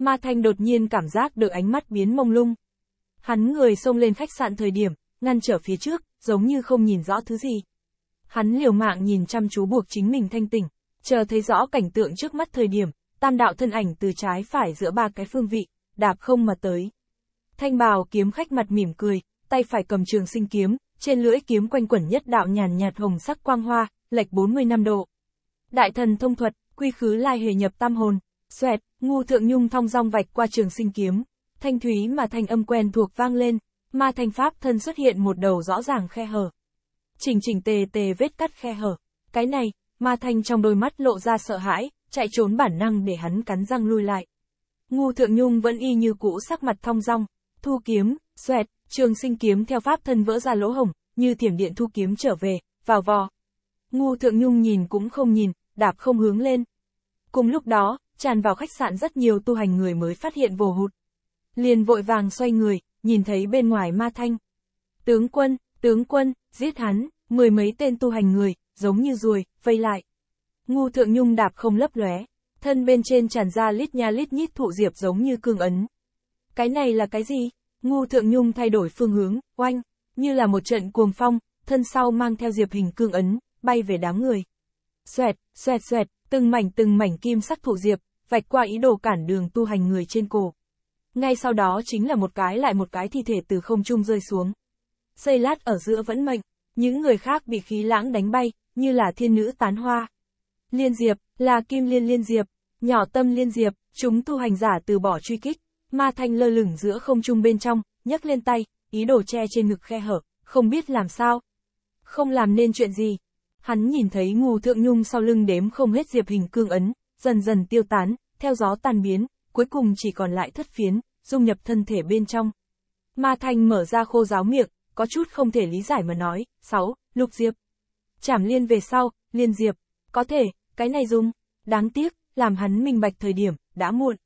Ma Thanh đột nhiên cảm giác được ánh mắt biến mông lung. Hắn người xông lên khách sạn thời điểm, ngăn trở phía trước, giống như không nhìn rõ thứ gì. Hắn liều mạng nhìn chăm chú buộc chính mình thanh tỉnh, chờ thấy rõ cảnh tượng trước mắt thời điểm, tam đạo thân ảnh từ trái phải giữa ba cái phương vị, đạp không mà tới. Thanh bào kiếm khách mặt mỉm cười, tay phải cầm trường sinh kiếm, trên lưỡi kiếm quanh quẩn nhất đạo nhàn nhạt hồng sắc quang hoa, lệch 40 năm độ. Đại thần thông thuật, quy khứ lai hề nhập tam hồn, Xoẹt, ngu thượng nhung thong dong vạch qua trường sinh kiếm, thanh thúy mà thanh âm quen thuộc vang lên, ma thanh pháp thân xuất hiện một đầu rõ ràng khe hở. Chỉnh chỉnh tề tề vết cắt khe hở, cái này, ma thanh trong đôi mắt lộ ra sợ hãi, chạy trốn bản năng để hắn cắn răng lui lại. Ngu thượng nhung vẫn y như cũ sắc mặt thong dong, thu kiếm, xoẹt, trường sinh kiếm theo pháp thân vỡ ra lỗ hồng, như thiểm điện thu kiếm trở về, vào vò. Ngu thượng nhung nhìn cũng không nhìn, đạp không hướng lên. Cùng lúc đó, tràn vào khách sạn rất nhiều tu hành người mới phát hiện vồ hụt. Liền vội vàng xoay người, nhìn thấy bên ngoài ma thanh. Tướng quân, tướng quân, giết hắn, mười mấy tên tu hành người, giống như ruồi, vây lại. Ngu thượng nhung đạp không lấp lóe, thân bên trên tràn ra lít nha lít nhít thụ diệp giống như cương ấn. Cái này là cái gì? Ngu thượng nhung thay đổi phương hướng, oanh, như là một trận cuồng phong, thân sau mang theo diệp hình cương ấn, bay về đám người. Xoẹt, xoẹt xoẹt, từng mảnh từng mảnh kim sắc thụ diệp, vạch qua ý đồ cản đường tu hành người trên cổ. Ngay sau đó chính là một cái lại một cái thi thể từ không trung rơi xuống. Xây lát ở giữa vẫn mệnh, những người khác bị khí lãng đánh bay, như là thiên nữ tán hoa. Liên diệp, là kim liên liên diệp, nhỏ tâm liên diệp, chúng tu hành giả từ bỏ truy kích, ma thanh lơ lửng giữa không trung bên trong, nhấc lên tay, ý đồ che trên ngực khe hở, không biết làm sao. Không làm nên chuyện gì. Hắn nhìn thấy ngu thượng nhung sau lưng đếm không hết diệp hình cương ấn, dần dần tiêu tán, theo gió tan biến, cuối cùng chỉ còn lại thất phiến, dung nhập thân thể bên trong. Ma Thanh mở ra khô giáo miệng, có chút không thể lý giải mà nói, sáu Lục Diệp. Chảm liên về sau, liên Diệp, có thể, cái này dung, đáng tiếc, làm hắn minh bạch thời điểm, đã muộn.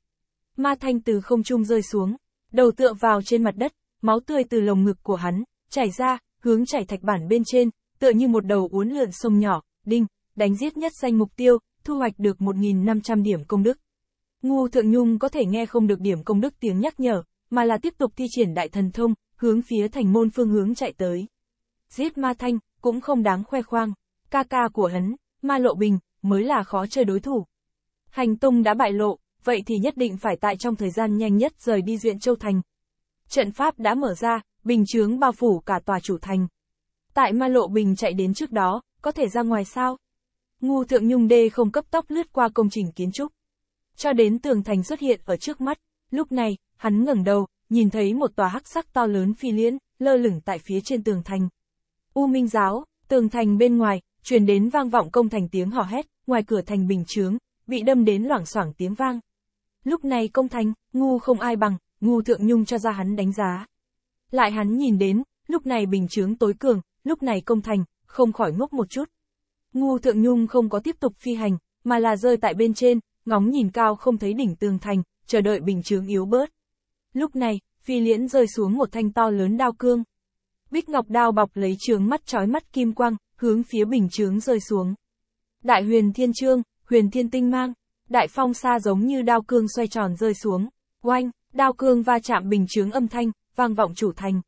Ma Thanh từ không trung rơi xuống, đầu tựa vào trên mặt đất, máu tươi từ lồng ngực của hắn, chảy ra, hướng chảy thạch bản bên trên, tựa như một đầu uốn lượn sông nhỏ, đinh, đánh giết nhất danh mục tiêu, thu hoạch được 1.500 điểm công đức. Ngô Thượng Nhung có thể nghe không được điểm công đức tiếng nhắc nhở, mà là tiếp tục thi triển đại thần thông, hướng phía thành môn phương hướng chạy tới. Giết ma thanh, cũng không đáng khoe khoang, ca ca của hắn, ma lộ bình, mới là khó chơi đối thủ. Hành tung đã bại lộ, vậy thì nhất định phải tại trong thời gian nhanh nhất rời đi duyện châu thành. Trận pháp đã mở ra, bình chướng bao phủ cả tòa chủ thành. Tại ma lộ bình chạy đến trước đó, có thể ra ngoài sao? Ngu Thượng Nhung Đê không cấp tóc lướt qua công trình kiến trúc. Cho đến tường thành xuất hiện ở trước mắt, lúc này, hắn ngẩng đầu, nhìn thấy một tòa hắc sắc to lớn phi liễn, lơ lửng tại phía trên tường thành. U Minh Giáo, tường thành bên ngoài, truyền đến vang vọng công thành tiếng hò hét, ngoài cửa thành bình chướng, bị đâm đến loảng xoảng tiếng vang. Lúc này công thành, ngu không ai bằng, ngu thượng nhung cho ra hắn đánh giá. Lại hắn nhìn đến, lúc này bình chướng tối cường, lúc này công thành, không khỏi ngốc một chút. Ngu Thượng Nhung không có tiếp tục phi hành, mà là rơi tại bên trên, ngóng nhìn cao không thấy đỉnh tường thành, chờ đợi bình chướng yếu bớt. Lúc này, phi liễn rơi xuống một thanh to lớn đao cương. Bích Ngọc đao bọc lấy trường mắt trói mắt kim quang, hướng phía bình chướng rơi xuống. Đại huyền thiên trương, huyền thiên tinh mang, đại phong xa giống như đao cương xoay tròn rơi xuống. Oanh, đao cương va chạm bình chướng âm thanh, vang vọng chủ thành.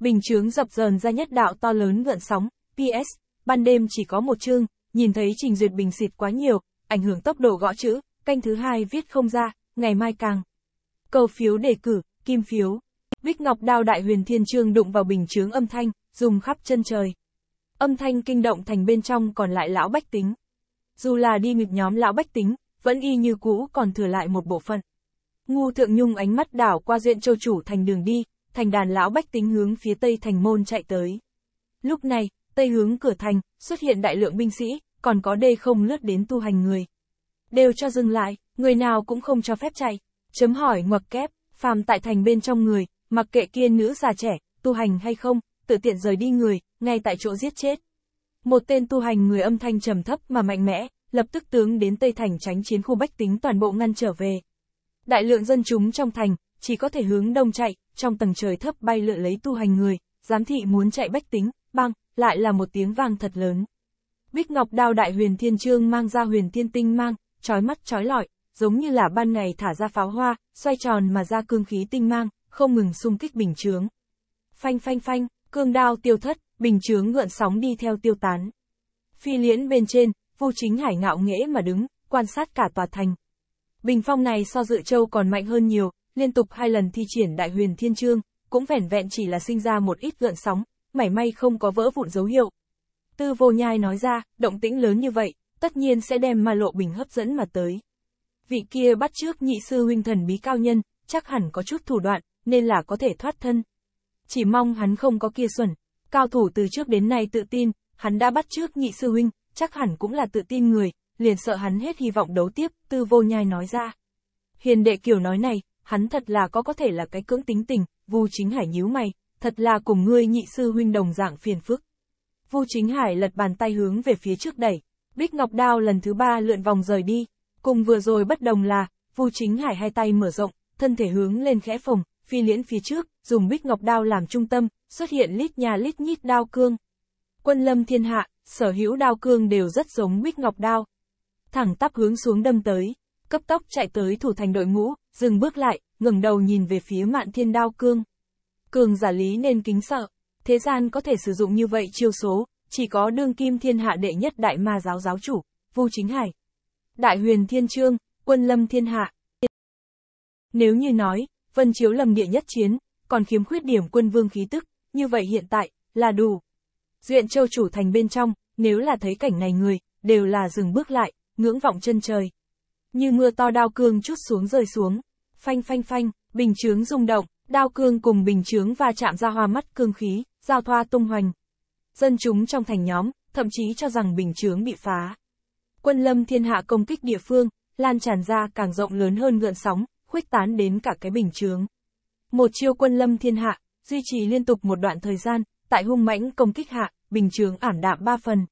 Bình chướng dập dờn ra nhất đạo to lớn gợn sóng, PS, ban đêm chỉ có một chương, nhìn thấy Trình Duyệt Bình xịt quá nhiều, ảnh hưởng tốc độ gõ chữ, canh thứ hai viết không ra, ngày mai càng. Cầu phiếu đề cử, kim phiếu. Bích Ngọc Đao Đại Huyền Thiên chương đụng vào bình chướng âm thanh, dùng khắp chân trời. Âm thanh kinh động thành bên trong còn lại lão bách tính. Dù là đi nghịch nhóm lão bách tính, vẫn y như cũ còn thừa lại một bộ phận. Ngu Thượng Nhung ánh mắt đảo qua duyện châu chủ thành đường đi, thành đàn lão bách tính hướng phía tây thành môn chạy tới. Lúc này, tây hướng cửa thành, xuất hiện đại lượng binh sĩ, còn có đê không lướt đến tu hành người. Đều cho dừng lại, người nào cũng không cho phép chạy. Chấm hỏi ngoặc kép, phàm tại thành bên trong người, mặc kệ kia nữ già trẻ, tu hành hay không, tự tiện rời đi người, ngay tại chỗ giết chết. Một tên tu hành người âm thanh trầm thấp mà mạnh mẽ, lập tức tướng đến Tây Thành tránh chiến khu bách tính toàn bộ ngăn trở về. Đại lượng dân chúng trong thành, chỉ có thể hướng đông chạy, trong tầng trời thấp bay lượn lấy tu hành người, giám thị muốn chạy bách tính, băng, lại là một tiếng vang thật lớn. Bích Ngọc Đao Đại Huyền Thiên Trương mang ra huyền thiên tinh mang, chói mắt chói lọi, giống như là ban ngày thả ra pháo hoa, xoay tròn mà ra cương khí tinh mang, không ngừng xung kích bình chướng. Phanh phanh phanh, cương đao tiêu thất, bình chướng ngượn sóng đi theo tiêu tán. Phi liễn bên trên, Vu Chính Hải ngạo nghễ mà đứng, quan sát cả tòa thành. Bình phong này so dự châu còn mạnh hơn nhiều, liên tục hai lần thi triển đại huyền thiên trương, cũng vẻn vẹn chỉ là sinh ra một ít gợn sóng, mảy may không có vỡ vụn dấu hiệu. Tư vô nhai nói ra, động tĩnh lớn như vậy, tất nhiên sẽ đem ma lộ bình hấp dẫn mà tới. Vị kia bắt trước nhị sư huynh thần bí cao nhân, chắc hẳn có chút thủ đoạn, nên là có thể thoát thân. Chỉ mong hắn không có kia xuẩn, cao thủ từ trước đến nay tự tin, hắn đã bắt trước nhị sư huynh, chắc hẳn cũng là tự tin người, liền sợ hắn hết hy vọng đấu tiếp, tư vô nhai nói ra. Hiền đệ kiểu nói này, hắn thật là có có thể là cái cưỡng tính tình, vu chính hải nhíu mày, thật là cùng ngươi nhị sư huynh đồng dạng phiền phức. Vu Chính Hải lật bàn tay hướng về phía trước đẩy, Bích Ngọc Đao lần thứ ba lượn vòng rời đi, cùng vừa rồi bất đồng là, Vu Chính Hải hai tay mở rộng, thân thể hướng lên khẽ phồng, phi liễn phía trước, dùng Bích Ngọc Đao làm trung tâm, xuất hiện lít nhà lít nhít đao cương. Quân lâm thiên hạ, sở hữu đao cương đều rất giống Bích Ngọc Đao. Thẳng tắp hướng xuống đâm tới, cấp tốc chạy tới thủ thành đội ngũ, dừng bước lại, ngẩng đầu nhìn về phía mạn thiên đao cương cường giả lý nên kính sợ. Thế gian có thể sử dụng như vậy chiêu số, chỉ có đương kim thiên hạ đệ nhất đại ma giáo giáo chủ, Vu Chính Hải. Đại huyền thiên trương, quân lâm thiên hạ. Nếu như nói, Vân Chiếu lầm địa nhất chiến, còn khiếm khuyết điểm quân vương khí tức, như vậy hiện tại, là đủ. Duyện châu chủ thành bên trong, nếu là thấy cảnh này người, đều là dừng bước lại, ngưỡng vọng chân trời. Như mưa to đao cương chút xuống rơi xuống, phanh phanh phanh, bình chướng rung động, Đao cương cùng bình chướng và chạm ra hoa mắt cương khí, giao thoa tung hoành. Dân chúng trong thành nhóm, thậm chí cho rằng bình chướng bị phá. Quân lâm thiên hạ công kích địa phương, lan tràn ra càng rộng lớn hơn ngượn sóng, khuếch tán đến cả cái bình chướng. Một chiêu quân lâm thiên hạ, duy trì liên tục một đoạn thời gian, tại hung mãnh công kích hạ, bình chướng ảm đạm ba phần.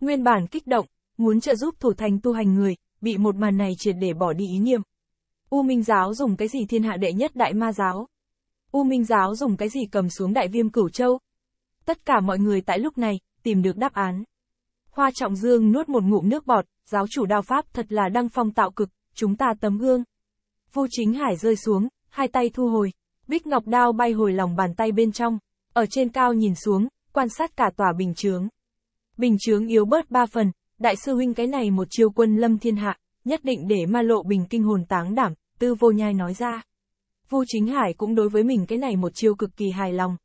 Nguyên bản kích động, muốn trợ giúp thủ thành tu hành người, bị một màn này triệt để bỏ đi ý niệm. U Minh giáo dùng cái gì thiên hạ đệ nhất đại ma giáo, U Minh Giáo dùng cái gì cầm xuống đại viêm cửu châu? Tất cả mọi người tại lúc này, tìm được đáp án. Hoa Trọng Dương nuốt một ngụm nước bọt, giáo chủ đao pháp thật là đăng phong tạo cực, chúng ta tấm gương. Vô chính hải rơi xuống, hai tay thu hồi, bích ngọc đao bay hồi lòng bàn tay bên trong, ở trên cao nhìn xuống, quan sát cả tòa bình chướng. Bình chướng yếu bớt ba phần, đại sư huynh cái này một chiêu quân lâm thiên hạ, nhất định để ma lộ bình kinh hồn táng đảm, tư vô nhai nói ra. Vu Chính Hải cũng đối với mình cái này một chiêu cực kỳ hài lòng.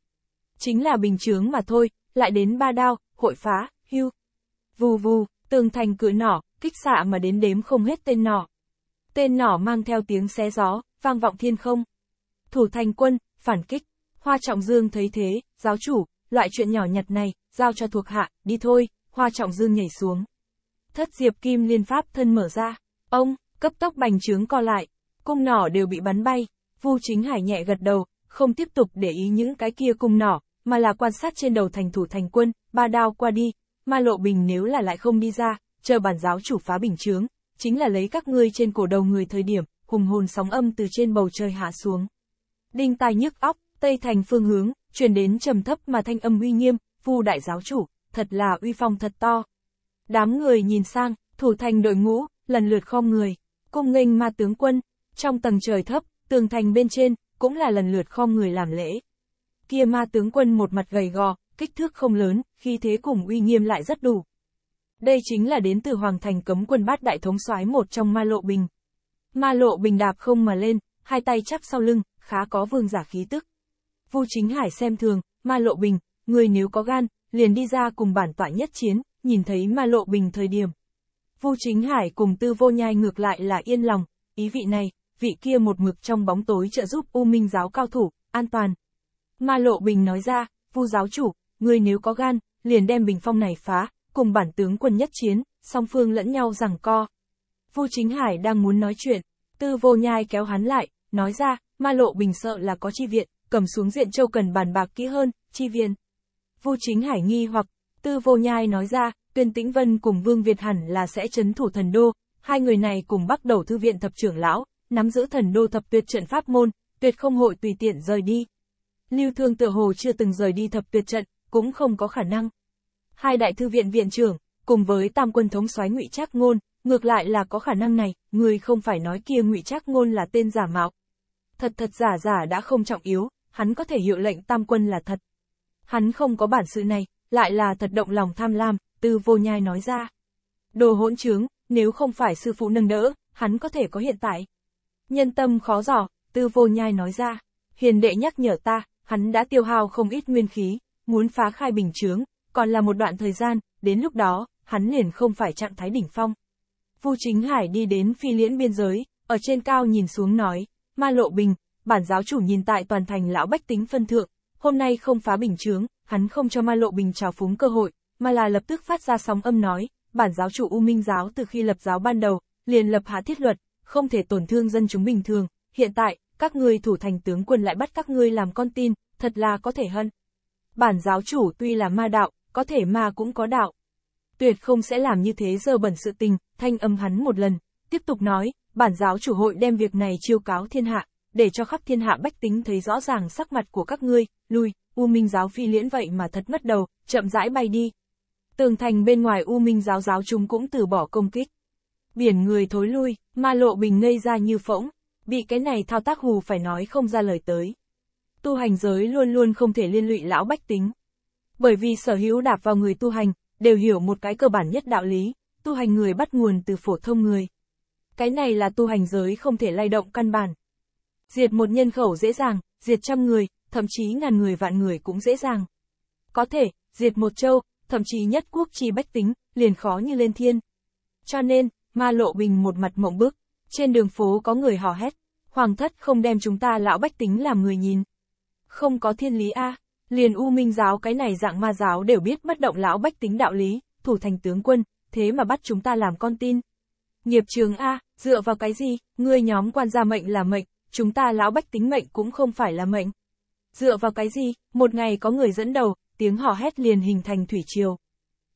Chính là bình chướng mà thôi, lại đến ba đao, hội phá, hưu. Vù vù, tường thành cự nỏ, kích xạ mà đến đếm không hết tên nỏ. Tên nỏ mang theo tiếng xé gió, vang vọng thiên không. Thủ thành quân, phản kích. Hoa Trọng Dương thấy thế, giáo chủ, loại chuyện nhỏ nhặt này, giao cho thuộc hạ, đi thôi, Hoa Trọng Dương nhảy xuống. Thất diệp kim liên pháp thân mở ra, ông, cấp tốc bành trướng co lại, cung nỏ đều bị bắn bay, Vu Chính Hải nhẹ gật đầu, không tiếp tục để ý những cái kia cung nỏ, mà là quan sát trên đầu thành thủ thành quân, ba đao qua đi, ma lộ bình nếu là lại không đi ra, chờ bản giáo chủ phá bình chướng, chính là lấy các ngươi trên cổ đầu người thời điểm, hùng hồn sóng âm từ trên bầu trời hạ xuống. Đinh tai nhức óc, tây thành phương hướng, truyền đến trầm thấp mà thanh âm uy nghiêm, vu đại giáo chủ, thật là uy phong thật to. Đám người nhìn sang, thủ thành đội ngũ, lần lượt khom người, cung nghênh ma tướng quân, trong tầng trời thấp, tường thành bên trên, cũng là lần lượt khom người làm lễ. Kia ma tướng quân một mặt gầy gò, kích thước không lớn, khi thế cùng uy nghiêm lại rất đủ. Đây chính là đến từ Hoàng Thành cấm quân bát đại thống soái một trong ma lộ bình. Ma lộ bình đạp không mà lên, hai tay chắp sau lưng, khá có vương giả khí tức. Vu Chính Hải xem thường, ma lộ bình, người nếu có gan, liền đi ra cùng bản tọa nhất chiến, nhìn thấy ma lộ bình thời điểm. Vu Chính Hải cùng tư vô nhai ngược lại là yên lòng, ý vị này, vị kia một mực trong bóng tối trợ giúp U Minh giáo cao thủ, an toàn. Ma Lộ Bình nói ra, vu giáo chủ, ngươi nếu có gan, liền đem bình phong này phá, cùng bản tướng quân nhất chiến, song phương lẫn nhau rằng co. Vu Chính Hải đang muốn nói chuyện, tư vô nhai kéo hắn lại, nói ra, ma lộ bình sợ là có chi viện, cầm xuống diện châu cần bàn bạc kỹ hơn, chi viên. Vu Chính Hải nghi hoặc, tư vô nhai nói ra, tuyên tĩnh vân cùng Vương Việt hẳn là sẽ chấn thủ thần đô, hai người này cùng bắt đầu thư viện thập trưởng lão, nắm giữ thần đô thập tuyệt trận pháp môn, tuyệt không hội tùy tiện rời đi. Lưu Thương tựa hồ chưa từng rời đi thập tuyệt trận, cũng không có khả năng. Hai đại thư viện viện trưởng, cùng với tam quân thống soái ngụy Trác Ngôn, ngược lại là có khả năng này, người không phải nói kia ngụy Trác Ngôn là tên giả mạo. Thật thật giả giả đã không trọng yếu, hắn có thể hiệu lệnh tam quân là thật. Hắn không có bản sự này, lại là thật động lòng tham lam, từ vô nhai nói ra. Đồ hỗn trướng, nếu không phải sư phụ nâng đỡ, hắn có thể có hiện tại. Nhân tâm khó giỏ, tư vô nhai nói ra. Hiền đệ nhắc nhở ta, hắn đã tiêu hao không ít nguyên khí, muốn phá khai bình chướng, còn là một đoạn thời gian, đến lúc đó, hắn liền không phải trạng thái đỉnh phong. Vu Chính Hải đi đến phi liễn biên giới, ở trên cao nhìn xuống nói, ma lộ bình, bản giáo chủ nhìn tại toàn thành lão bách tính phân thượng, hôm nay không phá bình chướng, hắn không cho ma lộ bình trào phúng cơ hội, mà là lập tức phát ra sóng âm nói, bản giáo chủ U Minh giáo từ khi lập giáo ban đầu, liền lập hạ thiết luật, không thể tổn thương dân chúng bình thường, hiện tại, các ngươi thủ thành tướng quân lại bắt các ngươi làm con tin, thật là có thể hân. Bản giáo chủ tuy là ma đạo, có thể ma cũng có đạo. Tuyệt không sẽ làm như thế giờ bẩn sự tình, thanh âm hắn một lần, tiếp tục nói, bản giáo chủ hội đem việc này chiêu cáo thiên hạ, để cho khắp thiên hạ bách tính thấy rõ ràng sắc mặt của các ngươi, lui, U Minh giáo phi liễn vậy mà thật mất đầu, chậm rãi bay đi. Tường thành bên ngoài U Minh giáo giáo chúng cũng từ bỏ công kích biển người thối lui, ma lộ bình ngây ra như phỗng, bị cái này thao tác hù phải nói không ra lời tới. Tu hành giới luôn luôn không thể liên lụy lão bách tính. Bởi vì sở hữu đạp vào người tu hành, đều hiểu một cái cơ bản nhất đạo lý, tu hành người bắt nguồn từ phổ thông người. Cái này là tu hành giới không thể lay động căn bản. Diệt một nhân khẩu dễ dàng, diệt trăm người, thậm chí ngàn người vạn người cũng dễ dàng. Có thể, diệt một châu, thậm chí nhất quốc chi bách tính, liền khó như lên thiên. Cho nên, Ma Lộ Bình một mặt mộng bức, trên đường phố có người hò hét, hoàng thất không đem chúng ta lão bách tính làm người nhìn. Không có thiên lý a, à, liền U Minh giáo cái này dạng ma giáo đều biết bất động lão bách tính đạo lý, thủ thành tướng quân, thế mà bắt chúng ta làm con tin. Nghiệp trường a, dựa vào cái gì, ngươi nhóm quan gia mệnh là mệnh, chúng ta lão bách tính mệnh cũng không phải là mệnh. Dựa vào cái gì, một ngày có người dẫn đầu, tiếng hò hét liền hình thành thủy triều.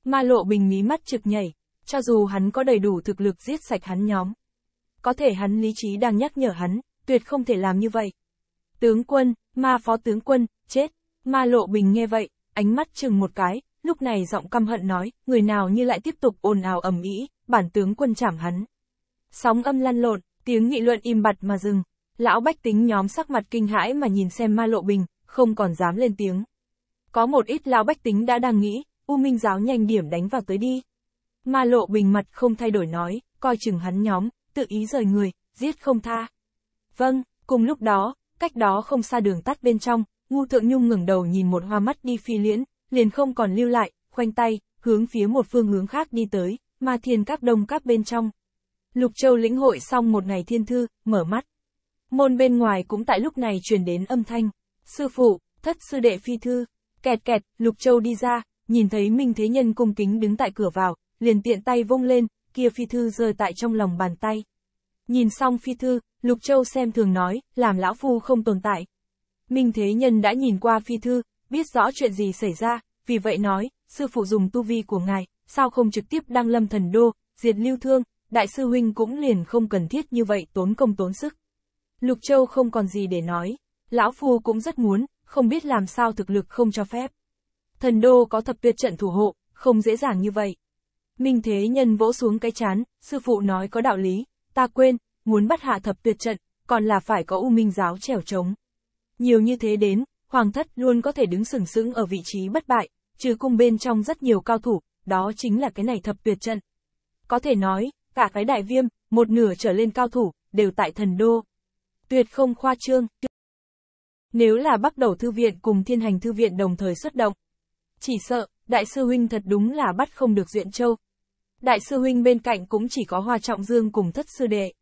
Ma lộ bình mí mắt trực nhảy, cho dù hắn có đầy đủ thực lực giết sạch hắn nhóm. Có thể hắn lý trí đang nhắc nhở hắn, tuyệt không thể làm như vậy. Tướng quân, ma phó tướng quân, chết, ma lộ bình nghe vậy, ánh mắt chừng một cái, lúc này giọng căm hận nói, người nào như lại tiếp tục ồn ào ầm ĩ, bản tướng quân chảm hắn. Sóng âm lăn lộn, tiếng nghị luận im bặt mà dừng, lão bách tính nhóm sắc mặt kinh hãi mà nhìn xem ma lộ bình, không còn dám lên tiếng. Có một ít lão bách tính đã đang nghĩ, U Minh giáo nhanh điểm đánh vào tới đi. Ma lộ bình mặt không thay đổi nói, coi chừng hắn nhóm, tự ý rời người, giết không tha. Vâng, cùng lúc đó, cách đó không xa đường tắt bên trong, ngu thượng nhung ngừng đầu nhìn một hoa mắt đi phi liễn, liền không còn lưu lại, khoanh tay, hướng phía một phương hướng khác đi tới, mà thiền các đông các bên trong. Lục Châu lĩnh hội xong một ngày thiên thư, mở mắt. Môn bên ngoài cũng tại lúc này truyền đến âm thanh. Sư phụ, thất sư đệ phi thư. Kẹt kẹt, Lục Châu đi ra, nhìn thấy Minh Thế Nhân cung kính đứng tại cửa vào, liền tiện tay vung lên, kia phi thư rơi tại trong lòng bàn tay. Nhìn xong phi thư, Lục Châu xem thường nói, làm lão phu không tồn tại. Minh Thế Nhân đã nhìn qua phi thư, biết rõ chuyện gì xảy ra, vì vậy nói, sư phụ dùng tu vi của ngài, sao không trực tiếp đăng lâm thần đô, diệt lưu thương, đại sư huynh cũng liền không cần thiết như vậy tốn công tốn sức. Lục Châu không còn gì để nói, lão phu cũng rất muốn, không biết làm sao thực lực không cho phép. Thần đô có thập tuyệt trận thủ hộ, không dễ dàng như vậy. Minh Thế Nhân vỗ xuống cái chán, sư phụ nói có đạo lý, ta quên, muốn bắt hạ thập tuyệt trận, còn là phải có U Minh giáo trèo trống. Nhiều như thế đến, Hoàng thất luôn có thể đứng sừng sững ở vị trí bất bại, trừ cung bên trong rất nhiều cao thủ, đó chính là cái này thập tuyệt trận. Có thể nói, cả cái đại viêm, một nửa trở lên cao thủ, đều tại thần đô. Tuyệt không khoa trương. Nếu là bắt đầu thư viện cùng thiên hành thư viện đồng thời xuất động, chỉ sợ, đại sư huynh thật đúng là bắt không được Duyện Châu, đại sư huynh bên cạnh cũng chỉ có Hoa Trọng Dương cùng thất sư đệ.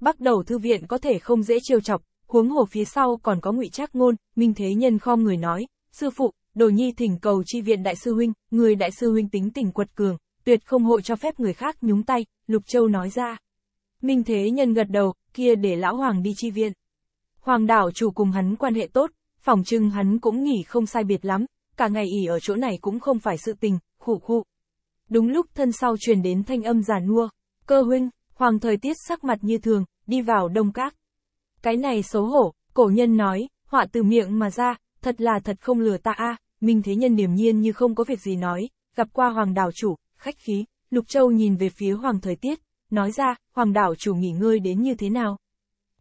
Bắt đầu thư viện có thể không dễ trêu chọc, huống hồ phía sau còn có ngụy Trác Ngôn, Minh Thế Nhân khom người nói, sư phụ, đồ nhi thỉnh cầu chi viện đại sư huynh, người đại sư huynh tính tình quật cường, tuyệt không hội cho phép người khác nhúng tay, Lục Châu nói ra. Minh Thế Nhân gật đầu, kia để lão hoàng đi chi viện. Hoàng đảo chủ cùng hắn quan hệ tốt, phòng trưng hắn cũng nghỉ không sai biệt lắm, cả ngày ỉ ở chỗ này cũng không phải sự tình, khụ khụ. Đúng lúc thân sau truyền đến thanh âm giả nua, cơ huynh, hoàng thời tiết sắc mặt như thường, đi vào đông các. Cái này xấu hổ, cổ nhân nói, họa từ miệng mà ra, thật là thật không lừa ta a à. Minh Thế Nhân điềm nhiên như không có việc gì nói, gặp qua hoàng đảo chủ, khách khí, Lục Châu nhìn về phía hoàng thời tiết, nói ra, hoàng đảo chủ nghỉ ngơi đến như thế nào.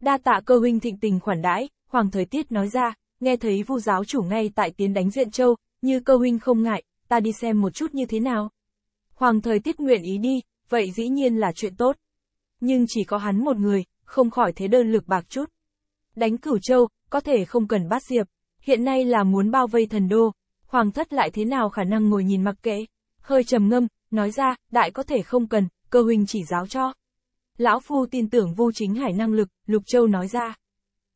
Đa tạ cơ huynh thịnh tình khoản đãi, hoàng thời tiết nói ra, nghe thấy vu giáo chủ ngay tại tiến đánh diện châu, như cơ huynh không ngại, ta đi xem một chút như thế nào. Hoàng thời tiết nguyện ý đi, vậy dĩ nhiên là chuyện tốt. Nhưng chỉ có hắn một người, không khỏi thế đơn lực bạc chút. Đánh cửu châu, có thể không cần bắt diệp, hiện nay là muốn bao vây thần đô, hoàng thất lại thế nào khả năng ngồi nhìn mặc kệ, hơi trầm ngâm, nói ra, đại có thể không cần, cơ huynh chỉ giáo cho. Lão Phu tin tưởng Vu Chính Hải năng lực, Lục Châu nói ra.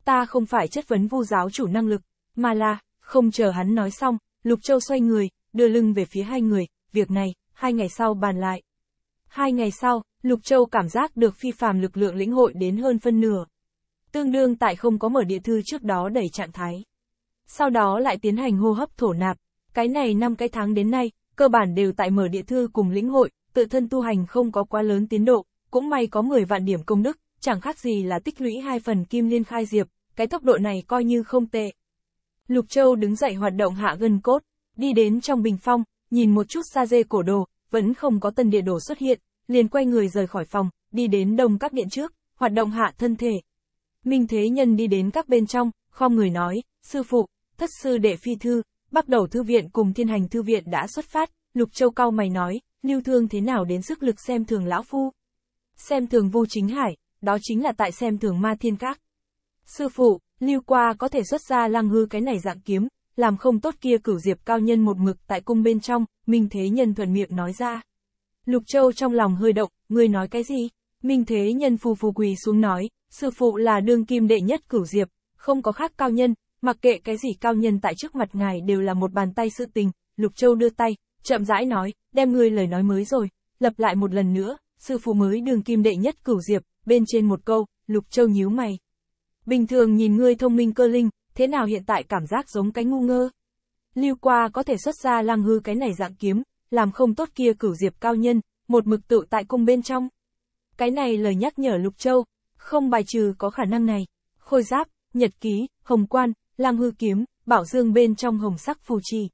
Ta không phải chất vấn Vu giáo chủ năng lực, mà là, không chờ hắn nói xong, Lục Châu xoay người, đưa lưng về phía hai người, việc này, hai ngày sau bàn lại. Hai ngày sau, Lục Châu cảm giác được phi phàm lực lượng lĩnh hội đến hơn phân nửa. Tương đương tại không có mở địa thư trước đó đầy trạng thái. Sau đó lại tiến hành hô hấp thổ nạp. Cái này năm cái tháng đến nay, cơ bản đều tại mở địa thư cùng lĩnh hội, tự thân tu hành không có quá lớn tiến độ, cũng may có 10 vạn điểm công đức, chẳng khác gì là tích lũy hai phần kim liên khai diệp, cái tốc độ này coi như không tệ. Lục Châu đứng dậy hoạt động hạ gân cốt, đi đến trong bình phong, nhìn một chút xa dê cổ đồ, vẫn không có tân địa đồ xuất hiện, liền quay người rời khỏi phòng, đi đến đông các điện trước, hoạt động hạ thân thể. Minh Thế Nhân đi đến các bên trong, khom người nói, sư phụ, thất sư đệ phi thư, bắt đầu thư viện cùng thiên hành thư viện đã xuất phát, lục châu cao mày nói, lưu thương thế nào đến sức lực xem thường lão phu. Xem thường vô chính hải, đó chính là tại xem thường ma thiên các. Sư phụ, lưu qua có thể xuất ra lăng hư cái này dạng kiếm, làm không tốt kia cửu diệp cao nhân một mực tại cung bên trong, Minh Thế Nhân thuận miệng nói ra. Lục Châu trong lòng hơi động, ngươi nói cái gì? Minh Thế Nhân phù phù quỳ xuống nói, sư phụ là đương kim đệ nhất cửu diệp, không có khác cao nhân, mặc kệ cái gì cao nhân tại trước mặt ngài đều là một bàn tay sự tình, Lục Châu đưa tay, chậm rãi nói, đem ngươi lời nói mới rồi, lặp lại một lần nữa, sư phụ mới đường kim đệ nhất cửu diệp, bên trên một câu, Lục Châu nhíu mày. Bình thường nhìn ngươi thông minh cơ linh, thế nào hiện tại cảm giác giống cái ngu ngơ. Lưu qua có thể xuất ra lăng hư cái này dạng kiếm, làm không tốt kia cửu diệp cao nhân, một mực tự tại cung bên trong. Cái này lời nhắc nhở Lục Châu, không bài trừ có khả năng này. Khôi giáp, nhật ký, hồng quan, lăng hư kiếm, bảo dương bên trong hồng sắc phù trì.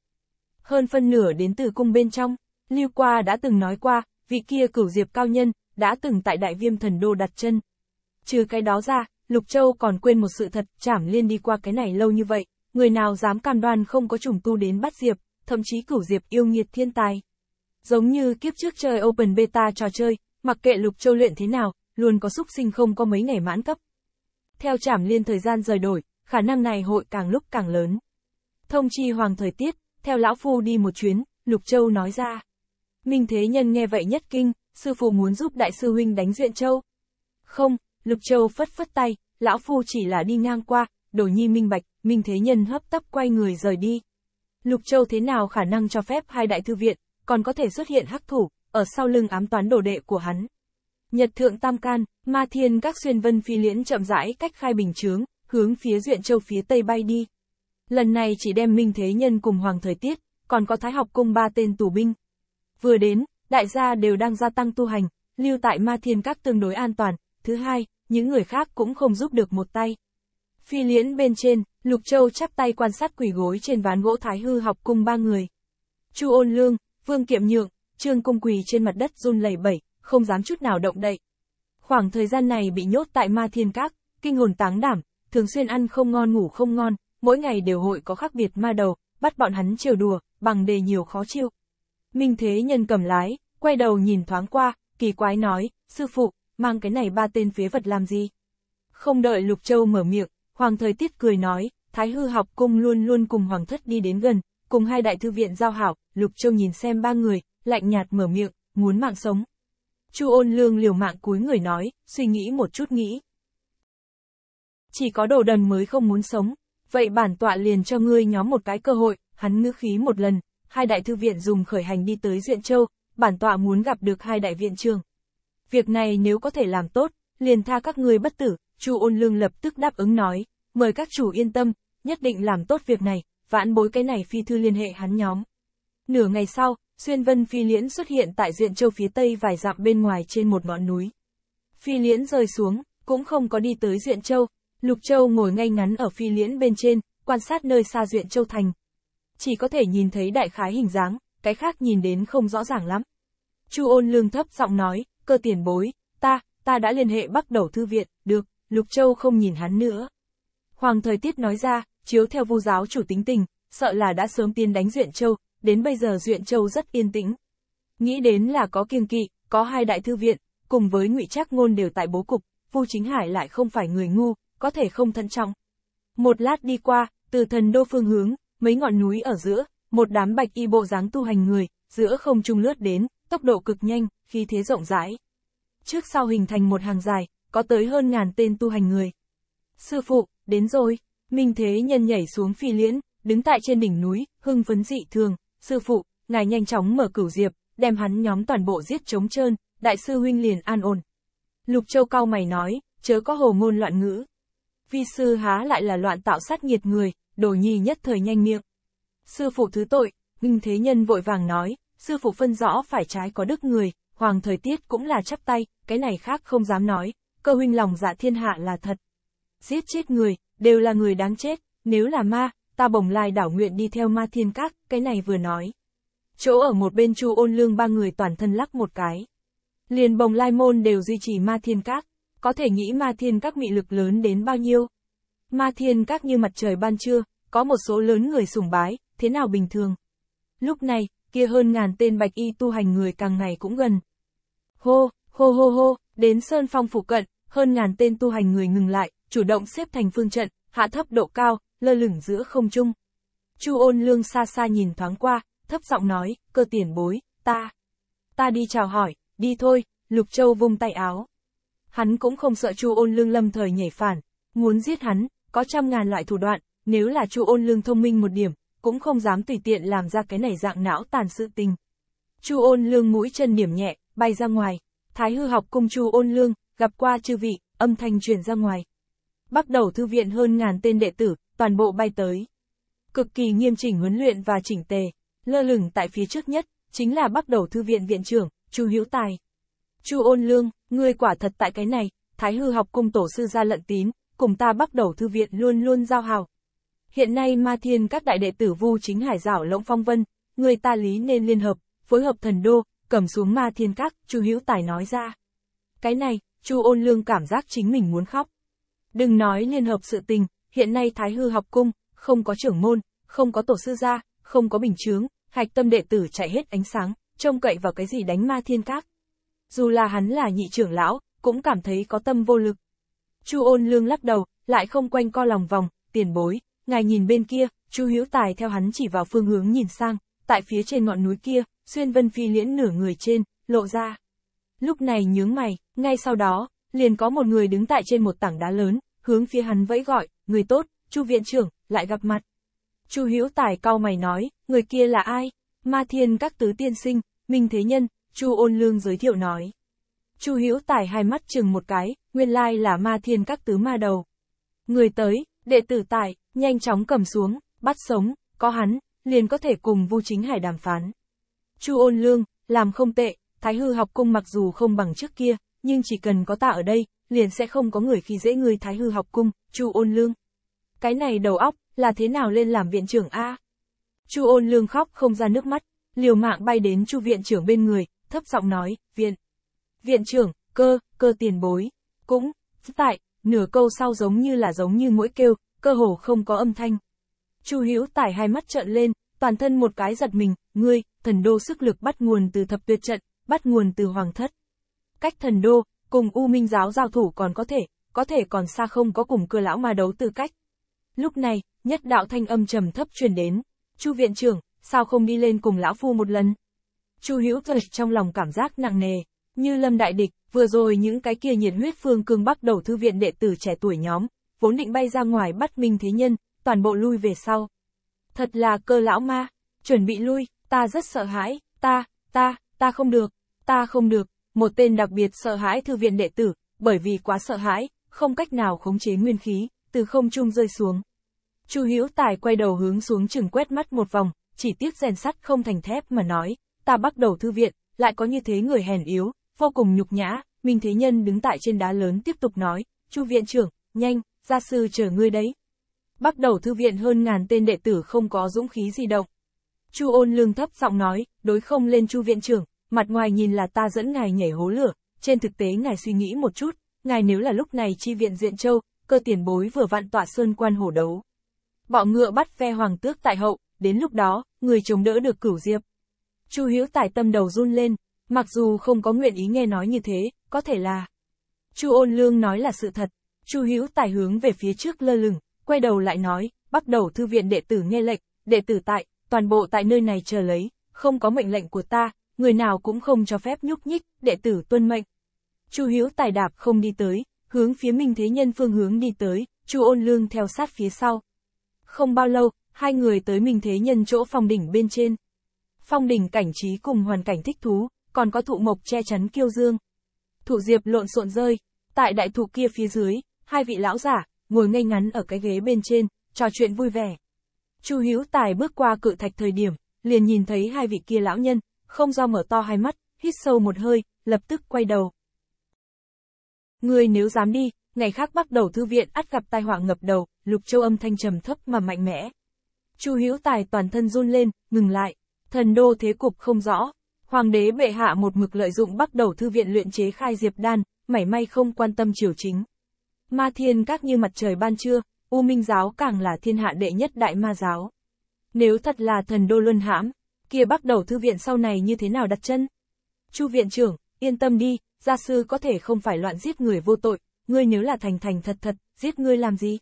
Hơn phân nửa đến từ cung bên trong, Lưu Qua đã từng nói qua, vị kia cửu diệp cao nhân, đã từng tại đại viêm thần đô đặt chân. Trừ cái đó ra, Lục Châu còn quên một sự thật, chảm liên đi qua cái này lâu như vậy, người nào dám cam đoan không có trùng tu đến bắt Diệp, thậm chí cửu Diệp yêu nghiệt thiên tài. Giống như kiếp trước chơi Open Beta trò chơi, mặc kệ Lục Châu luyện thế nào, luôn có xúc sinh không có mấy ngày mãn cấp. Theo chảm liên thời gian rời đổi, khả năng này hội càng lúc càng lớn. Thông chi hoàng thời tiết, theo lão phu đi một chuyến, Lục Châu nói ra. Minh Thế Nhân nghe vậy nhất kinh, sư phụ muốn giúp đại sư huynh đánh Duyện Châu. Không, Lục Châu phất phất tay, lão phu chỉ là đi ngang qua, Đổ nhi minh bạch, Minh Thế Nhân hấp tấp quay người rời đi. Lục Châu thế nào khả năng cho phép hai đại thư viện, còn có thể xuất hiện hắc thủ, ở sau lưng ám toán đồ đệ của hắn. Nhật thượng tam can, ma thiên các xuyên vân phi liễn chậm rãi cách khai bình chướng, hướng phía duyện châu phía tây bay đi. Lần này chỉ đem Minh Thế Nhân cùng Hoàng Thời Tiết, còn có Thái học cung ba tên tù binh. Vừa đến, đại gia đều đang gia tăng tu hành, lưu tại ma thiên các tương đối an toàn. Thứ hai, những người khác cũng không giúp được một tay. Phi liễn bên trên, Lục Châu chắp tay quan sát quỷ gối trên ván gỗ thái hư học cùng ba người. Chu ôn lương, Vương Kiệm Nhượng, Trương Cung Quỳ trên mặt đất run lẩy bẩy, không dám chút nào động đậy. Khoảng thời gian này bị nhốt tại ma thiên các, kinh hồn táng đảm, thường xuyên ăn không ngon ngủ không ngon, mỗi ngày đều hội có khác biệt ma đầu, bắt bọn hắn trêu đùa, bằng đề nhiều khó chịu. Minh Thế Nhân cầm lái, quay đầu nhìn thoáng qua, kỳ quái nói, sư phụ, mang cái này ba tên phế vật làm gì? Không đợi Lục Châu mở miệng, Hoàng Thời Tiết cười nói, Thái Hư học cung luôn luôn cùng Hoàng Thất đi đến gần, cùng hai đại thư viện giao hảo, Lục Châu nhìn xem ba người, lạnh nhạt mở miệng, muốn mạng sống. Chu ôn lương liều mạng cúi người nói, suy nghĩ một chút nghĩ. Chỉ có đồ đần mới không muốn sống, vậy bản tọa liền cho ngươi nhóm một cái cơ hội, hắn ngữ khí một lần, hai đại thư viện dùng khởi hành đi tới Duyện Châu, bản tọa muốn gặp được hai đại viện trường việc này nếu có thể làm tốt, liền tha các ngươi bất tử, Chu Ôn Lương lập tức đáp ứng nói, mời các chủ yên tâm, nhất định làm tốt việc này, vãn bối cái này phi thư liên hệ hắn nhóm. Nửa ngày sau, xuyên vân phi liễn xuất hiện tại diện châu phía tây vài dặm bên ngoài trên một ngọn núi. Phi liễn rơi xuống, cũng không có đi tới diện châu, Lục Châu ngồi ngay ngắn ở phi liễn bên trên, quan sát nơi xa diện châu thành. Chỉ có thể nhìn thấy đại khái hình dáng, cái khác nhìn đến không rõ ràng lắm. Chu ôn lương thấp giọng nói, cơ tiền bối, ta, ta đã liên hệ bắt đầu thư viện, được, Lục Châu không nhìn hắn nữa. Hoàng thời tiết nói ra, chiếu theo vu giáo chủ tính tình, sợ là đã sớm tiên đánh Duyện Châu, đến bây giờ Duyện Châu rất yên tĩnh. Nghĩ đến là có kiêng kỵ, có hai đại thư viện, cùng với ngụy Trác Ngôn đều tại bố cục, Vu Chính Hải lại không phải người ngu, có thể không thận trọng. Một lát đi qua, từ thần đô phương hướng, mấy ngọn núi ở giữa, một đám bạch y bộ dáng tu hành người, giữa không trung lướt đến, tốc độ cực nhanh, khí thế rộng rãi. Trước sau hình thành một hàng dài, có tới hơn ngàn tên tu hành người. Sư phụ, đến rồi, Minh Thế Nhân nhảy xuống phi liễn, đứng tại trên đỉnh núi, hưng phấn dị thường, sư phụ, ngài nhanh chóng mở cửu diệp, đem hắn nhóm toàn bộ giết chống trơn, đại sư huynh liền an ổn. Lục Châu cao mày nói, chớ có hồ ngôn loạn ngữ. Vi sư há lại là loạn tạo sát nhiệt người, đồ nhi nhất thời nhanh miệng. Sư phụ thứ tội, Minh Thế Nhân vội vàng nói, sư phụ phân rõ phải trái có đức người, hoàng thời tiết cũng là chắp tay, cái này khác không dám nói, cơ huynh lòng dạ thiên hạ là thật. Giết chết người, đều là người đáng chết, nếu là ma, ta bồng lai đảo nguyện đi theo ma thiên các, cái này vừa nói. Chỗ ở một bên chu ôn lương ba người toàn thân lắc một cái. Liền bồng lai môn đều duy trì ma thiên các, có thể nghĩ ma thiên các mị lực lớn đến bao nhiêu. Ma thiên các như mặt trời ban trưa, có một số lớn người sùng bái, thế nào bình thường. Lúc này, kia hơn ngàn tên bạch y tu hành người càng ngày cũng gần. Hô, hô hô hô, đến sơn phong phủ cận, hơn ngàn tên tu hành người ngừng lại, chủ động xếp thành phương trận, hạ thấp độ cao, lơ lửng giữa không trung. Chu ôn lương xa xa nhìn thoáng qua, thấp giọng nói, cơ tiền bối, ta. Ta đi chào hỏi, đi thôi, Lục Châu vung tay áo. Hắn cũng không sợ Chu ôn lương lâm thời nhảy phản, muốn giết hắn, có trăm ngàn loại thủ đoạn, nếu là Chu ôn lương thông minh một điểm, cũng không dám tùy tiện làm ra cái này dạng não tàn sự tình. Chu ôn lương mũi chân điểm nhẹ, bay ra ngoài, thái hư học cung chu ôn lương, gặp qua chư vị, âm thanh truyền ra ngoài. Bắt đầu thư viện hơn ngàn tên đệ tử, toàn bộ bay tới. Cực kỳ nghiêm chỉnh huấn luyện và chỉnh tề, lơ lửng tại phía trước nhất, chính là bắt đầu thư viện viện trưởng, chu Hữu Tài. chu ôn lương, ngươi quả thật tại cái này, thái hư học cung tổ sư ra lận tín, cùng ta bắt đầu thư viện luôn luôn giao hào, Hiện nay ma thiên các đại đệ tử vu chính hải giảo lộng phong vân, người ta lý nên liên hợp, phối hợp thần đô, cầm xuống ma thiên các, chu hữu tài nói ra. Cái này, chu ôn lương cảm giác chính mình muốn khóc. Đừng nói liên hợp sự tình, hiện nay thái hư học cung, không có trưởng môn, không có tổ sư gia, không có bình chướng, hạch tâm đệ tử chạy hết ánh sáng, trông cậy vào cái gì đánh ma thiên các. Dù là hắn là nhị trưởng lão, cũng cảm thấy có tâm vô lực. Chu ôn lương lắc đầu, lại không quanh co lòng vòng, tiền bối, Ngài nhìn bên kia, Chu hữu Tài theo hắn chỉ vào phương hướng nhìn sang, tại phía trên ngọn núi kia, xuyên vân phi liễn nửa người trên, lộ ra. Lúc này nhướng mày, ngay sau đó, liền có một người đứng tại trên một tảng đá lớn, hướng phía hắn vẫy gọi, người tốt, Chu viện trưởng, lại gặp mặt. Chu hữu Tài cau mày nói, người kia là ai? Ma Thiên các tứ tiên sinh, Minh Thế Nhân, Chu Ôn Lương giới thiệu nói. Chu hữu Tài hai mắt chừng một cái, nguyên lai là Ma Thiên các tứ ma đầu. Người tới, đệ tử tại nhanh chóng cầm xuống, bắt sống, có hắn, liền có thể cùng Vu Chính Hải đàm phán. Chu Ôn Lương, làm không tệ, Thái Hư học cung mặc dù không bằng trước kia, nhưng chỉ cần có ta ở đây, liền sẽ không có người khi dễ người Thái Hư học cung, Chu Ôn Lương. Cái này đầu óc, là thế nào lên làm viện trưởng a? Chu Ôn Lương khóc không ra nước mắt, liều mạng bay đến Chu viện trưởng bên người, thấp giọng nói, "Viện viện trưởng, cơ, cơ tiền bối." Cũng, tại, nửa câu sau giống như là giống như mỗi kêu, cơ hồ không có âm thanh. Chu Hữu Tải hai mắt trợn lên, toàn thân một cái giật mình, ngươi, thần đô sức lực bắt nguồn từ thập tuyệt trận, bắt nguồn từ hoàng thất. Cách thần đô, cùng U Minh giáo giao thủ còn có thể, có thể còn xa không có cùng cơ lão mà đấu tư cách. Lúc này, nhất đạo thanh âm trầm thấp truyền đến, Chu viện trưởng, sao không đi lên cùng lão phu một lần? Chu Hữu Tải trong lòng cảm giác nặng nề, như lâm đại địch, vừa rồi những cái kia nhiệt huyết phương cương bắt đầu thư viện đệ tử trẻ tuổi nhóm, vốn định bay ra ngoài bắt Minh Thế Nhân, toàn bộ lui về sau. Thật là cơ lão ma, chuẩn bị lui, ta rất sợ hãi, ta, ta, ta không được, ta không được, một tên đặc biệt sợ hãi thư viện đệ tử, bởi vì quá sợ hãi, không cách nào khống chế nguyên khí, từ không trung rơi xuống. Chu Hữu Tài quay đầu hướng xuống chừng quét mắt một vòng, chỉ tiếc rèn sắt không thành thép mà nói, ta bắt đầu thư viện, lại có như thế người hèn yếu, vô cùng nhục nhã, Minh Thế Nhân đứng tại trên đá lớn tiếp tục nói, Chu viện trưởng, nhanh, gia sư chờ ngươi đấy. Bắt đầu thư viện hơn ngàn tên đệ tử không có dũng khí gì động. Chu ôn lương thấp giọng nói, đối không lên chu viện trưởng, mặt ngoài nhìn là ta dẫn ngài nhảy hố lửa, trên thực tế ngài suy nghĩ một chút, ngài nếu là lúc này chi viện diện châu, cơ tiền bối vừa vạn tọa sơn quan hổ đấu. Bọ ngựa bắt ve hoàng tước tại hậu, đến lúc đó, người chống đỡ được cửu diệp. Chu Hiếu Tài tâm đầu run lên, mặc dù không có nguyện ý nghe nói như thế, có thể là. Chu Ôn Lương nói là sự thật, Chu Hữu Tài hướng về phía trước lơ lửng, quay đầu lại nói, bắt đầu thư viện đệ tử nghe lệch đệ tử tại, toàn bộ tại nơi này chờ lấy, không có mệnh lệnh của ta, người nào cũng không cho phép nhúc nhích, đệ tử tuân mệnh. Chu Hiếu tài đạp không đi tới, hướng phía Minh Thế Nhân phương hướng đi tới, Chu Ôn Lương theo sát phía sau. Không bao lâu, hai người tới Minh Thế Nhân chỗ phong đỉnh bên trên. Phong đỉnh cảnh trí cùng hoàn cảnh thích thú, còn có thụ mộc che chắn kiêu dương. Thụ diệp lộn xộn rơi, tại đại thụ kia phía dưới, hai vị lão giả, ngồi ngây ngắn ở cái ghế bên trên, trò chuyện vui vẻ. Chu Hiếu Tài bước qua cự thạch thời điểm, liền nhìn thấy hai vị kia lão nhân, không do mở to hai mắt, hít sâu một hơi, lập tức quay đầu. người nếu dám đi, ngày khác bắt đầu thư viện ắt gặp tai họa ngập đầu, Lục Châu âm thanh trầm thấp mà mạnh mẽ. Chu Hiếu Tài toàn thân run lên, ngừng lại, thần đô thế cục không rõ. Hoàng đế bệ hạ một mực lợi dụng bắt đầu thư viện luyện chế khai diệp đan, mảy may không quan tâm triều chính. Ma thiên các như mặt trời ban trưa, U Minh giáo càng là thiên hạ đệ nhất đại ma giáo. Nếu thật là thần đô luân hãm, kia bắt đầu thư viện sau này như thế nào đặt chân? Chu viện trưởng, yên tâm đi, gia sư có thể không phải loạn giết người vô tội, ngươi nếu là thành thành thật thật, giết ngươi làm gì?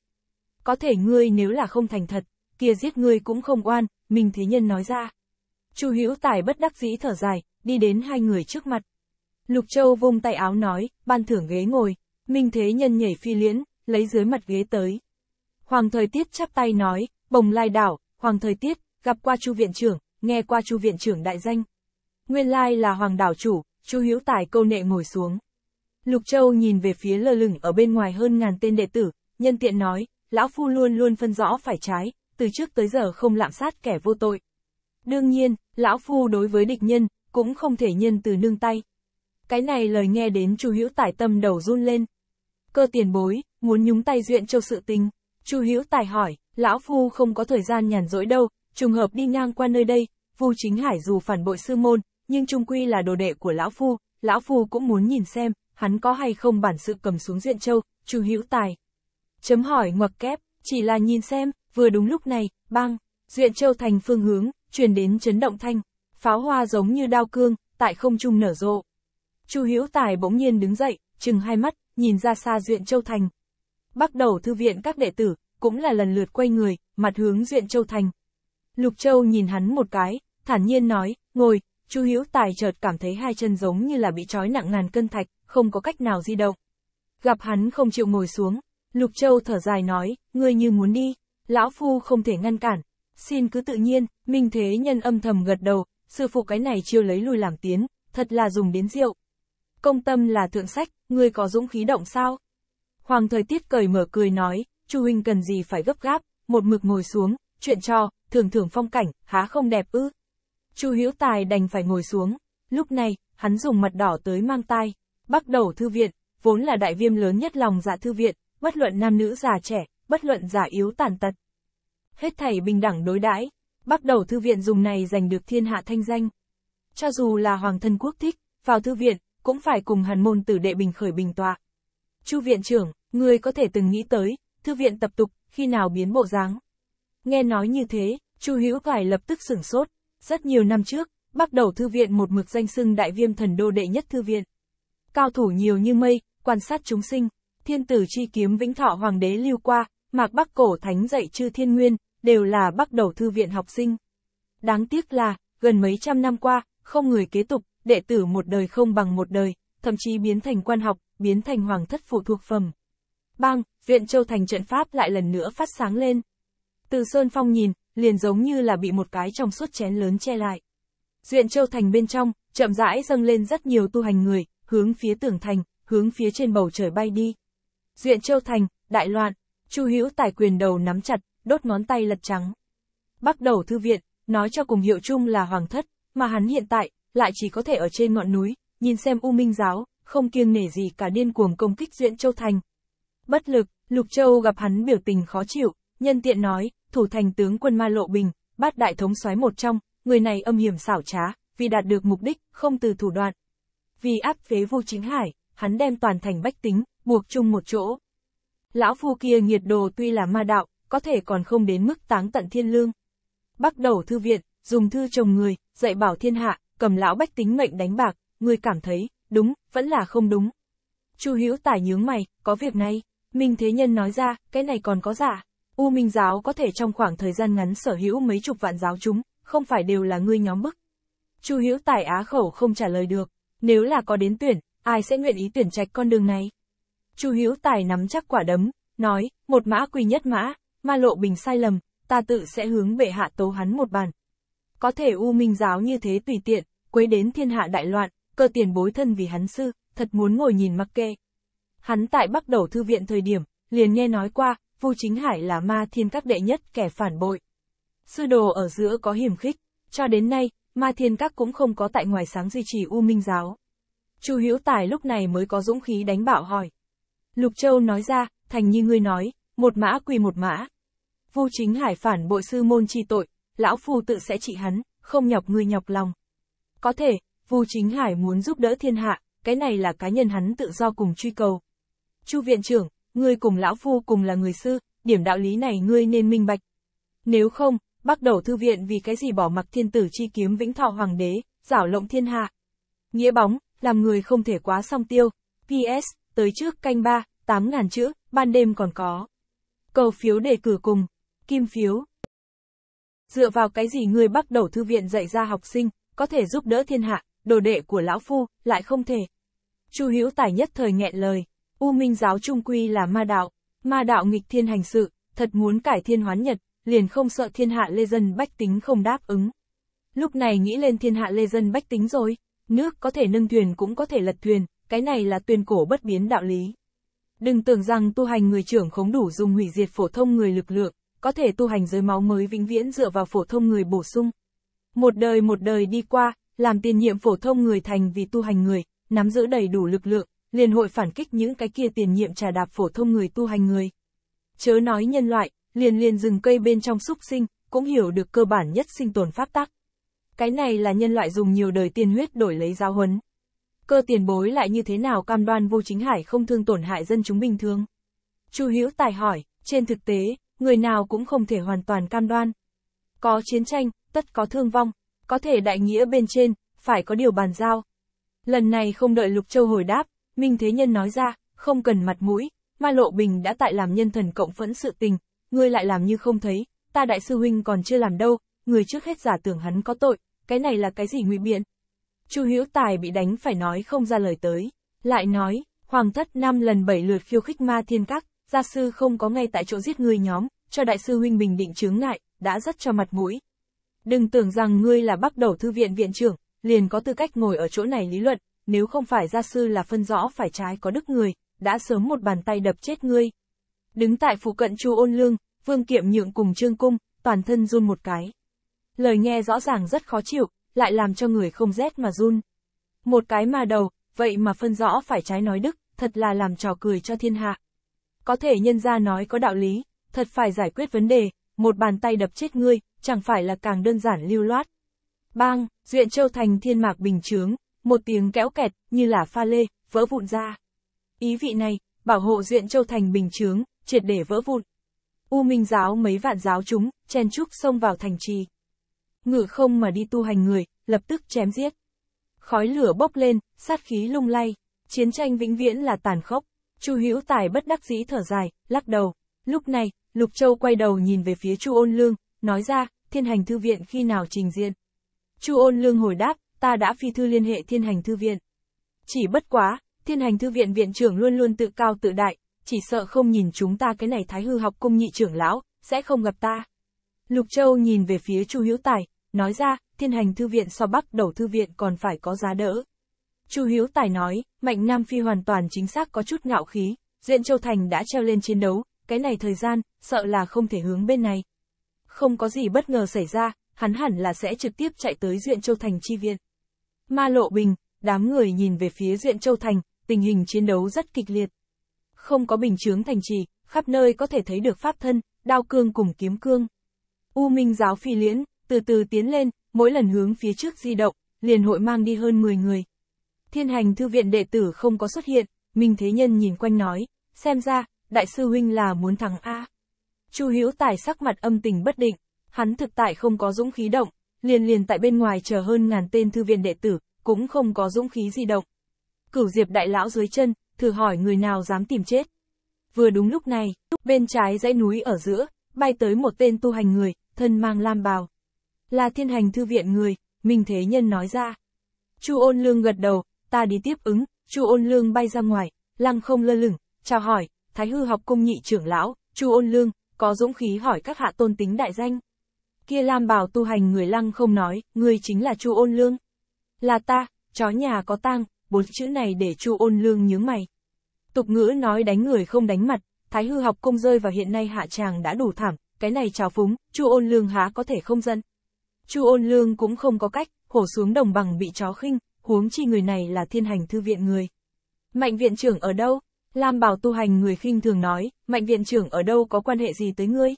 Có thể ngươi nếu là không thành thật, kia giết ngươi cũng không oan, Mình Thế Nhân nói ra. Chu Hữu Tài bất đắc dĩ thở dài, đi đến hai người trước mặt. Lục Châu vung tay áo nói, ban thưởng ghế ngồi, Minh Thế Nhân nhảy phi liễn, lấy dưới mặt ghế tới. Hoàng Thời Tiết chắp tay nói, bồng lai đảo, Hoàng Thời Tiết, gặp qua Chu Viện Trưởng, nghe qua Chu Viện Trưởng đại danh. Nguyên lai là Hoàng Đảo Chủ, Chu Hiếu Tài câu nệ ngồi xuống. Lục Châu nhìn về phía lơ lửng ở bên ngoài hơn ngàn tên đệ tử, nhân tiện nói, Lão Phu luôn luôn phân rõ phải trái, từ trước tới giờ không lạm sát kẻ vô tội. Đương nhiên, Lão Phu đối với địch nhân, cũng không thể nhân từ nương tay. Cái này lời nghe đến Chu Hiếu Tài tâm đầu run lên, cơ tiền bối, muốn nhúng tay duyện châu sự tình. Chu Hữu Tài hỏi, lão phu không có thời gian nhàn rỗi đâu, trùng hợp đi ngang qua nơi đây, Vu Chính Hải dù phản bội sư môn, nhưng trung quy là đồ đệ của lão phu, lão phu cũng muốn nhìn xem, hắn có hay không bản sự cầm xuống duyện châu, Chu Hữu Tài. Chấm hỏi ngoặc kép, chỉ là nhìn xem, vừa đúng lúc này, băng, duyện châu thành phương hướng, truyền đến chấn động thanh, pháo hoa giống như đao cương, tại không trung nở rộ. Chu Hữu Tài bỗng nhiên đứng dậy, chừng hai mắt, nhìn ra xa Duyện Châu Thành. Bắt đầu thư viện các đệ tử, cũng là lần lượt quay người, mặt hướng Duyện Châu Thành. Lục Châu nhìn hắn một cái, thản nhiên nói, ngồi, Chu Hiếu Tài chợt cảm thấy hai chân giống như là bị trói nặng ngàn cân thạch, không có cách nào di động. Gặp hắn không chịu ngồi xuống, Lục Châu thở dài nói, ngươi như muốn đi, lão phu không thể ngăn cản, xin cứ tự nhiên, Minh Thế Nhân âm thầm gật đầu, sư phụ cái này chiêu lấy lui làm tiến, thật là dùng đến rượu công tâm là thượng sách, ngươi có dũng khí động sao? Hoàng thời tiết cởi mở cười nói, Chu huynh cần gì phải gấp gáp, một mực ngồi xuống, chuyện cho thường thường phong cảnh, há không đẹp ư? Chu Hữu Tài đành phải ngồi xuống, lúc này, hắn dùng mặt đỏ tới mang tai, bắt Đầu thư viện, vốn là đại viêm lớn nhất lòng dạ thư viện, bất luận nam nữ già trẻ, bất luận già yếu tàn tật. Hết thảy bình đẳng đối đãi, bắt Đầu thư viện dùng này giành được thiên hạ thanh danh. Cho dù là hoàng thân quốc thích, vào thư viện, cũng phải cùng hàn môn tử đệ bình khởi bình tọa. Chu viện trưởng, người có thể từng nghĩ tới, thư viện tập tục, khi nào biến bộ dáng. Nghe nói như thế, Chu Hữu Cải lập tức sửng sốt, rất nhiều năm trước, bắt đầu thư viện một mực danh xưng đại viêm thần đô đệ nhất thư viện. Cao thủ nhiều như mây, quan sát chúng sinh, thiên tử chi kiếm vĩnh thọ hoàng đế lưu qua, mạc bắc cổ thánh dạy chư thiên nguyên, đều là bắt đầu thư viện học sinh. Đáng tiếc là, gần mấy trăm năm qua, không người kế tục, đệ tử một đời không bằng một đời, thậm chí biến thành quan học, biến thành hoàng thất phụ thuộc phẩm. Bang, viện châu thành trận pháp lại lần nữa phát sáng lên. Từ Sơn Phong nhìn, liền giống như là bị một cái trong suốt chén lớn che lại. Duyện châu thành bên trong, chậm rãi dâng lên rất nhiều tu hành người, hướng phía tường thành, hướng phía trên bầu trời bay đi. Duyện châu thành, đại loạn, Chu Hữu tài quyền đầu nắm chặt, đốt ngón tay lật trắng. bắt đầu thư viện, nói cho cùng hiệu chung là hoàng thất, mà hắn hiện tại, lại chỉ có thể ở trên ngọn núi, nhìn xem U Minh Giáo, không kiêng nể gì cả điên cuồng công kích Duyện Châu Thành. Bất lực, Lục Châu gặp hắn biểu tình khó chịu, nhân tiện nói, thủ thành tướng quân Ma Lộ Bình, bát đại thống soái một trong, người này âm hiểm xảo trá, vì đạt được mục đích, không từ thủ đoạn. Vì áp phế Vu Chính Hải, hắn đem toàn thành bách tính, buộc chung một chỗ. Lão phu kia nhiệt đồ tuy là ma đạo, có thể còn không đến mức táng tận thiên lương. bắt đầu thư viện, dùng thư trồng người, dạy bảo thiên hạ, cầm lão bách tính mệnh đánh bạc, ngươi cảm thấy, đúng, vẫn là không đúng. Chu Hữu Tài nhướng mày, có việc này, Minh Thế Nhân nói ra, cái này còn có giả. U Minh giáo có thể trong khoảng thời gian ngắn sở hữu mấy chục vạn giáo chúng, không phải đều là ngươi nhóm bức. Chu Hữu Tài á khẩu không trả lời được, nếu là có đến tuyển, ai sẽ nguyện ý tuyển trạch con đường này? Chu Hữu Tài nắm chắc quả đấm, nói, một mã quy nhất mã, ma lộ bình sai lầm, ta tự sẽ hướng bệ hạ tố hắn một bàn. Có thể U Minh giáo như thế tùy tiện, quấy đến thiên hạ đại loạn, cơ tiền bối thân vì hắn sư, thật muốn ngồi nhìn mặc kệ. Hắn tại bắt đầu thư viện thời điểm, liền nghe nói qua, Vu Chính Hải là ma thiên các đệ nhất kẻ phản bội. Sư đồ ở giữa có hiểm khích, cho đến nay, ma thiên các cũng không có tại ngoài sáng duy trì U Minh Giáo. Chu Hữu Tài lúc này mới có dũng khí đánh bảo hỏi. Lục Châu nói ra, thành như ngươi nói, một mã quỳ một mã. Vu Chính Hải phản bội sư môn chi tội, lão phu tự sẽ trị hắn, không nhọc ngươi nhọc lòng. Có thể, Vu Chính Hải muốn giúp đỡ thiên hạ, cái này là cá nhân hắn tự do cùng truy cầu. Chu viện trưởng, ngươi cùng lão phu cùng là người sư, điểm đạo lý này ngươi nên minh bạch. Nếu không, bắt đầu thư viện vì cái gì bỏ mặc thiên tử chi kiếm vĩnh thọ hoàng đế, giảo lộng thiên hạ. Nghĩa bóng, làm người không thể quá song tiêu. PS, tới trước canh ba, 8.000 chữ, ban đêm còn có. Cầu phiếu đề cử cùng, kim phiếu. Dựa vào cái gì ngươi bắt đầu thư viện dạy ra học sinh, có thể giúp đỡ thiên hạ, đồ đệ của lão phu, lại không thể. Chu Hữu Tài nhất thời nghẹn lời, U Minh giáo trung quy là ma đạo, ma đạo nghịch thiên hành sự, thật muốn cải thiên hoán nhật, liền không sợ thiên hạ lê dân bách tính không đáp ứng. Lúc này nghĩ lên thiên hạ lê dân bách tính rồi, nước có thể nâng thuyền cũng có thể lật thuyền, cái này là tuyên cổ bất biến đạo lý. Đừng tưởng rằng tu hành người trưởng khống đủ dùng hủy diệt phổ thông người lực lượng, có thể tu hành giới máu mới vĩnh viễn dựa vào phổ thông người bổ sung. Một đời một đời đi qua, làm tiền nhiệm phổ thông người thành vì tu hành người, nắm giữ đầy đủ lực lượng, liền hội phản kích những cái kia tiền nhiệm trà đạp phổ thông người tu hành người. Chớ nói nhân loại, liền liền rừng cây bên trong súc sinh, cũng hiểu được cơ bản nhất sinh tồn pháp tắc. Cái này là nhân loại dùng nhiều đời tiên huyết đổi lấy giao huấn. Cơ tiền bối lại như thế nào cam đoan vô chính hải không thương tổn hại dân chúng bình thường? Chu Hữu Tài hỏi, trên thực tế, người nào cũng không thể hoàn toàn cam đoan. Có chiến tranh, tất có thương vong, có thể đại nghĩa bên trên, phải có điều bàn giao. Lần này không đợi Lục Châu hồi đáp, Minh Thế Nhân nói ra, không cần mặt mũi, Ma Lộ Bình đã tại làm nhân thần cộng phẫn sự tình, ngươi lại làm như không thấy, ta đại sư huynh còn chưa làm đâu, người trước hết giả tưởng hắn có tội, cái này là cái gì nguy biện. Chu Hữu Tài bị đánh phải nói không ra lời tới, lại nói, Hoàng thất năm lần bảy lượt khiêu khích ma thiên các, gia sư không có ngay tại chỗ giết người nhóm, cho đại sư huynh bình định chướng ngại, đã rất cho mặt mũi, đừng tưởng rằng ngươi là bắt đầu thư viện viện trưởng, liền có tư cách ngồi ở chỗ này lý luận, nếu không phải gia sư là phân rõ phải trái có đức người, đã sớm một bàn tay đập chết ngươi. Đứng tại phụ cận Chu Ôn Lương, Vương Kiệm nhượng cùng Trương Cung, toàn thân run một cái. Lời nghe rõ ràng rất khó chịu, lại làm cho người không rét mà run. Một cái mà đầu, vậy mà phân rõ phải trái nói đức, thật là làm trò cười cho thiên hạ. Có thể nhân ra nói có đạo lý, thật phải giải quyết vấn đề, một bàn tay đập chết ngươi, chẳng phải là càng đơn giản lưu loát. Bang, duyện châu thành thiên mạc bình chướng, một tiếng kéo kẹt, như là pha lê, vỡ vụn ra. Ý vị này, bảo hộ duyện châu thành bình chướng, triệt để vỡ vụn. U Minh giáo mấy vạn giáo chúng, chen trúc xông vào thành trì. Ngự không mà đi tu hành người, lập tức chém giết. Khói lửa bốc lên, sát khí lung lay, chiến tranh vĩnh viễn là tàn khốc. Chu Hữu Tài bất đắc dĩ thở dài, lắc đầu. Lúc này, Lục Châu quay đầu nhìn về phía Chu Ôn Lương, nói ra, Thiên Hành Thư Viện khi nào trình diện? Chu Ôn Lương hồi đáp, ta đã phi thư liên hệ Thiên Hành Thư Viện. Chỉ bất quá, Thiên Hành Thư Viện Viện trưởng luôn luôn tự cao tự đại, chỉ sợ không nhìn chúng ta cái này thái hư học cung nhị trưởng lão, sẽ không gặp ta. Lục Châu nhìn về phía Chu Hiếu Tài, nói ra, Thiên Hành Thư Viện so bắc đầu Thư Viện còn phải có giá đỡ. Chu Hiếu Tài nói, Mạnh Nam Phi hoàn toàn chính xác có chút ngạo khí, Diện Châu Thành đã treo lên chiến đấu, cái này thời gian, sợ là không thể hướng bên này không có gì bất ngờ xảy ra, hắn hẳn là sẽ trực tiếp chạy tới Duyện Châu Thành chi viện. Ma Lộ Bình, đám người nhìn về phía Duyện Châu Thành, tình hình chiến đấu rất kịch liệt. Không có bình chướng thành trì, khắp nơi có thể thấy được pháp thân, đao cương cùng kiếm cương. U Minh giáo phi liễn, từ từ tiến lên, mỗi lần hướng phía trước di động, liền hội mang đi hơn 10 người. Thiên hành thư viện đệ tử không có xuất hiện, Minh Thế Nhân nhìn quanh nói, xem ra, đại sư huynh là muốn thắng A. Chu Hữu Tài sắc mặt âm tình bất định, hắn thực tại không có dũng khí động, liền liền tại bên ngoài chờ hơn ngàn tên thư viện đệ tử, cũng không có dũng khí gì động. Cửu Diệp đại lão dưới chân, thử hỏi người nào dám tìm chết. Vừa đúng lúc này, bên trái dãy núi ở giữa, bay tới một tên tu hành người, thân mang lam bào. Là thiên hành thư viện người, Minh Thế Nhân nói ra. Chu ôn lương gật đầu, ta đi tiếp ứng, Chu ôn lương bay ra ngoài, lăng không lơ lửng, chào hỏi, Thái hư học cung nhị trưởng lão, Chu ôn lương, có dũng khí hỏi các hạ tôn tính đại danh. Kia Lam Bảo tu hành người lăng không nói, người chính là Chu Ôn Lương. Là ta, chó nhà có tang, bốn chữ này để Chu Ôn Lương nhướng mày. Tục ngữ nói đánh người không đánh mặt, Thái hư học công rơi vào hiện nay hạ tràng đã đủ thảm, cái này trào phúng, Chu Ôn Lương há có thể không dân. Chu Ôn Lương cũng không có cách, hổ xuống đồng bằng bị chó khinh, huống chi người này là thiên hành thư viện người. Mạnh viện trưởng ở đâu? Lam bảo tu hành người khinh thường nói, mạnh viện trưởng ở đâu có quan hệ gì tới ngươi?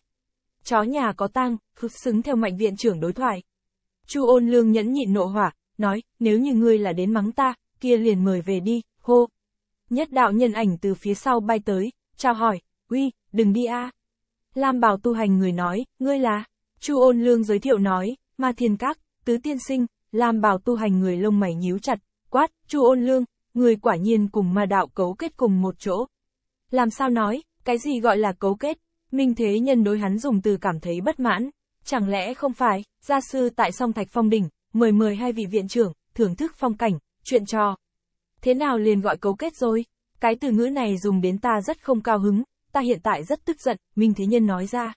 Chó nhà có tang, khức xứng theo mạnh viện trưởng đối thoại. Chu ôn lương nhẫn nhịn nộ hỏa, nói, nếu như ngươi là đến mắng ta, kia liền mời về đi, hô. Nhất đạo nhân ảnh từ phía sau bay tới, chào hỏi, uy, đừng đi a. Lam bảo tu hành người nói, ngươi là, Chu ôn lương giới thiệu nói, ma thiên các, tứ tiên sinh, Lam bảo tu hành người lông mày nhíu chặt, quát, Chu ôn lương, người quả nhiên cùng ma đạo cấu kết cùng một chỗ. Làm sao nói, cái gì gọi là cấu kết, Minh Thế Nhân đối hắn dùng từ cảm thấy bất mãn, chẳng lẽ không phải, gia sư tại song thạch phong đỉnh, mời mời hai vị viện trưởng, thưởng thức phong cảnh, chuyện trò. Thế nào liền gọi cấu kết rồi, cái từ ngữ này dùng đến ta rất không cao hứng, ta hiện tại rất tức giận, Minh Thế Nhân nói ra.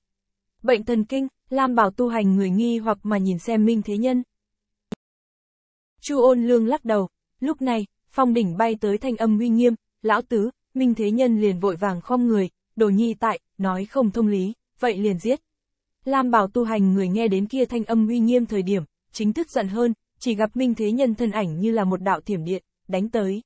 Bệnh thần kinh, Lam bảo tu hành người nghi hoặc mà nhìn xem Minh Thế Nhân. Chu ôn lương lắc đầu, lúc này, phong đỉnh bay tới thanh âm uy nghiêm, lão tứ, Minh Thế Nhân liền vội vàng khom người, đồ nhi tại, nói không thông lý, vậy liền giết. Lam bảo tu hành người nghe đến kia thanh âm uy nghiêm thời điểm, chính thức giận hơn, chỉ gặp Minh Thế Nhân thân ảnh như là một đạo thiểm điện, đánh tới.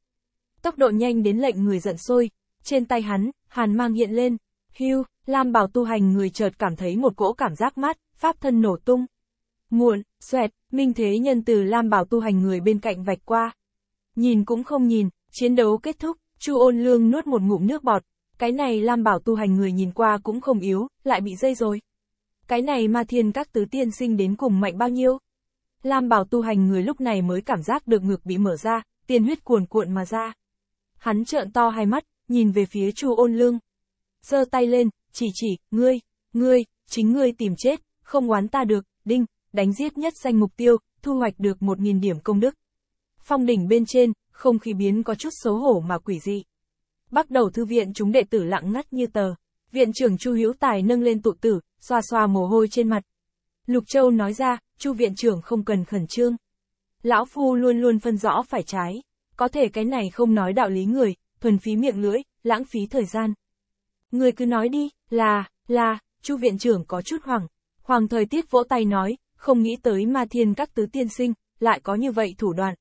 Tốc độ nhanh đến lệnh người giận sôi, trên tay hắn, hàn mang hiện lên, hưu, Lam bảo tu hành người chợt cảm thấy một cỗ cảm giác mát, pháp thân nổ tung. Muộn, xoẹt, Minh Thế Nhân từ Lam bảo tu hành người bên cạnh vạch qua, nhìn cũng không nhìn, chiến đấu kết thúc, Chu Ôn Lương nuốt một ngụm nước bọt, cái này Lam Bảo tu hành người nhìn qua cũng không yếu, lại bị dây rồi. Cái này ma thiên các tứ tiên sinh đến cùng mạnh bao nhiêu? Lam Bảo tu hành người lúc này mới cảm giác được ngực bị mở ra, tiền huyết cuồn cuộn mà ra. Hắn trợn to hai mắt, nhìn về phía Chu Ôn Lương. giơ tay lên, chỉ chỉ, ngươi, ngươi, chính ngươi tìm chết, không oán ta được, đinh, đánh giết nhất danh mục tiêu, thu hoạch được 1.000 điểm công đức phong đỉnh bên trên, không khí biến có chút xấu hổ mà quỷ dị. Bắt đầu thư viện chúng đệ tử lặng ngắt như tờ. Viện trưởng Chu Hữu Tài nâng lên tụ tử, xoa xoa mồ hôi trên mặt. Lục Châu nói ra, Chu viện trưởng không cần khẩn trương. Lão Phu luôn luôn phân rõ phải trái. Có thể cái này không nói đạo lý người, thuần phí miệng lưỡi, lãng phí thời gian. Người cứ nói đi, là, là, Chu viện trưởng có chút hoảng. Hoàng thời tiết vỗ tay nói, không nghĩ tới ma thiên các tứ tiên sinh, lại có như vậy thủ đoạn,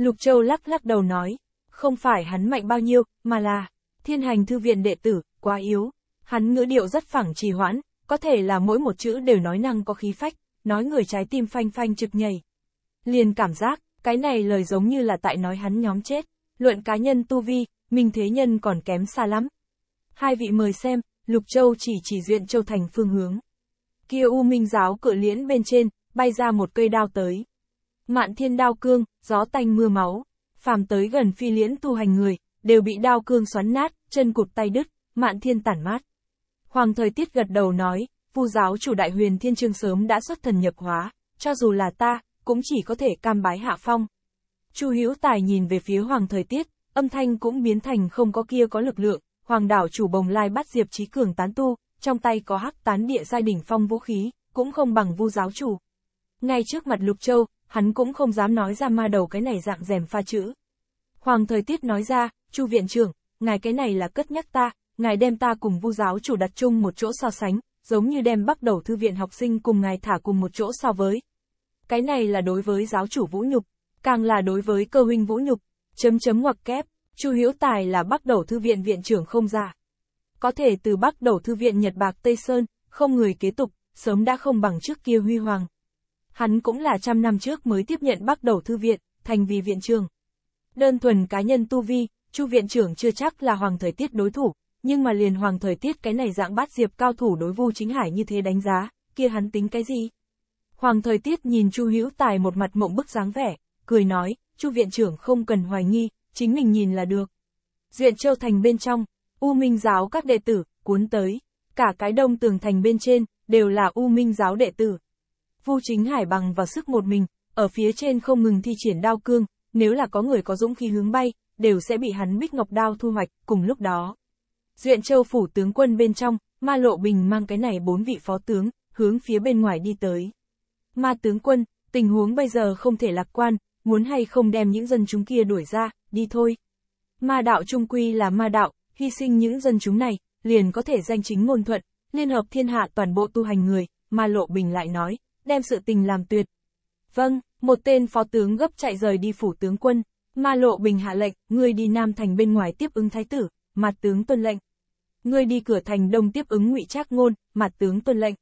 Lục Châu lắc lắc đầu nói, không phải hắn mạnh bao nhiêu, mà là, thiên hành thư viện đệ tử, quá yếu. Hắn ngữ điệu rất phẳng trì hoãn, có thể là mỗi một chữ đều nói năng có khí phách, nói người trái tim phanh phanh trực nhảy. Liền cảm giác, cái này lời giống như là tại nói hắn nhóm chết, luận cá nhân tu vi, mình thế nhân còn kém xa lắm. Hai vị mời xem, Lục Châu chỉ chỉ duyện Châu Thành phương hướng. Kia U Minh giáo cự liễn bên trên, bay ra một cây đao tới. Mạn thiên đao cương, gió tanh mưa máu. Phàm tới gần phi liễn tu hành người, đều bị đao cương xoắn nát, chân cụt tay đứt, mạn thiên tản mát. Hoàng thời tiết gật đầu nói, phu giáo chủ đại huyền thiên trương sớm đã xuất thần nhập hóa, cho dù là ta, cũng chỉ có thể cam bái hạ phong. Chu Hữu Tài nhìn về phía hoàng thời tiết, âm thanh cũng biến thành không có kia có lực lượng, hoàng đảo chủ bồng lai bắt diệp trí cường tán tu, trong tay có hắc tán địa giai đỉnh phong vũ khí, cũng không bằng vu giáo chủ. Ngay trước mặt Lục Châu, hắn cũng không dám nói ra ma đầu cái này dạng rèm pha chữ. Hoàng thời tiết nói ra, Chu viện trưởng, ngài cái này là cất nhắc ta, ngài đem ta cùng vu giáo chủ đặt chung một chỗ so sánh, giống như đem bắt đầu thư viện học sinh cùng ngài thả cùng một chỗ so với. Cái này là đối với giáo chủ vũ nhục, càng là đối với cơ huynh vũ nhục, chấm chấm ngoặc kép, Chu Hiếu Tài là bắt đầu thư viện viện trưởng không giả. Có thể từ bắt đầu thư viện Nhật Bạc Tây Sơn, không người kế tục, sớm đã không bằng trước kia huy hoàng. Hắn cũng là trăm năm trước mới tiếp nhận bắt đầu thư viện, thành vì viện trường. Đơn thuần cá nhân tu vi, Chu viện trưởng chưa chắc là hoàng thời tiết đối thủ, nhưng mà liền hoàng thời tiết cái này dạng bát diệp cao thủ đối vu chính hải như thế đánh giá, kia hắn tính cái gì? Hoàng thời tiết nhìn Chu Hữu Tài một mặt mộng bức dáng vẻ, cười nói, Chu viện trưởng không cần hoài nghi, chính mình nhìn là được. Duyện Châu thành bên trong, U Minh giáo các đệ tử cuốn tới, cả cái đông tường thành bên trên đều là U Minh giáo đệ tử. Vu Chính Hải bằng vào sức một mình, ở phía trên không ngừng thi triển đao cương, nếu là có người có dũng khí hướng bay, đều sẽ bị hắn bích ngọc đao thu hoạch, cùng lúc đó. Duyện Châu phủ tướng quân bên trong, Ma Lộ Bình mang cái này bốn vị phó tướng, hướng phía bên ngoài đi tới. Ma tướng quân, tình huống bây giờ không thể lạc quan, muốn hay không đem những dân chúng kia đuổi ra, đi thôi. Ma đạo trung quy là ma đạo, hy sinh những dân chúng này, liền có thể danh chính ngôn thuận, liên hợp thiên hạ toàn bộ tu hành người, Ma Lộ Bình lại nói, đem sự tình làm tuyệt. Vâng, một tên phó tướng gấp chạy rời đi phủ tướng quân, ma lộ bình hạ lệnh, ngươi đi nam thành bên ngoài tiếp ứng thái tử, mặt tướng tuân lệnh. Ngươi đi cửa thành đông tiếp ứng ngụy trác ngôn, mặt tướng tuân lệnh.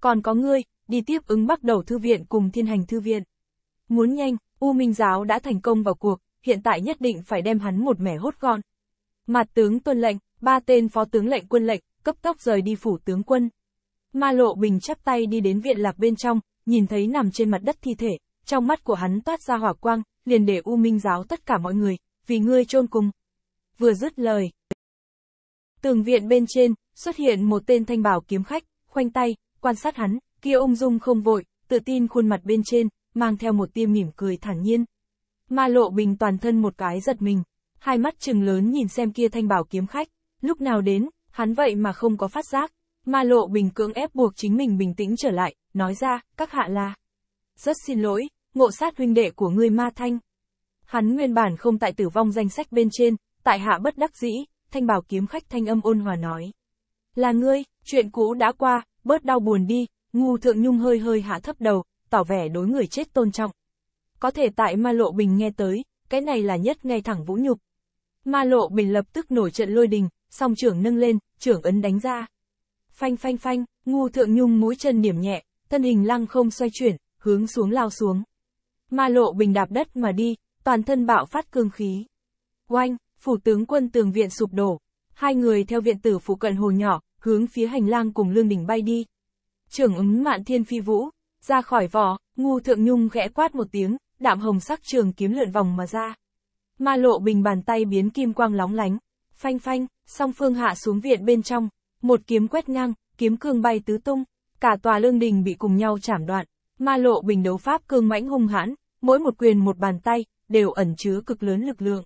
Còn có ngươi, đi tiếp ứng bắt đầu thư viện cùng thiên hành thư viện. Muốn nhanh, U Minh Giáo đã thành công vào cuộc, hiện tại nhất định phải đem hắn một mẻ hốt gọn. Mặt tướng tuân lệnh, ba tên phó tướng lệnh quân lệnh, cấp tốc rời đi phủ tướng quân. Ma Lộ Bình chắp tay đi đến viện lạc bên trong, nhìn thấy nằm trên mặt đất thi thể, trong mắt của hắn toát ra hỏa quang, liền để U Minh giáo tất cả mọi người, vì ngươi chôn cùng. Vừa dứt lời. Tường viện bên trên, xuất hiện một tên thanh bảo kiếm khách, khoanh tay, quan sát hắn, kia ung dung không vội, tự tin khuôn mặt bên trên, mang theo một tia mỉm cười thản nhiên. Ma Lộ Bình toàn thân một cái giật mình, hai mắt trừng lớn nhìn xem kia thanh bảo kiếm khách, lúc nào đến, hắn vậy mà không có phát giác, Ma Lộ Bình cưỡng ép buộc chính mình bình tĩnh trở lại, nói ra, các hạ là. Rất xin lỗi, ngộ sát huynh đệ của người Ma Thanh. Hắn nguyên bản không tại tử vong danh sách bên trên, tại hạ bất đắc dĩ, thanh bảo kiếm khách thanh âm ôn hòa nói. Là ngươi, chuyện cũ đã qua, bớt đau buồn đi, ngu thượng nhung hơi hơi hạ thấp đầu, tỏ vẻ đối người chết tôn trọng. Có thể tại Ma Lộ Bình nghe tới, cái này là nhất ngay thẳng vũ nhục. Ma Lộ Bình lập tức nổi trận lôi đình, song trưởng nâng lên, trưởng ấn đánh ra phanh phanh phanh, ngu thượng nhung mũi chân điểm nhẹ, thân hình lăng không xoay chuyển, hướng xuống lao xuống. Ma lộ bình đạp đất mà đi, toàn thân bạo phát cương khí. Oanh, phủ tướng quân tường viện sụp đổ, hai người theo viện tử phủ cận hồ nhỏ, hướng phía hành lang cùng lương đỉnh bay đi. Trưởng ứng mạn thiên phi vũ, ra khỏi vỏ, ngu thượng nhung khẽ quát một tiếng, đạm hồng sắc trường kiếm lượn vòng mà ra. Ma lộ bình bàn tay biến kim quang lóng lánh, phanh phanh, song phương hạ xuống viện bên trong, một kiếm quét ngang, kiếm cương bay tứ tung, cả tòa lương đình bị cùng nhau chảm đoạn. Ma lộ bình đấu pháp cương mãnh hung hãn, mỗi một quyền một bàn tay, đều ẩn chứa cực lớn lực lượng.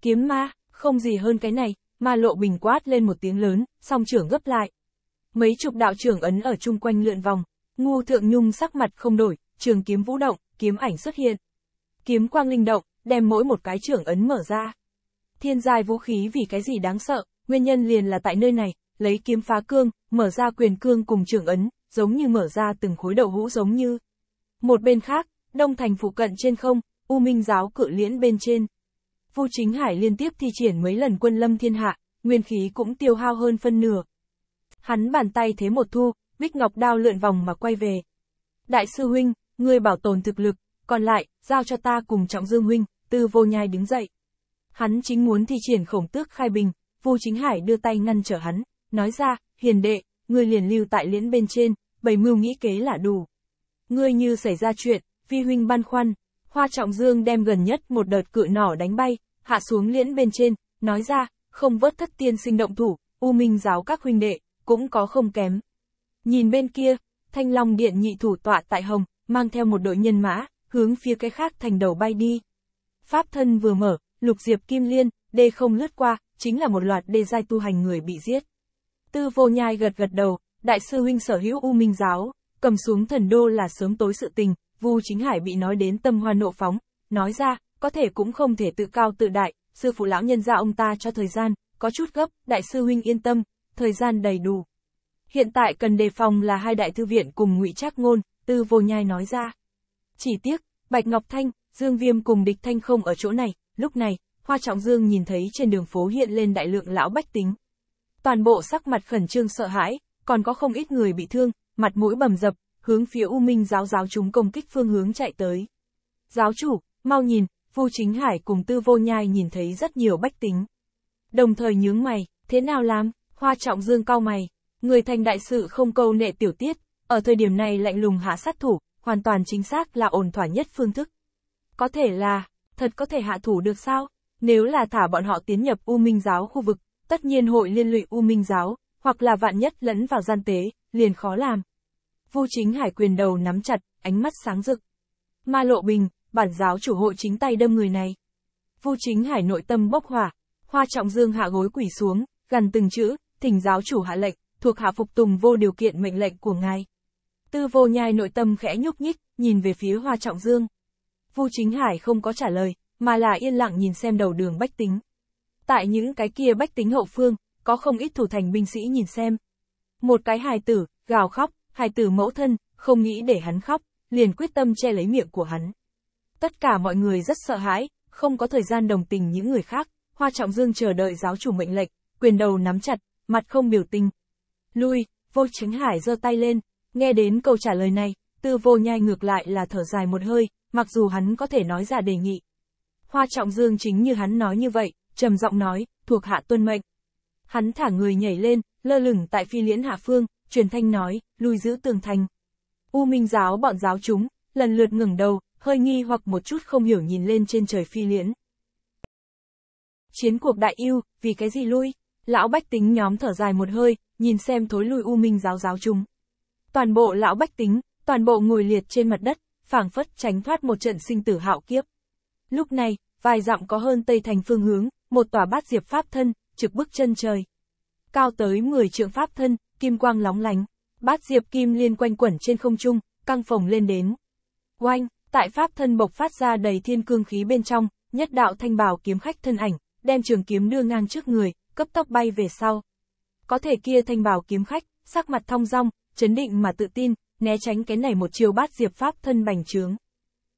Kiếm ma, không gì hơn cái này, ma lộ bình quát lên một tiếng lớn, song trưởng gấp lại. Mấy chục đạo trưởng ấn ở chung quanh lượn vòng, ngu thượng nhung sắc mặt không đổi, trường kiếm vũ động, kiếm ảnh xuất hiện. Kiếm quang linh động, đem mỗi một cái trưởng ấn mở ra. Thiên giai vũ khí vì cái gì đáng sợ, nguyên nhân liền là tại nơi này, lấy kiếm phá cương, mở ra quyền cương cùng trưởng ấn, giống như mở ra từng khối đậu hũ giống như. Một bên khác, đông thành phụ cận trên không, U Minh giáo cự liễn bên trên. Vu Chính Hải liên tiếp thi triển mấy lần quân lâm thiên hạ, nguyên khí cũng tiêu hao hơn phân nửa. Hắn bàn tay thế một thu, bích ngọc đao lượn vòng mà quay về. Đại sư huynh, ngươi bảo tồn thực lực, còn lại, giao cho ta cùng trọng dương huynh, tư vô nhai đứng dậy. Hắn chính muốn thi triển khổng tước khai bình, Vu Chính Hải đưa tay ngăn trở hắn, nói ra, hiền đệ, ngươi liền lưu tại liễn bên trên, bày mưu nghĩ kế là đủ. Ngươi như xảy ra chuyện, phi huynh băn khoăn, hoa trọng dương đem gần nhất một đợt cự nỏ đánh bay, hạ xuống liễn bên trên, nói ra, không vớt thất tiên sinh động thủ, u minh giáo các huynh đệ, cũng có không kém. Nhìn bên kia, thanh long điện nhị thủ tọa tại hồng, mang theo một đội nhân mã, hướng phía cái khác thành đầu bay đi. Pháp thân vừa mở, lục diệp kim liên, đê không lướt qua, chính là một loạt đê giai tu hành người bị giết. Tư vô nhai gật gật đầu, đại sư huynh sở hữu U Minh giáo, cầm xuống thần đô là sớm tối sự tình, Vu Chính Hải bị nói đến tâm hoa nộ phóng, nói ra, có thể cũng không thể tự cao tự đại, sư phụ lão nhân ra ông ta cho thời gian, có chút gấp, đại sư huynh yên tâm, thời gian đầy đủ. Hiện tại cần đề phòng là hai đại thư viện cùng ngụy Trác Ngôn, Tư Vô Nhai nói ra. Chỉ tiếc, Bạch Ngọc Thanh, Dương Viêm cùng Địch Thanh không ở chỗ này, lúc này, Hoa Trọng Dương nhìn thấy trên đường phố hiện lên đại lượng lão bách tính, toàn bộ sắc mặt khẩn trương sợ hãi, còn có không ít người bị thương, mặt mũi bầm dập, hướng phía U Minh giáo giáo chúng công kích phương hướng chạy tới. Giáo chủ, mau nhìn, Vu Chính Hải cùng Tư Vô Nhai nhìn thấy rất nhiều bách tính. Đồng thời nhướng mày, thế nào làm, hoa trọng dương cao mày, người thành đại sự không câu nệ tiểu tiết, ở thời điểm này lạnh lùng hạ sát thủ, hoàn toàn chính xác là ổn thỏa nhất phương thức. Có thể là, thật có thể hạ thủ được sao? Nếu là thả bọn họ tiến nhập U Minh giáo khu vực, tất nhiên hội liên lụy U Minh giáo, hoặc là vạn nhất lẫn vào gian tế, liền khó làm. Vu chính hải quyền đầu nắm chặt, ánh mắt sáng rực. Ma lộ bình, bản giáo chủ hội chính tay đâm người này. Vu chính hải nội tâm bốc hỏa, hoa trọng dương hạ gối quỷ xuống, gần từng chữ, thỉnh giáo chủ hạ lệnh, thuộc hạ phục tùng vô điều kiện mệnh lệnh của ngài. Tư vô nhai nội tâm khẽ nhúc nhích, nhìn về phía hoa trọng dương. Vu chính hải không có trả lời, mà là yên lặng nhìn xem đầu đường bách tính. Tại những cái kia bách tính hậu phương, có không ít thủ thành binh sĩ nhìn xem. Một cái hài tử, gào khóc, hài tử mẫu thân, không nghĩ để hắn khóc, liền quyết tâm che lấy miệng của hắn. Tất cả mọi người rất sợ hãi, không có thời gian đồng tình những người khác, Hoa Trọng Dương chờ đợi giáo chủ mệnh lệnh, quyền đầu nắm chặt, mặt không biểu tình. Lui, vô chính hải giơ tay lên, nghe đến câu trả lời này, tư vô nhai ngược lại là thở dài một hơi, mặc dù hắn có thể nói ra đề nghị. Hoa Trọng Dương chính như hắn nói như vậy, trầm giọng nói, thuộc hạ tuân mệnh. Hắn thả người nhảy lên, lơ lửng tại phi liễn hạ phương, truyền thanh nói, lui giữ tường thành. U Minh giáo bọn giáo chúng, lần lượt ngừng đầu, hơi nghi hoặc một chút không hiểu nhìn lên trên trời phi liễn. Chiến cuộc đại yêu, vì cái gì lui? Lão bách tính nhóm thở dài một hơi, nhìn xem thối lui U Minh giáo giáo chúng. Toàn bộ lão bách tính, toàn bộ ngồi liệt trên mặt đất, phảng phất tránh thoát một trận sinh tử hạo kiếp. Lúc này, vài dặm có hơn tây thành phương hướng, một tòa bát diệp pháp thân, trực bức chân trời. Cao tới 10 trượng pháp thân, kim quang lóng lánh, bát diệp kim liên quanh quẩn trên không trung, căng phồng lên đến. Oanh, tại pháp thân bộc phát ra đầy thiên cương khí bên trong, nhất đạo thanh bảo kiếm khách thân ảnh, đem trường kiếm đưa ngang trước người, cấp tốc bay về sau. Có thể kia thanh bảo kiếm khách, sắc mặt thong dong, chấn định mà tự tin, né tránh cái này một chiều bát diệp pháp thân bành trướng.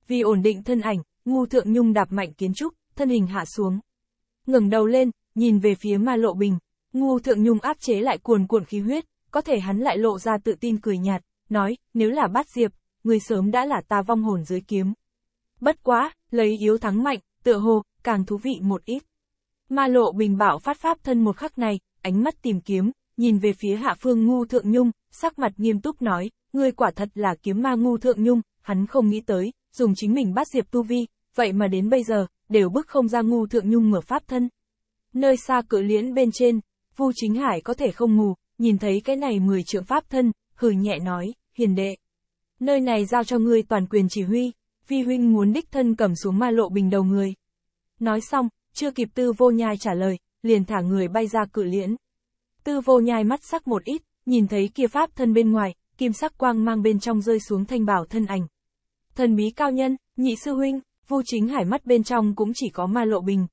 Vì ổn định thân ảnh, ngu thượng nhung đạp mạnh kiến trúc, thân hình hạ xuống ngẩng đầu lên, nhìn về phía ma lộ bình. Ngu thượng nhung áp chế lại cuồn cuộn khí huyết, có thể hắn lại lộ ra tự tin cười nhạt, nói, nếu là bát diệp, người sớm đã là ta vong hồn dưới kiếm. Bất quá, lấy yếu thắng mạnh, tựa hồ, càng thú vị một ít. Ma lộ bình bảo phát pháp thân một khắc này, ánh mắt tìm kiếm, nhìn về phía hạ phương ngu thượng nhung, sắc mặt nghiêm túc nói, ngươi quả thật là kiếm ma ngu thượng nhung, hắn không nghĩ tới, dùng chính mình bắt diệp tu vi, vậy mà đến bây giờ, đều bức không ra ngu thượng nhung ngửa pháp thân. Nơi xa cự liễn bên trên, Vu Chính Hải có thể không ngủ, nhìn thấy cái này mười trượng pháp thân, hừ nhẹ nói, hiền đệ. Nơi này giao cho ngươi toàn quyền chỉ huy, vi huynh muốn đích thân cầm xuống ma lộ bình đầu người. Nói xong, chưa kịp tư vô nhai trả lời, liền thả người bay ra cự liễn. Tư vô nhai mắt sắc một ít, nhìn thấy kia pháp thân bên ngoài, kim sắc quang mang bên trong rơi xuống thanh bảo thân ảnh. Thần bí cao nhân, nhị sư huynh, Vu chính hải mắt bên trong cũng chỉ có ma lộ bình.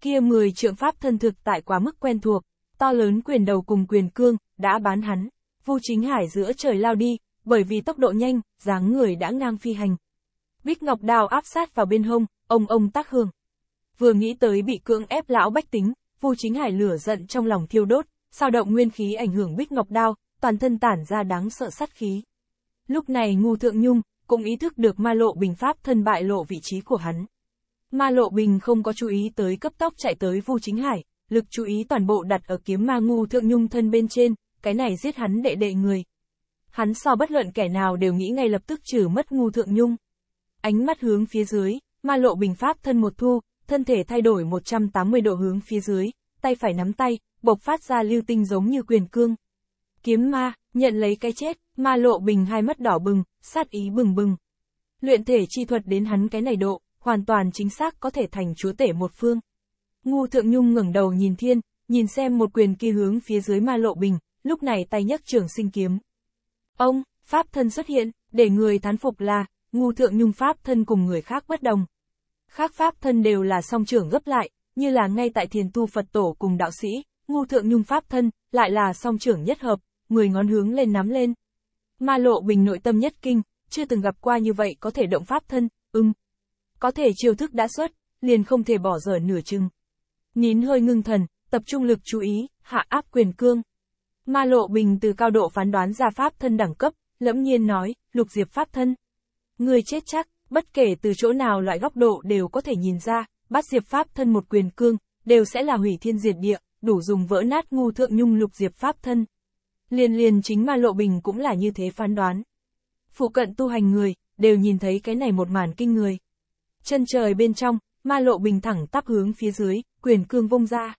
Kia 10 trượng pháp thân thực tại quá mức quen thuộc, to lớn quyền đầu cùng quyền cương, đã bán hắn. Vu chính hải giữa trời lao đi, bởi vì tốc độ nhanh, dáng người đã ngang phi hành. Bích Ngọc Đào áp sát vào bên hông, ông ông tác hương. Vừa nghĩ tới bị cưỡng ép lão bách tính, Vu Chính Hải lửa giận trong lòng thiêu đốt, sao động nguyên khí ảnh hưởng Bích Ngọc Đao, toàn thân tản ra đáng sợ sát khí. Lúc này Ngô Thượng Nhung, cũng ý thức được ma lộ bình pháp thân bại lộ vị trí của hắn. Ma lộ bình không có chú ý tới cấp tốc chạy tới Vu Chính Hải, lực chú ý toàn bộ đặt ở kiếm ma ngu thượng nhung thân bên trên, cái này giết hắn đệ đệ người. Hắn so bất luận kẻ nào đều nghĩ ngay lập tức trừ mất ngu thượng nhung. Ánh mắt hướng phía dưới, ma lộ bình pháp thân một thu, thân thể thay đổi 180 độ hướng phía dưới, tay phải nắm tay, bộc phát ra lưu tinh giống như quyền cương. Kiếm ma, Nhận lấy cái chết, ma lộ bình hai mắt đỏ bừng, sát ý bừng bừng. Luyện thể chi thuật đến hắn cái này độ, hoàn toàn chính xác có thể thành chúa tể một phương. Ngu thượng nhung ngẩng đầu nhìn thiên, nhìn xem một quyền kia hướng phía dưới ma lộ bình, lúc này tay nhấc trường sinh kiếm. Ông, pháp thân xuất hiện, để người thán phục là, ngu thượng nhung pháp thân cùng người khác bất đồng. Khác pháp thân đều là song trưởng gấp lại, như là ngay tại thiền tu Phật tổ cùng đạo sĩ, ngu thượng nhung pháp thân, lại là song trưởng nhất hợp, người ngón hướng lên nắm lên. Ma lộ bình nội tâm nhất kinh, chưa từng gặp qua như vậy có thể động pháp thân, ưng. Có thể chiêu thức đã xuất, liền không thể bỏ dở nửa chừng. Nín hơi ngưng thần, tập trung lực chú ý, hạ áp quyền cương. Ma lộ bình từ cao độ phán đoán ra pháp thân đẳng cấp, lẫm nhiên nói, lục diệp pháp thân. Người chết chắc, bất kể từ chỗ nào loại góc độ đều có thể nhìn ra, bắt diệp pháp thân một quyền cương, đều sẽ là hủy thiên diệt địa, đủ dùng vỡ nát ngu thượng nhung lục diệp pháp thân. Liền liền chính ma lộ bình cũng là như thế phán đoán. Phụ cận tu hành người, đều nhìn thấy cái này một màn kinh người. Chân trời bên trong, ma lộ bình thẳng tắp hướng phía dưới, quyền cương vông ra.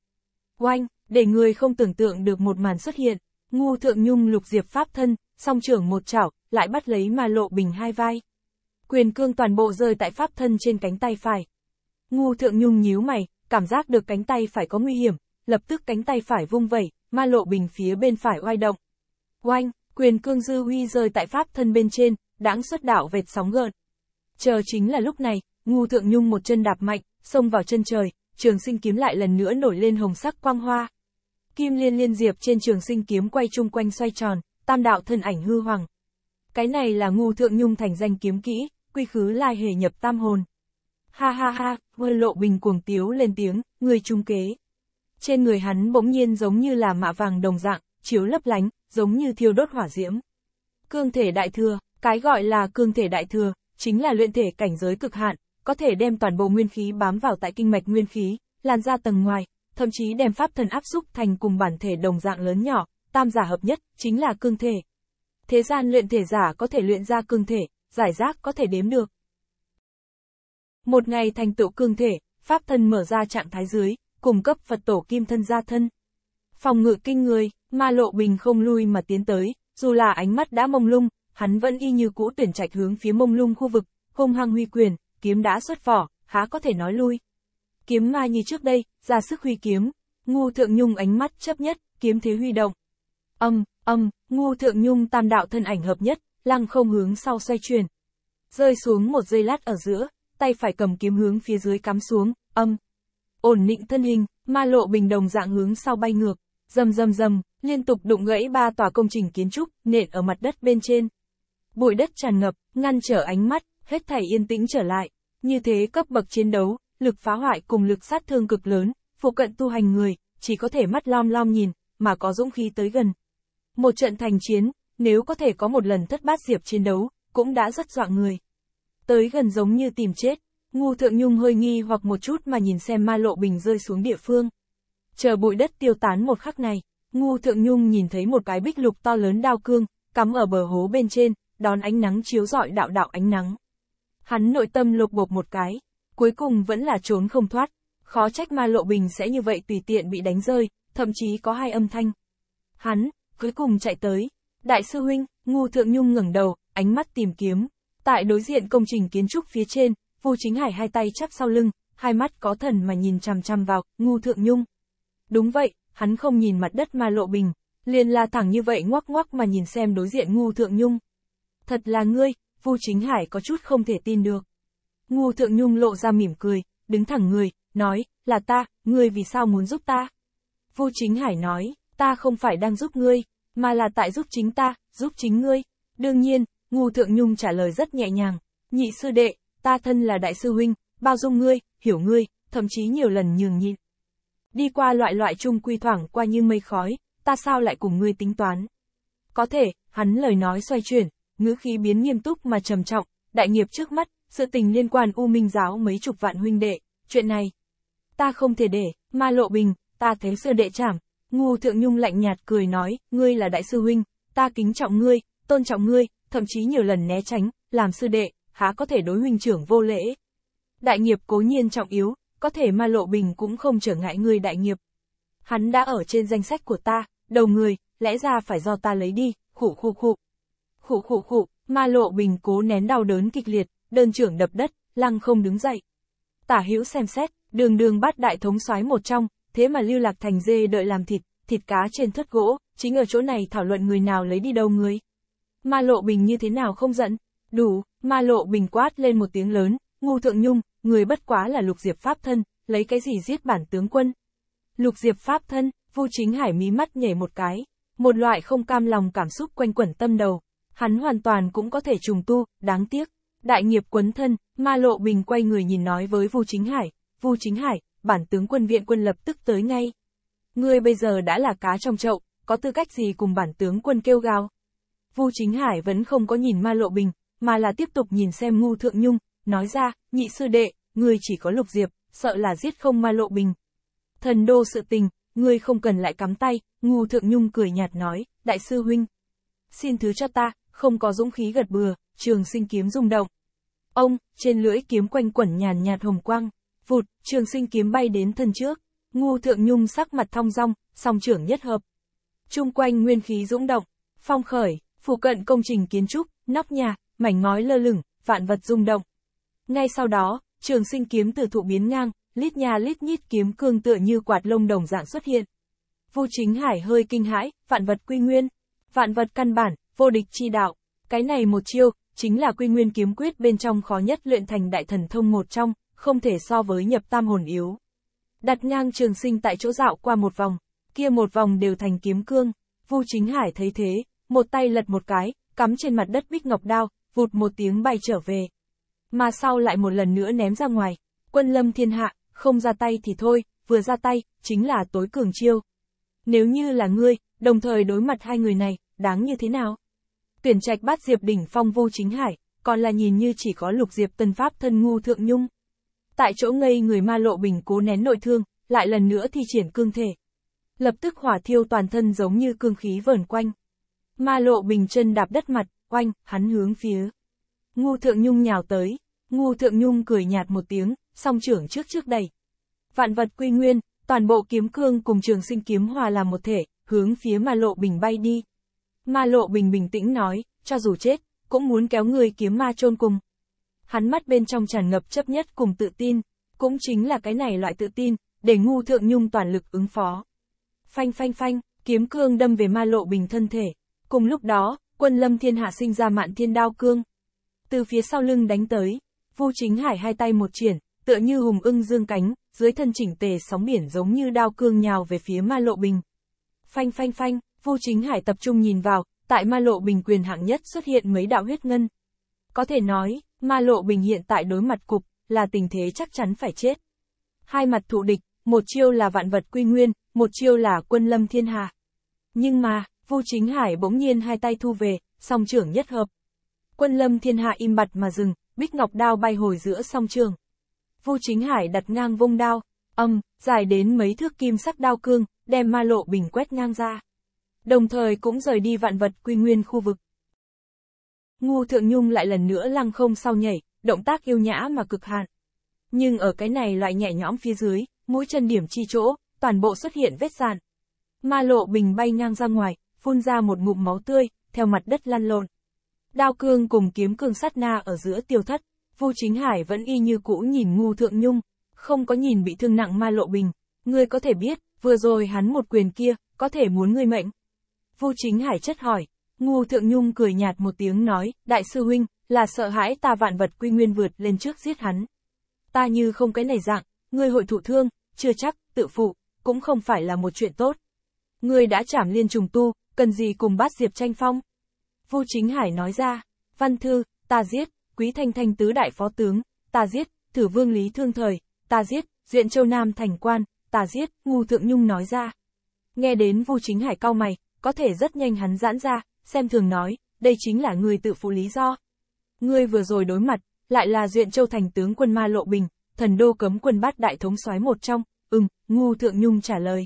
Oanh, để người không tưởng tượng được một màn xuất hiện, ngu thượng nhung lục diệp pháp thân, song trưởng một chảo, lại bắt lấy ma lộ bình hai vai. Quyền cương toàn bộ rơi tại pháp thân trên cánh tay phải. Ngu thượng nhung nhíu mày, cảm giác được cánh tay phải có nguy hiểm, lập tức cánh tay phải vung vẩy, ma lộ bình phía bên phải oai động. Oanh, quyền cương dư huy rơi tại pháp thân bên trên, đáng xuất đạo vệt sóng gợn. Chờ chính là lúc này, ngu thượng nhung một chân đạp mạnh, xông vào chân trời, trường sinh kiếm lại lần nữa nổi lên hồng sắc quang hoa. Kim liên liên diệp trên trường sinh kiếm quay chung quanh xoay tròn, tam đạo thân ảnh hư hoàng. Cái này là ngu thượng nhung thành danh kiếm kỹ, quy khứ lai hề nhập tam hồn. Ha ha ha, vơ lộ bình cuồng tiếu lên tiếng, người trung kế. Trên người hắn bỗng nhiên giống như là mạ vàng đồng dạng, chiếu lấp lánh, giống như thiêu đốt hỏa diễm. Cương thể đại thừa, cái gọi là cương thể đại thừa, chính là luyện thể cảnh giới cực hạn, có thể đem toàn bộ nguyên khí bám vào tại kinh mạch nguyên khí, lan ra tầng ngoài, thậm chí đem pháp thần áp xúc thành cùng bản thể đồng dạng lớn nhỏ, tam giả hợp nhất, chính là cương thể. Thế gian luyện thể giả có thể luyện ra cương thể, giải rác có thể đếm được. Một ngày thành tựu cương thể, pháp thân mở ra trạng thái dưới, cùng cấp Phật tổ kim thân ra thân. Phòng ngự kinh người, Ma Lộ Bình không lui mà tiến tới, dù là ánh mắt đã mông lung, hắn vẫn y như cũ tuyển trạch hướng phía mông lung khu vực, hung hăng huy quyền, kiếm đã xuất vỏ, há có thể nói lui. Kiếm ma như trước đây, ra sức huy kiếm, ngu thượng nhung ánh mắt chấp nhất, kiếm thế huy động. Âm, âm, ngu thượng nhung tam đạo thân ảnh hợp nhất, lăng không hướng sau xoay chuyển. Rơi xuống một giây lát ở giữa, tay phải cầm kiếm hướng phía dưới cắm xuống, âm. Ổn định thân hình, ma lộ bình đồng dạng hướng sau bay ngược, Dầm dầm dầm, liên tục đụng gãy ba tòa công trình kiến trúc, nện ở mặt đất bên trên. Bụi đất tràn ngập, ngăn trở ánh mắt, hết thảy yên tĩnh trở lại. Như thế cấp bậc chiến đấu, lực phá hoại cùng lực sát thương cực lớn, phụ cận tu hành người, chỉ có thể mắt lom lom nhìn, mà có dũng khí tới gần. Một trận thành chiến, nếu có thể có một lần thất bát diệp chiến đấu, cũng đã rất dọa người. Tới gần giống như tìm chết, ngu thượng nhung hơi nghi hoặc một chút mà nhìn xem ma lộ bình rơi xuống địa phương chờ bụi đất tiêu tán một khắc này, Ngu Thượng Nhung nhìn thấy một cái bích lục to lớn đao cương, cắm ở bờ hố bên trên, đón ánh nắng chiếu rọi đạo đạo ánh nắng. Hắn nội tâm lục bộp một cái, cuối cùng vẫn là trốn không thoát, khó trách ma lộ bình sẽ như vậy tùy tiện bị đánh rơi, thậm chí có hai âm thanh. Hắn, cuối cùng chạy tới, đại sư huynh, Ngu Thượng Nhung ngẩng đầu, ánh mắt tìm kiếm, tại đối diện công trình kiến trúc phía trên, Vu Chính Hải hai tay chắp sau lưng, hai mắt có thần mà nhìn chằm chằm vào, Ngu Thượng Nhung. Đúng vậy, hắn không nhìn mặt đất mà lộ bình, liền là thẳng như vậy ngoắc ngoắc mà nhìn xem đối diện ngu thượng nhung. Thật là ngươi, Vu Chính Hải có chút không thể tin được. Ngu thượng nhung lộ ra mỉm cười, đứng thẳng người, nói, là ta, ngươi vì sao muốn giúp ta? Vu Chính Hải nói, ta không phải đang giúp ngươi, mà là tại giúp chính ta, giúp chính ngươi. Đương nhiên, ngu thượng nhung trả lời rất nhẹ nhàng, nhị sư đệ, ta thân là đại sư huynh, bao dung ngươi, hiểu ngươi, thậm chí nhiều lần nhường nhịn đi qua loại loại chung quy thoảng qua như mây khói, ta sao lại cùng ngươi tính toán. Có thể, hắn lời nói xoay chuyển, ngữ khí biến nghiêm túc mà trầm trọng, đại nghiệp trước mắt, sự tình liên quan U Minh giáo mấy chục vạn huynh đệ, chuyện này. Ta không thể để, ma lộ bình, ta thế sư đệ trảm ngu thượng nhung lạnh nhạt cười nói, ngươi là đại sư huynh, ta kính trọng ngươi, tôn trọng ngươi, thậm chí nhiều lần né tránh, làm sư đệ, há có thể đối huynh trưởng vô lễ. Đại nghiệp cố nhiên trọng yếu, có thể ma lộ bình cũng không trở ngại ngươi đại nghiệp. Hắn đã ở trên danh sách của ta, đầu người, lẽ ra phải do ta lấy đi, khủ khủ khủ. Khủ khủ khủ, ma lộ bình cố nén đau đớn kịch liệt, đơn trưởng đập đất, lăng không đứng dậy. Tả hữu xem xét, đường đường bắt đại thống soái một trong, thế mà lưu lạc thành dê đợi làm thịt, thịt cá trên thất gỗ, chính ở chỗ này thảo luận người nào lấy đi đâu người. Ma lộ bình như thế nào không giận, đủ, ma lộ bình quát lên một tiếng lớn, ngu thượng nhung, người bất quá là lục diệp pháp thân, lấy cái gì giết bản tướng quân. Lục diệp pháp thân, Vu Chính Hải mí mắt nhảy một cái, một loại không cam lòng cảm xúc quanh quẩn tâm đầu. Hắn hoàn toàn cũng có thể trùng tu, đáng tiếc. Đại nghiệp quấn thân, Ma Lộ Bình quay người nhìn nói với Vu Chính Hải, "Vu Chính Hải, bản tướng quân viện quân lập tức tới ngay. Ngươi bây giờ đã là cá trong chậu, có tư cách gì cùng bản tướng quân kêu gào?" Vu Chính Hải vẫn không có nhìn Ma Lộ Bình, mà là tiếp tục nhìn xem Ngô Thượng Nhung, nói ra, nhị sư đệ, người chỉ có lục diệp, sợ là giết không ma lộ bình. Thần đô sự tình, người không cần lại cắm tay, ngu thượng nhung cười nhạt nói, đại sư huynh. Xin thứ cho ta, không có dũng khí gật bừa, trường sinh kiếm rung động. Ông, trên lưỡi kiếm quanh quẩn nhàn nhạt hồng quang, vụt, trường sinh kiếm bay đến thân trước, ngu thượng nhung sắc mặt thong rong song trưởng nhất hợp. Trung quanh nguyên khí dũng động, phong khởi, phủ cận công trình kiến trúc, nóc nhà, mảnh ngói lơ lửng, vạn vật rung động. Ngay sau đó, trường sinh kiếm từ thụ biến ngang, lít nhà lít nhít kiếm cương tựa như quạt lông đồng dạng xuất hiện. Vu Chính Hải hơi kinh hãi, vạn vật quy nguyên, vạn vật căn bản, vô địch chi đạo, cái này một chiêu, chính là quy nguyên kiếm quyết bên trong khó nhất luyện thành đại thần thông một trong, không thể so với nhập tam hồn yếu. Đặt ngang trường sinh tại chỗ dạo qua một vòng, kia một vòng đều thành kiếm cương, Vu Chính Hải thấy thế, một tay lật một cái, cắm trên mặt đất bích ngọc đao, vụt một tiếng bay trở về mà sau lại một lần nữa ném ra ngoài. Quân lâm thiên hạ, không ra tay thì thôi, vừa ra tay, chính là tối cường chiêu. Nếu như là ngươi, đồng thời đối mặt hai người này, đáng như thế nào? Tuyển trạch bắt Diệp đỉnh phong vô chính hải, còn là nhìn như chỉ có lục Diệp tân pháp thân ngu thượng nhung. Tại chỗ ngây người ma lộ bình cố nén nội thương, lại lần nữa thi triển cương thể. Lập tức hỏa thiêu toàn thân giống như cương khí vờn quanh. Ma lộ bình chân đạp đất mặt, quanh, hắn hướng phía. Ngu thượng nhung nhào tới, Ngu Thượng Nhung cười nhạt một tiếng, song trưởng trước trước đây, Vạn vật quy nguyên, toàn bộ kiếm cương cùng trường sinh kiếm hòa làm một thể, hướng phía ma lộ bình bay đi. Ma lộ bình bình tĩnh nói, cho dù chết, cũng muốn kéo người kiếm ma chôn cùng. Hắn mắt bên trong tràn ngập chấp nhất cùng tự tin, cũng chính là cái này loại tự tin, để ngu thượng nhung toàn lực ứng phó. Phanh phanh phanh, kiếm cương đâm về ma lộ bình thân thể. Cùng lúc đó, quân lâm thiên hạ sinh ra mạn thiên đao cương. Từ phía sau lưng đánh tới, Vu Chính Hải hai tay một triển, tựa như hùng ưng dương cánh, dưới thân chỉnh tề sóng biển giống như đao cương nhào về phía ma lộ bình. Phanh phanh phanh, Vu Chính Hải tập trung nhìn vào, tại ma lộ bình quyền hạng nhất xuất hiện mấy đạo huyết ngân. Có thể nói, ma lộ bình hiện tại đối mặt cục, là tình thế chắc chắn phải chết. Hai mặt thụ địch, một chiêu là vạn vật quy nguyên, một chiêu là quân lâm thiên hà. Nhưng mà, Vu Chính Hải bỗng nhiên hai tay thu về, song trưởng nhất hợp. Quân lâm thiên hạ im bặt mà dừng, Bích Ngọc đao bay hồi giữa song trường. Vu Chính Hải đặt ngang vung đao, âm, dài đến mấy thước kim sắc đao cương, đem ma lộ bình quét ngang ra. Đồng thời cũng rời đi vạn vật quy nguyên khu vực. Ngu Thượng Nhung lại lần nữa lăng không sau nhảy, động tác yêu nhã mà cực hạn. Nhưng ở cái này loại nhẹ nhõm phía dưới, mũi chân điểm chi chỗ, toàn bộ xuất hiện vết sàn. Ma lộ bình bay ngang ra ngoài, phun ra một ngụm máu tươi, theo mặt đất lăn lộn. Đao cương cùng kiếm cương sát na ở giữa tiêu thất, Vu Chính Hải vẫn y như cũ nhìn ngu thượng nhung, không có nhìn bị thương nặng ma lộ bình. Ngươi có thể biết, vừa rồi hắn một quyền kia, có thể muốn ngươi mệnh. Vu Chính Hải chất hỏi, ngu thượng nhung cười nhạt một tiếng nói, đại sư huynh, là sợ hãi ta vạn vật quy nguyên vượt lên trước giết hắn. Ta như không cái này dạng, ngươi hội thụ thương, chưa chắc, tự phụ, cũng không phải là một chuyện tốt. Ngươi đã chảm liên trùng tu, cần gì cùng bát diệp tranh phong. Vu Chính Hải nói ra, văn thư, ta giết, quý thanh thanh tứ đại phó tướng, ta giết, thử vương lý thương thời, ta giết, diện châu nam thành quan, ta giết, ngu thượng nhung nói ra. Nghe đến Vu Chính Hải cau mày, có thể rất nhanh hắn giãn ra, xem thường nói, đây chính là người tự phụ lý do. Ngươi vừa rồi đối mặt, lại là duyện châu thành tướng quân ma lộ bình, thần đô cấm quân bát đại thống soái một trong, ừm, ngu thượng nhung trả lời.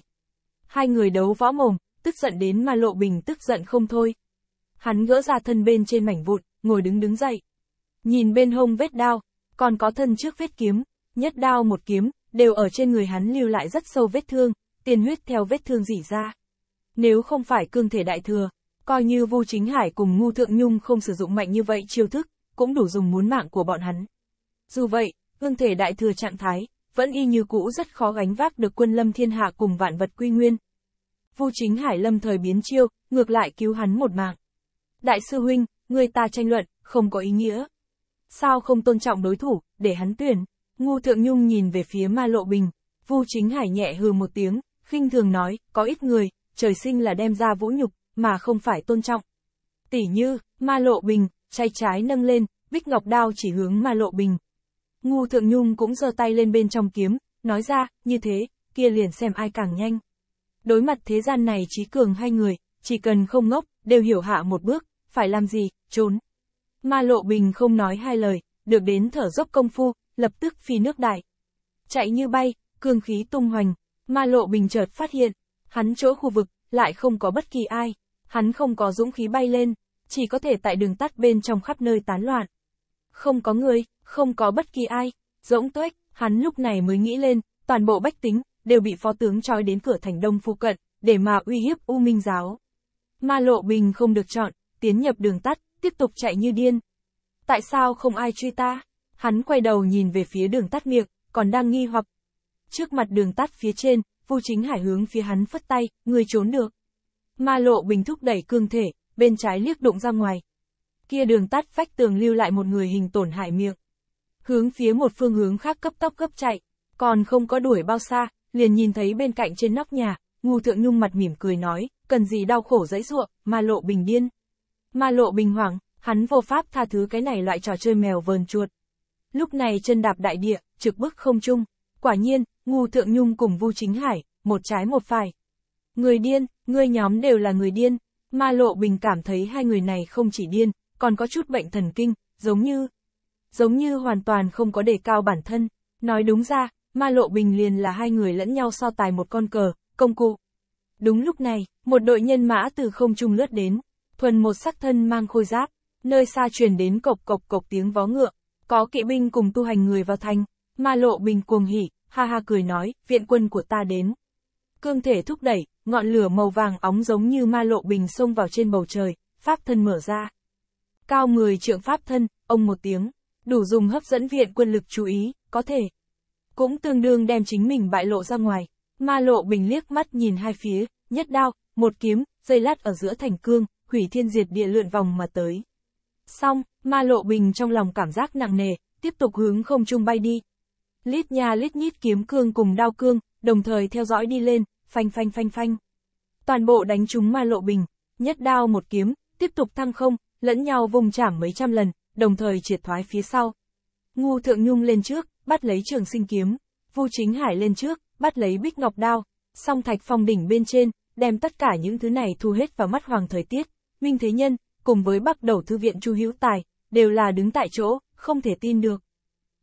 Hai người đấu võ mồm, tức giận đến ma lộ bình tức giận không thôi, hắn gỡ ra thân bên trên mảnh vụn, ngồi đứng đứng dậy. Nhìn bên hông vết đao, còn có thân trước vết kiếm, nhất đao một kiếm, đều ở trên người hắn lưu lại rất sâu vết thương, tiền huyết theo vết thương dỉ ra. Nếu không phải cương thể đại thừa, coi như Vu Chính Hải cùng Ngu Thượng Nhung không sử dụng mạnh như vậy chiêu thức, cũng đủ dùng muốn mạng của bọn hắn. Dù vậy, cương thể đại thừa trạng thái, vẫn y như cũ rất khó gánh vác được quân lâm thiên hạ cùng vạn vật quy nguyên. Vu Chính Hải lâm thời biến chiêu, ngược lại cứu hắn một mạng. Đại sư huynh, người ta tranh luận, không có ý nghĩa. Sao không tôn trọng đối thủ, để hắn tuyển? Ngu Thượng Nhung nhìn về phía Ma Lộ Bình, Vu Chính Hải nhẹ hừ một tiếng, khinh thường nói, có ít người, trời sinh là đem ra vũ nhục, mà không phải tôn trọng. Tỷ như, Ma Lộ Bình, chay trái nâng lên, Bích Ngọc Đao chỉ hướng Ma Lộ Bình. Ngu Thượng Nhung cũng giơ tay lên bên trong kiếm, nói ra, như thế, kia liền xem ai càng nhanh. Đối mặt thế gian này trí cường hai người, chỉ cần không ngốc, đều hiểu hạ một bước, phải làm gì, trốn. Ma lộ bình không nói hai lời, được đến thở dốc công phu, lập tức phi nước đại. Chạy như bay, cương khí tung hoành, ma lộ bình chợt phát hiện, hắn chỗ khu vực, lại không có bất kỳ ai, hắn không có dũng khí bay lên, chỉ có thể tại đường tắt bên trong khắp nơi tán loạn. Không có người, không có bất kỳ ai, rỗng tuếch, hắn lúc này mới nghĩ lên, toàn bộ bách tính, đều bị phó tướng trói đến cửa thành đông phu cận, để mà uy hiếp U Minh Giáo. Ma Lộ Bình không được chọn, tiến nhập đường tắt, tiếp tục chạy như điên. Tại sao không ai truy ta? Hắn quay đầu nhìn về phía đường tắt miệng, còn đang nghi hoặc. Trước mặt đường tắt phía trên, Vu Chính Hải hướng phía hắn phất tay, người trốn được. Ma lộ bình thúc đẩy cương thể, bên trái liếc đụng ra ngoài. Kia đường tắt vách tường lưu lại một người hình tổn hại miệng. Hướng phía một phương hướng khác cấp tốc cấp chạy, còn không có đuổi bao xa, liền nhìn thấy bên cạnh trên nóc nhà, ngu thượng nhung mặt mỉm cười nói, cần gì đau khổ dãy ruộng, ma lộ bình điên. Ma lộ bình hoảng, hắn vô pháp tha thứ cái này loại trò chơi mèo vờn chuột. Lúc này chân đạp đại địa, trực bức không chung. Quả nhiên, ngu thượng nhung cùng vu chính hải, một trái một phải. Người điên, người nhóm đều là người điên. Ma lộ bình cảm thấy hai người này không chỉ điên, còn có chút bệnh thần kinh, giống như... Giống như hoàn toàn không có đề cao bản thân. Nói đúng ra, ma lộ bình liền là hai người lẫn nhau so tài một con cờ, công cụ. Đúng lúc này, một đội nhân mã từ không trung lướt đến, thuần một sắc thân mang khôi giáp, nơi xa truyền đến cộc cộc cộc tiếng vó ngựa, có kỵ binh cùng tu hành người vào thành, ma lộ bình cuồng hỉ, ha ha cười nói, viện quân của ta đến. Cương thể thúc đẩy, ngọn lửa màu vàng óng giống như ma lộ bình xông vào trên bầu trời, pháp thân mở ra. Cao 10 trượng pháp thân, ông một tiếng, đủ dùng hấp dẫn viện quân lực chú ý, có thể. Cũng tương đương đem chính mình bại lộ ra ngoài, ma lộ bình liếc mắt nhìn hai phía, nhất đao, một kiếm, dây lát ở giữa thành cương, hủy thiên diệt địa lượn vòng mà tới. Xong, ma lộ bình trong lòng cảm giác nặng nề, tiếp tục hướng không trung bay đi. Lít nha lít nhít kiếm cương cùng đao cương, đồng thời theo dõi đi lên, phanh phanh phanh phanh. Toàn bộ đánh trúng ma lộ bình, nhất đao một kiếm, tiếp tục thăng không, lẫn nhau vùng chảm mấy trăm lần, đồng thời triệt thoái phía sau. Ngu Thượng Nhung lên trước, bắt lấy trường sinh kiếm, Vu Chính Hải lên trước, bắt lấy bích ngọc đao, song thạch phong đỉnh bên trên, đem tất cả những thứ này thu hết vào mắt hoàng thời tiết. Minh Thế Nhân, cùng với bắc đầu thư viện Chu Hữu Tài, đều là đứng tại chỗ, không thể tin được.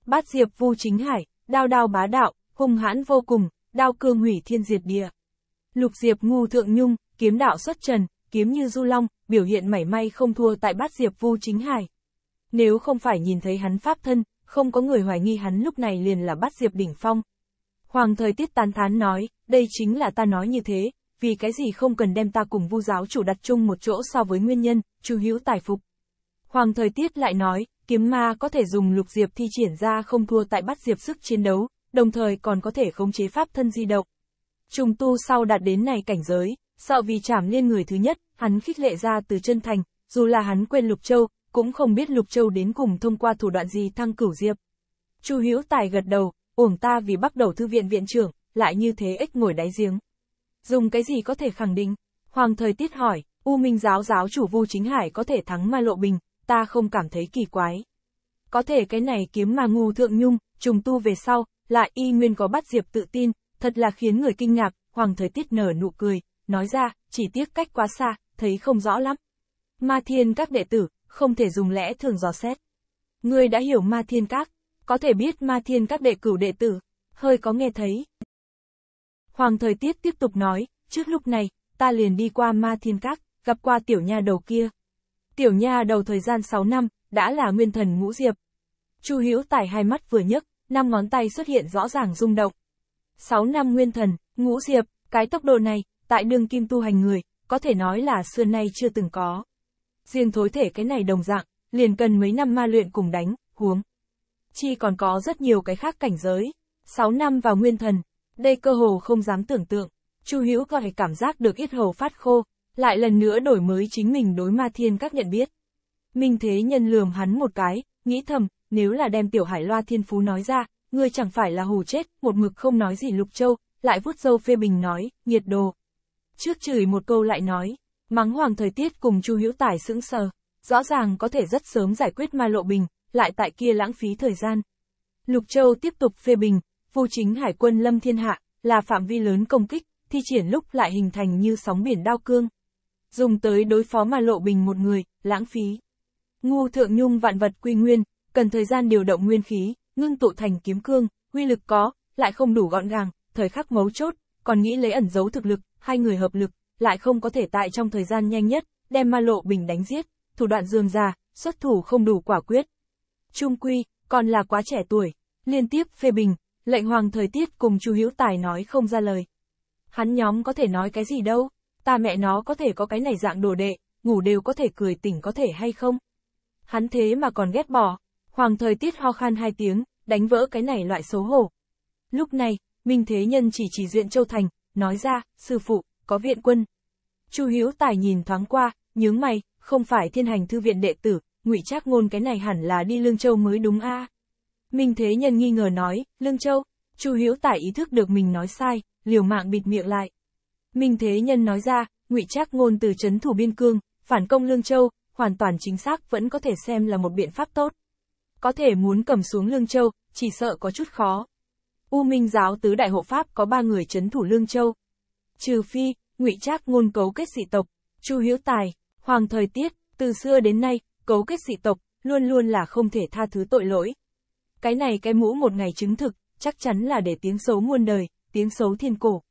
Bát Diệp Vu Chính Hải, đao đao bá đạo, hung hãn vô cùng, đao cương hủy thiên diệt địa. Lục Diệp Ngu Thượng Nhung, kiếm đạo xuất trần, kiếm như du long, biểu hiện mảy may không thua tại bát Diệp Vu Chính Hải. Nếu không phải nhìn thấy hắn pháp thân, không có người hoài nghi hắn lúc này liền là bát Diệp Đỉnh Phong. Hoàng thời tiết tán thán nói, đây chính là ta nói như thế, vì cái gì không cần đem ta cùng vu giáo chủ đặt chung một chỗ so với nguyên nhân, chu hữu tài phục. Hoàng thời tiết lại nói, kiếm ma có thể dùng lục diệp thi triển ra không thua tại bắt diệp sức chiến đấu, đồng thời còn có thể khống chế pháp thân di động. Trùng tu sau đạt đến này cảnh giới, sợ vì chảm lên người thứ nhất, hắn khích lệ ra từ chân thành, dù là hắn quên Lục Châu, cũng không biết Lục Châu đến cùng thông qua thủ đoạn gì thăng cửu diệp. Chu Hữu Tài gật đầu, uổng ta vì bắt đầu thư viện viện trưởng, lại như thế ích ngồi đáy giếng. Dùng cái gì có thể khẳng định? Hoàng thời tiết hỏi, U Minh giáo giáo chủ Vu Chính Hải có thể thắng ma Lộ Bình, ta không cảm thấy kỳ quái. Có thể cái này kiếm mà ngu thượng nhung, trùng tu về sau, lại y nguyên có bắt diệp tự tin, thật là khiến người kinh ngạc, Hoàng thời tiết nở nụ cười, nói ra, chỉ tiếc cách quá xa, thấy không rõ lắm. Ma thiên các đệ tử, không thể dùng lẽ thường dò xét. Người đã hiểu ma thiên các, có thể biết ma thiên các đệ cửu đệ tử, hơi có nghe thấy, Hoàng thời tiết tiếp tục nói, trước lúc này, ta liền đi qua Ma Thiên Các, gặp qua tiểu nha đầu kia. Tiểu nha đầu thời gian 6 năm, đã là nguyên thần ngũ diệp. Chu Hữu tải hai mắt vừa nhấc, năm ngón tay xuất hiện rõ ràng rung động. 6 năm nguyên thần, ngũ diệp, cái tốc độ này, tại đường kim tu hành người, có thể nói là xưa nay chưa từng có. Riêng thối thể cái này đồng dạng, liền cần mấy năm ma luyện cùng đánh, huống. Chi còn có rất nhiều cái khác cảnh giới. 6 năm vào nguyên thần, đây cơ hồ không dám tưởng tượng. Chu Hữu có thể cảm giác được ít hầu phát khô, lại lần nữa đổi mới chính mình đối ma thiên các nhận biết. Minh Thế Nhân lườm hắn một cái, nghĩ thầm, nếu là đem tiểu hải loa thiên phú nói ra, ngươi chẳng phải là hù chết, một mực không nói gì Lục Châu, lại vuốt dâu phê bình nói, nhiệt đồ. Trước chửi một câu lại nói, mắng hoàng thời tiết cùng Chu Hữu Tài sững sờ, rõ ràng có thể rất sớm giải quyết ma lộ bình, lại tại kia lãng phí thời gian. Lục Châu tiếp tục phê bình, vu chính hải quân lâm thiên hạ, là phạm vi lớn công kích, thi triển lúc lại hình thành như sóng biển đao cương. Dùng tới đối phó mà lộ bình một người, lãng phí. Ngu thượng nhung vạn vật quy nguyên, cần thời gian điều động nguyên khí, ngưng tụ thành kiếm cương, uy lực có, lại không đủ gọn gàng, thời khắc mấu chốt, còn nghĩ lấy ẩn giấu thực lực, hai người hợp lực, lại không có thể tại trong thời gian nhanh nhất, đem ma lộ bình đánh giết, thủ đoạn dườm già, xuất thủ không đủ quả quyết. Trung Quy, còn là quá trẻ tuổi, liên tiếp phê bình, Lệnh hoàng thời tiết cùng chu Hữu Tài nói không ra lời. Hắn nhóm có thể nói cái gì đâu, ta mẹ nó có thể có cái này dạng đồ đệ, ngủ đều có thể cười tỉnh có thể hay không. Hắn thế mà còn ghét bỏ, hoàng thời tiết ho khan hai tiếng, đánh vỡ cái này loại xấu hổ. Lúc này, Minh Thế Nhân chỉ chỉ duyện Châu Thành, nói ra, sư phụ, có viện quân. chu Hiếu Tài nhìn thoáng qua, nhướng mày, không phải thiên hành thư viện đệ tử, ngụy Trác ngôn cái này hẳn là đi Lương Châu mới đúng a Minh Thế Nhân nghi ngờ nói, Lương Châu, Chu Hiếu tài ý thức được mình nói sai, liều mạng bịt miệng lại. Minh Thế Nhân nói ra, ngụy Trác ngôn từ chấn thủ biên cương, phản công Lương Châu, hoàn toàn chính xác vẫn có thể xem là một biện pháp tốt. Có thể muốn cầm xuống Lương Châu, chỉ sợ có chút khó. U Minh giáo tứ đại hộ pháp có ba người chấn thủ Lương Châu. Trừ phi, ngụy Trác ngôn cấu kết dị tộc, Chu Hiếu Tài, Hoàng thời tiết, từ xưa đến nay, cấu kết dị tộc, luôn luôn là không thể tha thứ tội lỗi cái này cái mũ một ngày chứng thực, chắc chắn là để tiếng xấu muôn đời, tiếng xấu thiên cổ.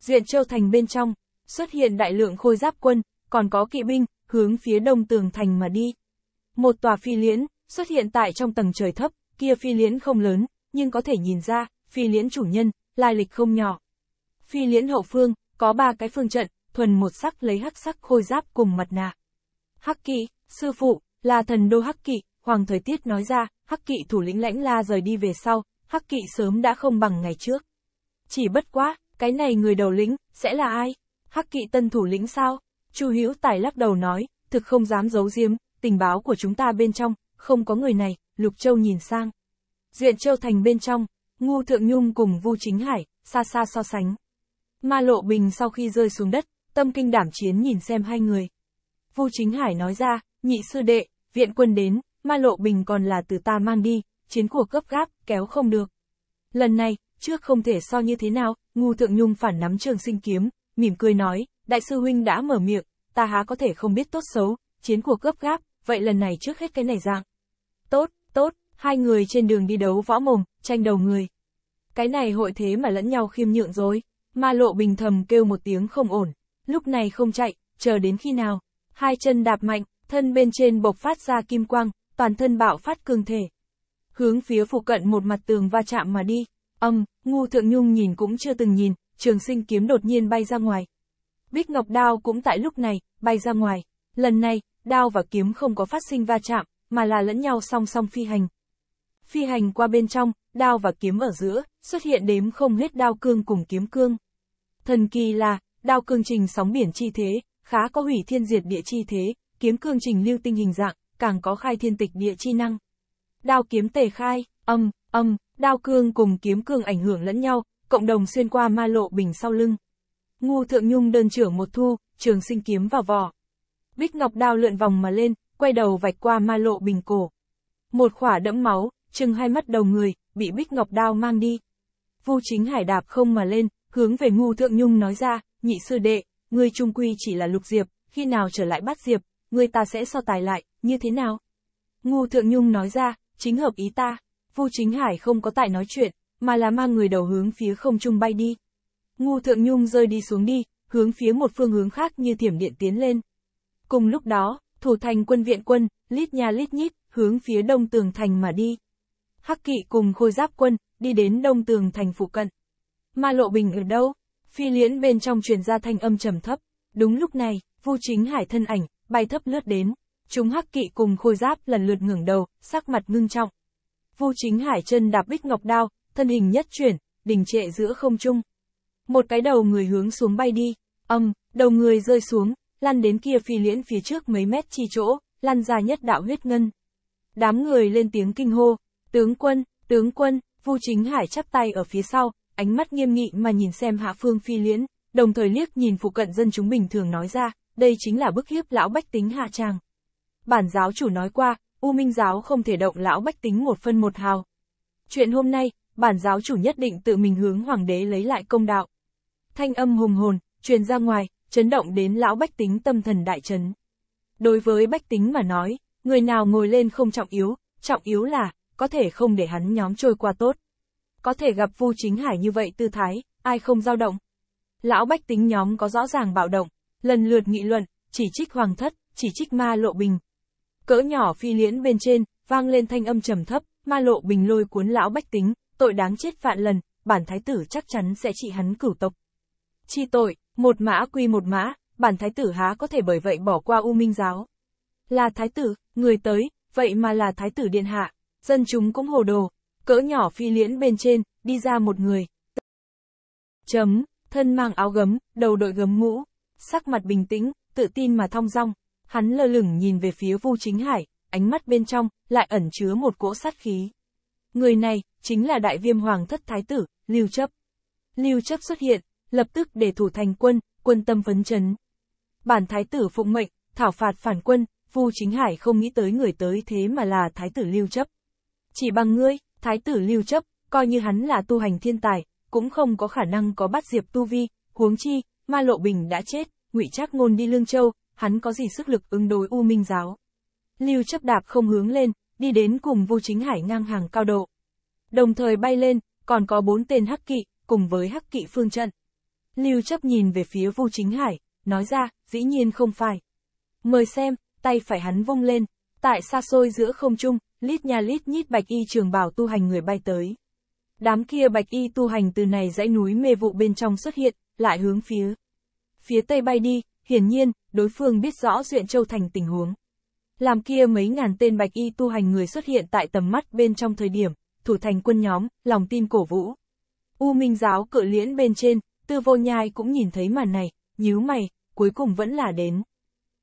Duyện Châu Thành bên trong, xuất hiện đại lượng khôi giáp quân, còn có kỵ binh, hướng phía đông tường thành mà đi. Một tòa phi liễn, xuất hiện tại trong tầng trời thấp, kia phi liễn không lớn, nhưng có thể nhìn ra, phi liễn chủ nhân, lai lịch không nhỏ. Phi liễn hậu phương, có ba cái phương trận, thuần một sắc lấy hắc sắc khôi giáp cùng mặt nạ. Hắc kỵ, sư phụ, là thần đô hắc kỵ, hoàng thời tiết nói ra, hắc kỵ thủ lĩnh lãnh la rời đi về sau, hắc kỵ sớm đã không bằng ngày trước. Chỉ bất quá, cái này người đầu lĩnh, sẽ là ai? Hắc kỵ tân thủ lĩnh sao? Chu Hữu Tài lắc đầu nói, thực không dám giấu giếm, tình báo của chúng ta bên trong, không có người này, Lục Châu nhìn sang. Duyện Châu Thành bên trong, Ngu Thượng Nhung cùng Vu Chính Hải, xa xa so sánh. Ma Lộ Bình sau khi rơi xuống đất, tâm kinh đảm chiến nhìn xem hai người. Vu Chính Hải nói ra, nhị sư đệ, viện quân đến, ma lộ bình còn là từ ta mang đi, chiến cuộc gấp gáp, kéo không được. Lần này, trước không thể so như thế nào, ngu thượng nhung phản nắm trường sinh kiếm, mỉm cười nói, đại sư huynh đã mở miệng, ta há có thể không biết tốt xấu, chiến cuộc gấp gáp, vậy lần này trước hết cái này dạng. Tốt, tốt, hai người trên đường đi đấu võ mồm, tranh đầu người. Cái này hội thế mà lẫn nhau khiêm nhượng rồi, ma lộ bình thầm kêu một tiếng không ổn, lúc này không chạy, chờ đến khi nào, hai chân đạp mạnh, thân bên trên bộc phát ra kim quang, toàn thân bạo phát cường thể. Hướng phía phụ cận một mặt tường va chạm mà đi, âm, ngu thượng nhung nhìn cũng chưa từng nhìn, trường sinh kiếm đột nhiên bay ra ngoài. Bích ngọc đao cũng tại lúc này, bay ra ngoài, lần này, đao và kiếm không có phát sinh va chạm, mà là lẫn nhau song song phi hành. Phi hành qua bên trong, đao và kiếm ở giữa, xuất hiện đếm không hết đao cương cùng kiếm cương. Thần kỳ là, đao cương trình sóng biển chi thế, khá có hủy thiên diệt địa chi thế, kiếm cương trình lưu tinh hình dạng, càng có khai thiên tịch địa chi năng. Đao kiếm tề khai, âm, âm, đao cương cùng kiếm cương ảnh hưởng lẫn nhau, cộng đồng xuyên qua ma lộ bình sau lưng. Ngu thượng nhung đơn trưởng một thu, trường sinh kiếm vào vỏ. Bích ngọc đao lượn vòng mà lên, quay đầu vạch qua ma lộ bình cổ. Một khỏa đẫm máu, chừng hai mắt đầu người, bị bích ngọc đao mang đi. Vu chính hải đạp không mà lên, hướng về ngu thượng nhung nói ra, nhị sư đệ, ngươi trung quy chỉ là lục diệp, khi nào trở lại bắt diệp, người ta sẽ so tài lại, như thế nào? Ngu Thượng Nhung nói ra, chính hợp ý ta, Vu Chính Hải không có tại nói chuyện, mà là mang người đầu hướng phía không trung bay đi. Ngu Thượng Nhung rơi đi xuống đi, hướng phía một phương hướng khác như thiểm điện tiến lên. Cùng lúc đó, thủ thành quân viện quân, lít nhà lít nhít, hướng phía đông tường thành mà đi. Hắc kỵ cùng khôi giáp quân, đi đến đông tường thành phụ cận. Ma lộ bình ở đâu? Phi liễn bên trong truyền ra thanh âm trầm thấp. Đúng lúc này, Vu Chính Hải thân ảnh, bay thấp lướt đến. Chúng hắc kỵ cùng khôi giáp lần lượt ngẩng đầu, sắc mặt ngưng trọng. Vu chính hải chân đạp bích ngọc đao, thân hình nhất chuyển, đình trệ giữa không trung. Một cái đầu người hướng xuống bay đi, âm, đầu người rơi xuống, lăn đến kia phi liễn phía trước mấy mét chi chỗ, lăn ra nhất đạo huyết ngân. Đám người lên tiếng kinh hô, tướng quân, tướng quân, Vu Chính Hải chắp tay ở phía sau, ánh mắt nghiêm nghị mà nhìn xem hạ phương phi liễn, đồng thời liếc nhìn phụ cận dân chúng bình thường nói ra, đây chính là bức hiếp lão bách tính hạ tràng. Bản giáo chủ nói qua, U Minh giáo không thể động lão bách tính một phân một hào. Chuyện hôm nay, bản giáo chủ nhất định tự mình hướng hoàng đế lấy lại công đạo. Thanh âm hùng hồn, truyền ra ngoài, chấn động đến lão bách tính tâm thần đại chấn. Đối với bách tính mà nói, người nào ngồi lên không trọng yếu, trọng yếu là, có thể không để hắn nhóm trôi qua tốt. Có thể gặp Vu Chính Hải như vậy tư thái, ai không dao động. Lão bách tính nhóm có rõ ràng bạo động, lần lượt nghị luận, chỉ trích hoàng thất, chỉ trích ma lộ bình. Cỡ nhỏ phi liễn bên trên, vang lên thanh âm trầm thấp, ma lộ bình lôi cuốn lão bách tính, tội đáng chết vạn lần, bản thái tử chắc chắn sẽ trị hắn cửu tộc. Chi tội, một mã quy một mã, bản thái tử há có thể bởi vậy bỏ qua u minh giáo. Là thái tử, người tới, vậy mà là thái tử điện hạ, dân chúng cũng hồ đồ, cỡ nhỏ phi liễn bên trên, đi ra một người. Chấm, thân mang áo gấm, đầu đội gấm mũ, sắc mặt bình tĩnh, tự tin mà thong dong. Hắn lơ lửng nhìn về phía Vu Chính Hải, ánh mắt bên trong lại ẩn chứa một cỗ sát khí. Người này chính là Đại Viêm Hoàng thất thái tử, Lưu Chấp. Lưu Chấp xuất hiện, lập tức để thủ thành quân, quân tâm phấn chấn. Bản thái tử phụng mệnh, thảo phạt phản quân, Vu Chính Hải không nghĩ tới người tới thế mà là thái tử Lưu Chấp. Chỉ bằng ngươi, thái tử Lưu Chấp, coi như hắn là tu hành thiên tài, cũng không có khả năng có bắt diệp tu vi, huống chi, Ma Lộ Bình đã chết, Ngụy Trác Ngôn đi Lương Châu, hắn có gì sức lực ứng đối U Minh giáo. Lưu chấp đạp không hướng lên, đi đến cùng Vu Chính Hải ngang hàng cao độ. Đồng thời bay lên, còn có bốn tên hắc kỵ, cùng với hắc kỵ phương trận. Lưu chấp nhìn về phía Vu Chính Hải, nói ra, dĩ nhiên không phải. Mời xem, tay phải hắn vung lên, tại xa xôi giữa không trung, lít nhà lít nhít bạch y trường bảo tu hành người bay tới. Đám kia bạch y tu hành từ này dãy núi mê vụ bên trong xuất hiện, lại hướng phía phía tây bay đi, hiển nhiên, đối phương biết rõ Duyện Châu thành tình huống. Làm kia mấy ngàn tên bạch y tu hành người xuất hiện tại tầm mắt bên trong thời điểm, thủ thành quân nhóm, lòng tin cổ vũ. U Minh giáo cự liễn bên trên, tư vô nhai cũng nhìn thấy màn này, nhíu mày, cuối cùng vẫn là đến.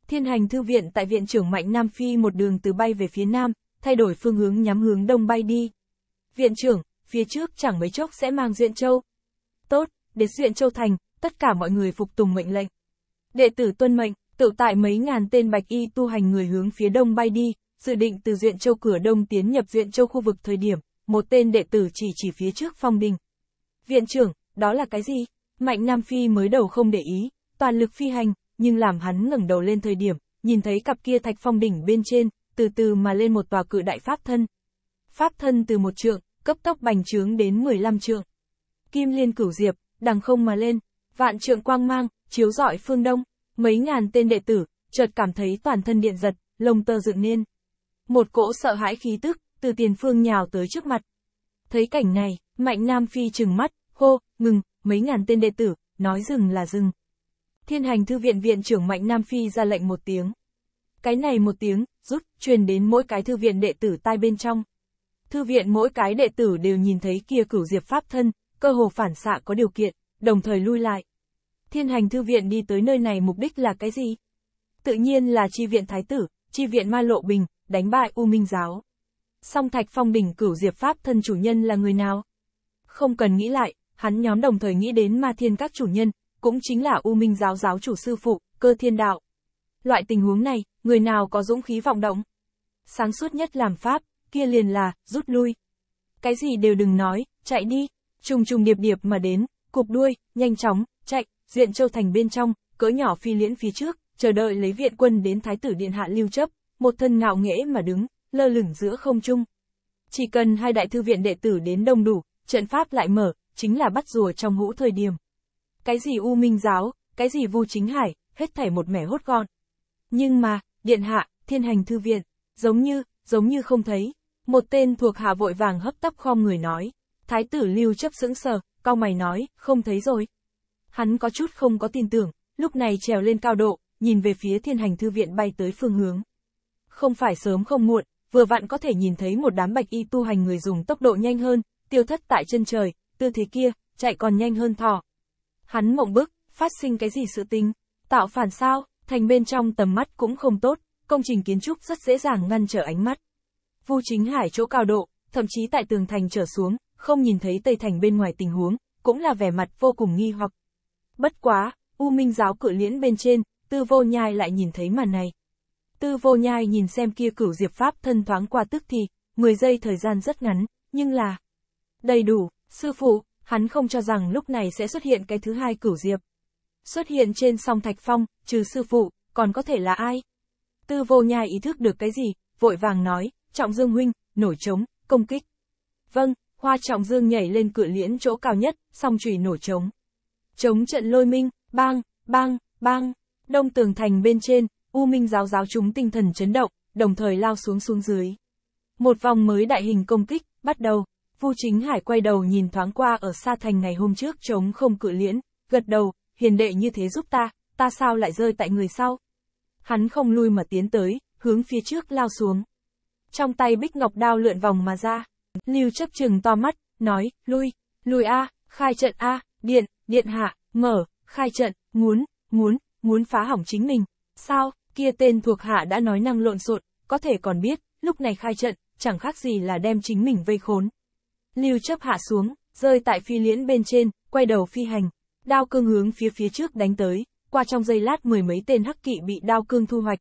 Thiên hành thư viện tại viện trưởng Mạnh Nam Phi một đường từ bay về phía nam, thay đổi phương hướng nhắm hướng đông bay đi. Viện trưởng, phía trước chẳng mấy chốc sẽ mang Duyện Châu. Tốt, để huyện Châu Thành, tất cả mọi người phục tùng mệnh lệnh. Đệ tử tuân mệnh, tự tại mấy ngàn tên bạch y tu hành người hướng phía đông bay đi, dự định từ huyện Châu cửa đông tiến nhập huyện Châu khu vực thời điểm, một tên đệ tử chỉ chỉ phía trước phong đình. Viện trưởng, đó là cái gì? Mạnh Nam Phi mới đầu không để ý, toàn lực phi hành, nhưng làm hắn ngẩng đầu lên thời điểm, nhìn thấy cặp kia thạch phong đỉnh bên trên, từ từ mà lên một tòa cự đại pháp thân. Pháp thân từ một trượng, cấp tốc bành trướng đến 15 trượng. Kim Liên Cửu Diệp, đằng không mà lên, vạn trượng quang mang, chiếu rọi phương đông, mấy ngàn tên đệ tử, chợt cảm thấy toàn thân điện giật, lông tơ dựng niên. Một cỗ sợ hãi khí tức, từ tiền phương nhào tới trước mặt. Thấy cảnh này, Mạnh Nam Phi trừng mắt, hô, ngừng, mấy ngàn tên đệ tử, nói dừng là dừng. Thiên hành thư viện viện trưởng Mạnh Nam Phi ra lệnh một tiếng. Cái này một tiếng, rút, truyền đến mỗi cái thư viện đệ tử tai bên trong. Thư viện mỗi cái đệ tử đều nhìn thấy kia cửu diệp pháp thân, cơ hồ phản xạ có điều kiện, đồng thời lui lại. Thiên hành thư viện đi tới nơi này mục đích là cái gì? Tự nhiên là chi viện thái tử, chi viện ma lộ bình, đánh bại U Minh giáo. Song Thạch Phong đỉnh cửu diệp pháp thân chủ nhân là người nào? Không cần nghĩ lại, hắn nhóm đồng thời nghĩ đến ma thiên các chủ nhân, cũng chính là U Minh giáo giáo chủ sư phụ, cơ thiên đạo. Loại tình huống này, người nào có dũng khí vọng động? Sáng suốt nhất làm pháp, kia liền là, rút lui. Cái gì đều đừng nói, chạy đi, trùng trùng điệp điệp mà đến, cụp đuôi, nhanh chóng, chạy, diện châu thành bên trong, cỡ nhỏ phi liễn phía trước, chờ đợi lấy viện quân đến thái tử điện hạ lưu chấp, một thân ngạo nghễ mà đứng, lơ lửng giữa không trung. Chỉ cần hai đại thư viện đệ tử đến đông đủ, trận pháp lại mở, chính là bắt rùa trong hũ thời điểm. Cái gì U Minh Giáo, cái gì Vu Chính Hải, hết thảy một mẻ hốt gọn. Nhưng mà, điện hạ, thiên hành thư viện, giống như, giống như không thấy. Một tên thuộc hạ vội vàng hấp tấp khom người nói. Thái tử lưu chấp sững sờ, cao mày nói, không thấy rồi. Hắn có chút không có tin tưởng, lúc này trèo lên cao độ, nhìn về phía thiên hành thư viện bay tới phương hướng. Không phải sớm không muộn, vừa vặn có thể nhìn thấy một đám bạch y tu hành người dùng tốc độ nhanh hơn, tiêu thất tại chân trời, tư thế kia, chạy còn nhanh hơn thỏ. Hắn mộng bức, phát sinh cái gì sự tình, tạo phản sao, thành bên trong tầm mắt cũng không tốt, công trình kiến trúc rất dễ dàng ngăn trở ánh mắt. Vu Chính Hải chỗ cao độ, thậm chí tại tường thành trở xuống, không nhìn thấy Tây Thành bên ngoài tình huống, cũng là vẻ mặt vô cùng nghi hoặc. Bất quá, U Minh giáo cự liễn bên trên, tư vô nhai lại nhìn thấy màn này. Tư vô nhai nhìn xem kia cửu diệp pháp thân thoáng qua tức thì, 10 giây thời gian rất ngắn, nhưng là... Đầy đủ, sư phụ, hắn không cho rằng lúc này sẽ xuất hiện cái thứ hai cửu diệp. Xuất hiện trên song thạch phong, trừ sư phụ, còn có thể là ai? Tư vô nhai ý thức được cái gì, vội vàng nói, trọng dương huynh, nổi trống, công kích. Vâng, Hoa Trọng Dương nhảy lên cự liễn chỗ cao nhất, song chùy nổ trống. Trống trận lôi minh, bang, bang, bang, đông tường thành bên trên, U Minh giáo giáo chúng tinh thần chấn động, đồng thời lao xuống xuống dưới. Một vòng mới đại hình công kích, bắt đầu, Vu Chính Hải quay đầu nhìn thoáng qua ở xa thành ngày hôm trước trống không cự liễn, gật đầu, hiền đệ như thế giúp ta, ta sao lại rơi tại người sau. Hắn không lui mà tiến tới, hướng phía trước lao xuống. Trong tay Bích Ngọc đao lượn vòng mà ra, Lưu chấp chừng to mắt, nói, lui, lui a, khai trận a, điện, điện hạ, mở, khai trận, muốn, muốn, muốn phá hỏng chính mình. Sao, kia tên thuộc hạ đã nói năng lộn xộn, có thể còn biết, lúc này khai trận, chẳng khác gì là đem chính mình vây khốn. Lưu chấp hạ xuống, rơi tại phi liễn bên trên, quay đầu phi hành, đao cương hướng phía phía trước đánh tới, qua trong giây lát mười mấy tên hắc kỵ bị đao cương thu hoạch.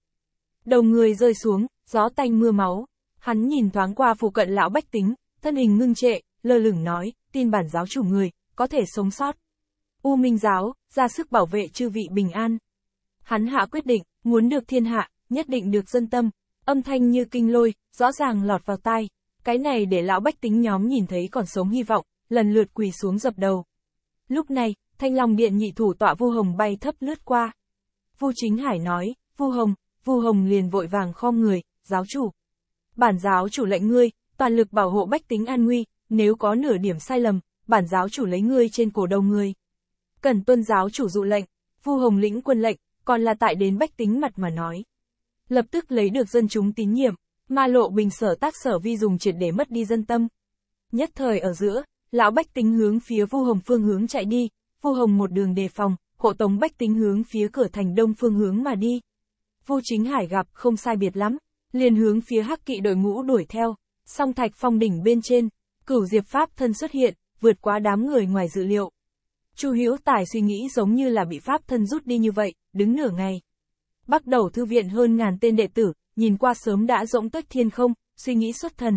Đầu người rơi xuống, gió tanh mưa máu, Hắn nhìn thoáng qua phù cận lão bách tính, thân hình ngưng trệ, lơ lửng nói, tin bản giáo chủ người, có thể sống sót. U Minh giáo, ra sức bảo vệ chư vị bình an. Hắn hạ quyết định, muốn được thiên hạ, nhất định được dân tâm, âm thanh như kinh lôi, rõ ràng lọt vào tai. Cái này để lão bách tính nhóm nhìn thấy còn sống hy vọng, lần lượt quỳ xuống dập đầu. Lúc này, thanh long điện nhị thủ tọa Vu Hồng bay thấp lướt qua. Vu Chính Hải nói, Vu Hồng, Vu Hồng liền vội vàng khom người, giáo chủ, bản giáo chủ lệnh ngươi, toàn lực bảo hộ bách tính an nguy, nếu có nửa điểm sai lầm, bản giáo chủ lấy ngươi trên cổ đầu ngươi. Cần tuân giáo chủ dụ lệnh, Vu Hồng lĩnh quân lệnh, còn là tại đến bách tính mặt mà nói. Lập tức lấy được dân chúng tín nhiệm, mà lộ bình sở tác sở vi dùng triệt để mất đi dân tâm. Nhất thời ở giữa, lão bách tính hướng phía Vu Hồng phương hướng chạy đi, Vu Hồng một đường đề phòng, hộ tống bách tính hướng phía cửa thành đông phương hướng mà đi. Vu Chính Hải gặp không sai biệt lắm, liền hướng phía hắc kỵ đội ngũ đuổi theo, song thạch phong đỉnh bên trên, cửu diệp pháp thân xuất hiện, vượt quá đám người ngoài dự liệu. Chu hiếu Tài suy nghĩ giống như là bị pháp thân rút đi như vậy, đứng nửa ngày. Bắt đầu thư viện hơn ngàn tên đệ tử, nhìn qua sớm đã rỗng tuếch thiên không, suy nghĩ xuất thần.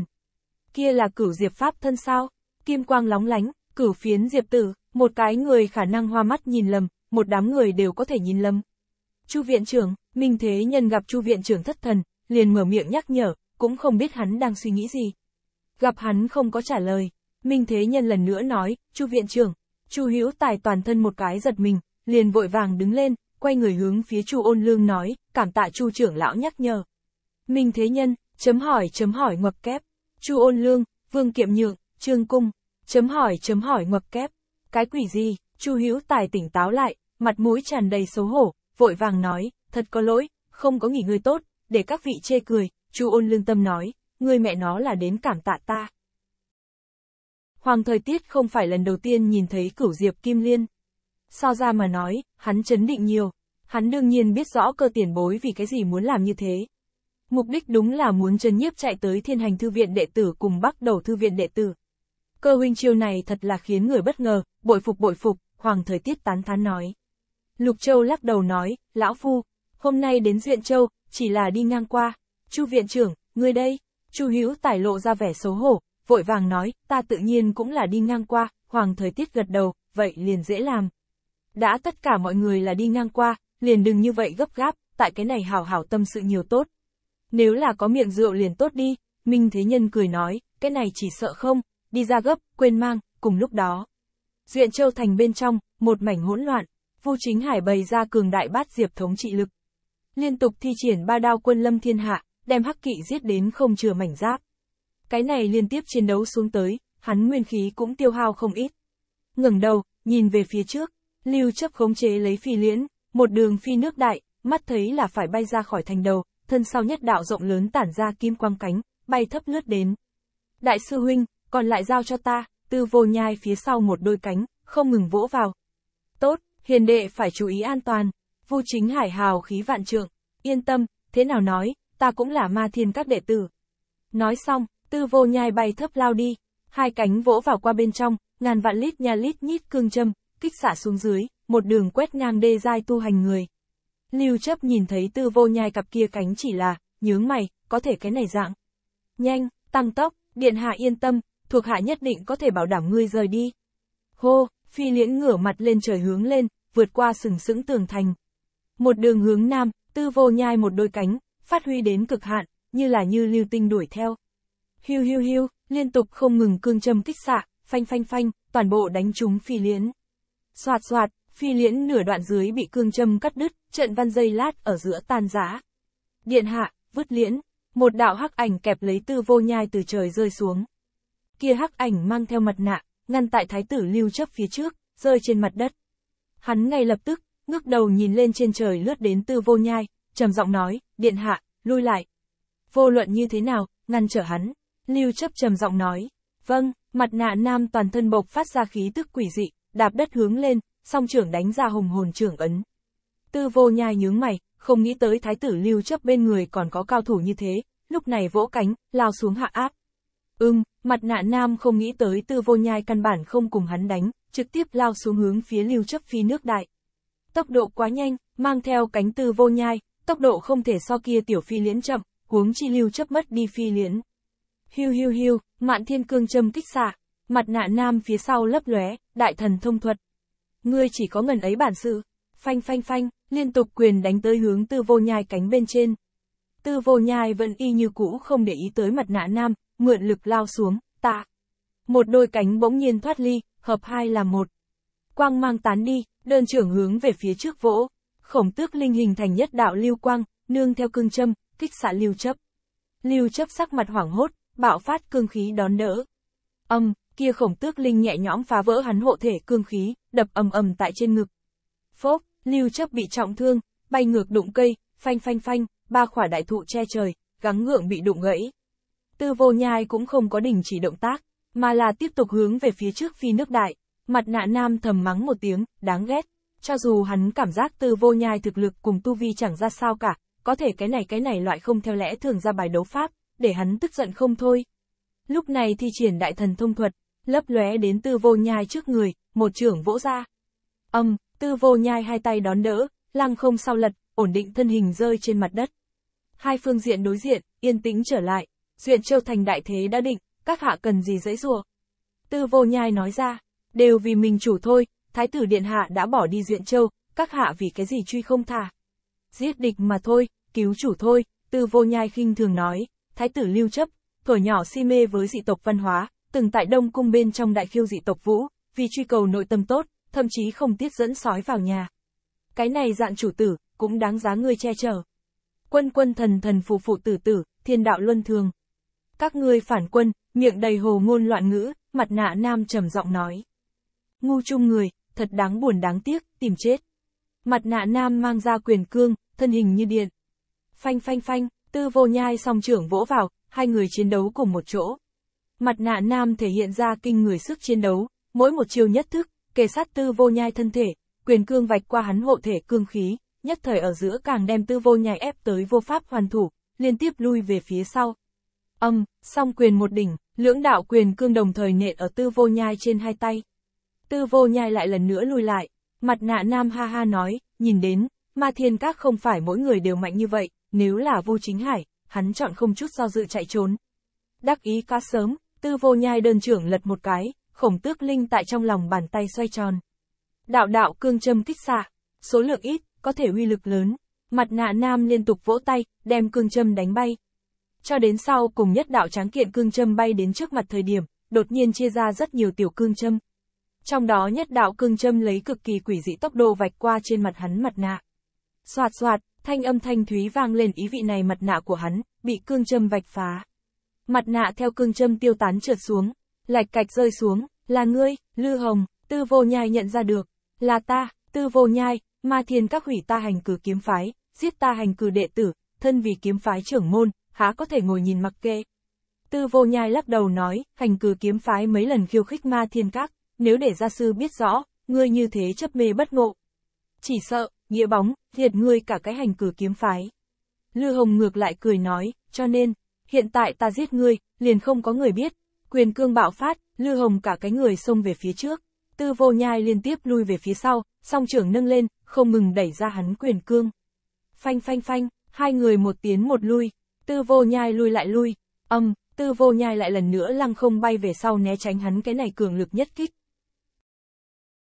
Kia là cửu diệp pháp thân sao? Kim quang lóng lánh, cửu phiến diệp tử, một cái người khả năng hoa mắt nhìn lầm, một đám người đều có thể nhìn lầm. Chu viện trưởng, mình Thế Nhân gặp Chu viện trưởng thất thần, liền mở miệng nhắc nhở, cũng không biết hắn đang suy nghĩ gì. Gặp hắn không có trả lời, Minh Thế Nhân lần nữa nói, Chu viện trưởng, Chu Hữu Tài toàn thân một cái giật mình, liền vội vàng đứng lên, quay người hướng phía Chu Ôn Lương nói, cảm tạ Chu trưởng lão nhắc nhở. Minh Thế Nhân, chấm hỏi chấm hỏi ngoặc kép, Chu Ôn Lương, Vương Kiệm Nhượng, Trương Cung, chấm hỏi chấm hỏi ngoặc kép. Cái quỷ gì? Chu Hữu Tài tỉnh táo lại, mặt mũi tràn đầy xấu hổ, vội vàng nói, thật có lỗi, không có nghỉ ngơi tốt, để các vị chê cười, chu ôn lương tâm nói, người mẹ nó là đến cảm tạ ta. Hoàng thời tiết không phải lần đầu tiên nhìn thấy cửu diệp kim liên. sao ra mà nói, hắn chấn định nhiều, hắn đương nhiên biết rõ cơ tiền bối vì cái gì muốn làm như thế. Mục đích đúng là muốn chân nhiếp chạy tới thiên hành thư viện đệ tử cùng bắt đầu thư viện đệ tử. Cơ huynh chiêu này thật là khiến người bất ngờ, bội phục bội phục, hoàng thời tiết tán thán nói. Lục Châu lắc đầu nói, lão phu, hôm nay đến Duyện Châu, chỉ là đi ngang qua. Chu viện trưởng, người đây. Chu Hữu Tài lộ ra vẻ xấu hổ, vội vàng nói, ta tự nhiên cũng là đi ngang qua, hoàng thời tiết gật đầu, vậy liền dễ làm. Đã tất cả mọi người là đi ngang qua, liền đừng như vậy gấp gáp, tại cái này hảo hảo tâm sự nhiều tốt. Nếu là có miệng rượu liền tốt đi, Minh Thế Nhân cười nói, cái này chỉ sợ không, đi ra gấp, quên mang, cùng lúc đó. Duyện Châu Thành bên trong, một mảnh hỗn loạn, Vu Chính Hải bày ra cường đại bát diệp thống trị lực, liên tục thi triển ba đao quân lâm thiên hạ, đem hắc kỵ giết đến không chừa mảnh giáp. Cái này liên tiếp chiến đấu xuống tới, hắn nguyên khí cũng tiêu hao không ít. ngừng đầu, nhìn về phía trước, lưu chấp khống chế lấy phi liễn, một đường phi nước đại, mắt thấy là phải bay ra khỏi thành đầu, thân sau nhất đạo rộng lớn tản ra kim quang cánh, bay thấp lướt đến. Đại sư huynh, còn lại giao cho ta, tư vô nhai phía sau một đôi cánh, không ngừng vỗ vào. Tốt, hiền đệ phải chú ý an toàn, Vu chính hải hào khí vạn trượng, yên tâm, thế nào nói, ta cũng là ma thiên các đệ tử. Nói xong, tư vô nhai bay thấp lao đi, hai cánh vỗ vào qua bên trong, ngàn vạn lít nha lít nhít cương châm, kích xả xuống dưới, một đường quét ngang đê dai tu hành người. Lưu chấp nhìn thấy tư vô nhai cặp kia cánh chỉ là, nhướng mày, có thể cái này dạng. Nhanh, tăng tốc, điện hạ yên tâm, thuộc hạ nhất định có thể bảo đảm ngươi rời đi. Hô, phi liễn ngửa mặt lên trời hướng lên, vượt qua sừng sững tường thành. Một đường hướng nam, tư vô nhai một đôi cánh, phát huy đến cực hạn, như là như lưu tinh đuổi theo. Hiu hiu hiu, liên tục không ngừng cương châm kích xạ, phanh phanh phanh, toàn bộ đánh trúng phi liễn. Xoạt xoạt, phi liễn nửa đoạn dưới bị cương châm cắt đứt, trận văn dây lát ở giữa tan rã. Điện hạ, vứt liễn, một đạo hắc ảnh kẹp lấy tư vô nhai từ trời rơi xuống. Kia hắc ảnh mang theo mặt nạ, ngăn tại thái tử lưu chấp phía trước, rơi trên mặt đất. Hắn ngay lập tức, ngước đầu nhìn lên trên trời lướt đến tư vô nhai, trầm giọng nói, điện hạ, lui lại. Vô luận như thế nào, ngăn trở hắn, lưu chấp trầm giọng nói, vâng, mặt nạ nam toàn thân bộc phát ra khí tức quỷ dị, đạp đất hướng lên, song trưởng đánh ra hùng hồn trưởng ấn. Tư vô nhai nhướng mày, không nghĩ tới thái tử lưu chấp bên người còn có cao thủ như thế, lúc này vỗ cánh, lao xuống hạ áp. Ừm, mặt nạ nam không nghĩ tới tư vô nhai căn bản không cùng hắn đánh, trực tiếp lao xuống hướng phía lưu chấp phi nước đại. Tốc độ quá nhanh, mang theo cánh tư vô nhai, tốc độ không thể so kia tiểu phi liễn chậm, huống chi lưu chấp mất đi phi liễn. Hiu hiu hiu, mạn thiên cương châm kích xạ, mặt nạ nam phía sau lấp lóe, đại thần thông thuật. Ngươi chỉ có ngần ấy bản sự, phanh phanh phanh, liên tục quyền đánh tới hướng tư vô nhai cánh bên trên. Tư vô nhai vẫn y như cũ không để ý tới mặt nạ nam, mượn lực lao xuống, ta Một đôi cánh bỗng nhiên thoát ly, hợp hai là một. Quang mang tán đi, đơn trưởng hướng về phía trước vỗ, khổng tước linh hình thành nhất đạo lưu quang, nương theo cương châm, kích xạ lưu chấp. Lưu chấp sắc mặt hoảng hốt, bạo phát cương khí đón đỡ. Âm, kia khổng tước linh nhẹ nhõm phá vỡ hắn hộ thể cương khí, đập ầm ầm tại trên ngực. Phốc, lưu chấp bị trọng thương, bay ngược đụng cây, phanh phanh phanh, ba khỏa đại thụ che trời, gắng ngượng bị đụng gãy. Tư vô nhai cũng không có đình chỉ động tác, mà là tiếp tục hướng về phía trước phi nước đại. Mặt nạ nam thầm mắng một tiếng, đáng ghét. Cho dù hắn cảm giác tư vô nhai thực lực cùng tu vi chẳng ra sao cả, có thể cái này cái này loại không theo lẽ thường ra bài đấu pháp, để hắn tức giận không thôi. Lúc này thi triển đại thần thông thuật, lấp lóe đến tư vô nhai trước người, một trưởng vỗ ra. Âm, tư vô nhai hai tay đón đỡ, lăng không sau lật, ổn định thân hình rơi trên mặt đất. Hai phương diện đối diện, yên tĩnh trở lại, duyện châu thành đại thế đã định, các hạ cần gì dễ rùa. Tư vô nhai nói ra, đều vì mình chủ thôi, thái tử điện hạ đã bỏ đi duyện châu, các hạ vì cái gì truy không thả. Giết địch mà thôi, cứu chủ thôi, từ vô nhai khinh thường nói, thái tử lưu chấp, thổi nhỏ si mê với dị tộc văn hóa, từng tại đông cung bên trong đại khiêu dị tộc vũ, vì truy cầu nội tâm tốt, thậm chí không tiết dẫn sói vào nhà. Cái này dạng chủ tử, cũng đáng giá ngươi che chở. Quân quân thần thần phụ phụ tử tử, thiên đạo luân thường. Các ngươi phản quân, miệng đầy hồ ngôn loạn ngữ, mặt nạ nam trầm giọng nói ngu chung người, thật đáng buồn đáng tiếc, tìm chết. Mặt nạ nam mang ra quyền cương, thân hình như điện. Phanh phanh phanh, tư vô nhai song trưởng vỗ vào, hai người chiến đấu cùng một chỗ. Mặt nạ nam thể hiện ra kinh người sức chiến đấu, mỗi một chiều nhất thức, kề sát tư vô nhai thân thể, quyền cương vạch qua hắn hộ thể cương khí, nhất thời ở giữa càng đem tư vô nhai ép tới vô pháp hoàn thủ, liên tiếp lui về phía sau. Âm, song quyền một đỉnh, lưỡng đạo quyền cương đồng thời nện ở tư vô nhai trên hai tay. Tư vô nhai lại lần nữa lùi lại, mặt nạ nam ha ha nói, nhìn đến, ma thiên các không phải mỗi người đều mạnh như vậy, nếu là vô chính hải, hắn chọn không chút do dự chạy trốn. Đắc ý cá sớm, tư vô nhai đơn trưởng lật một cái, khổng tước linh tại trong lòng bàn tay xoay tròn. Đạo đạo cương châm kích xạ, số lượng ít, có thể uy lực lớn, mặt nạ nam liên tục vỗ tay, đem cương châm đánh bay. Cho đến sau cùng nhất đạo tráng kiện cương châm bay đến trước mặt thời điểm, đột nhiên chia ra rất nhiều tiểu cương châm. Trong đó nhất đạo cương châm lấy cực kỳ quỷ dị tốc độ vạch qua trên mặt hắn mặt nạ. Xoạt xoạt, thanh âm thanh thúy vang lên ý vị này mặt nạ của hắn, bị cương châm vạch phá. Mặt nạ theo cương châm tiêu tán trượt xuống, lạch cạch rơi xuống, là ngươi, Lư Hồng, tư vô nhai nhận ra được, là ta, tư vô nhai, ma thiên các hủy ta hành cử kiếm phái, giết ta hành cử đệ tử, thân vì kiếm phái trưởng môn, há có thể ngồi nhìn mặc kệ Tư vô nhai lắc đầu nói, hành cử kiếm phái mấy lần khiêu khích ma thiên các, nếu để gia sư biết rõ, ngươi như thế chấp mê bất ngộ. Chỉ sợ, nghĩa bóng, thiệt ngươi cả cái hành cử kiếm phái. Lư Hồng ngược lại cười nói, cho nên, hiện tại ta giết ngươi, liền không có người biết. Quyền cương bạo phát, Lư Hồng cả cái người xông về phía trước. Tư vô nhai liên tiếp lui về phía sau, song trưởng nâng lên, không ngừng đẩy ra hắn quyền cương. Phanh phanh phanh, hai người một tiến một lui, tư vô nhai lui lại lui, âm, tư vô nhai lại lần nữa lăng không bay về sau né tránh hắn cái này cường lực nhất kích.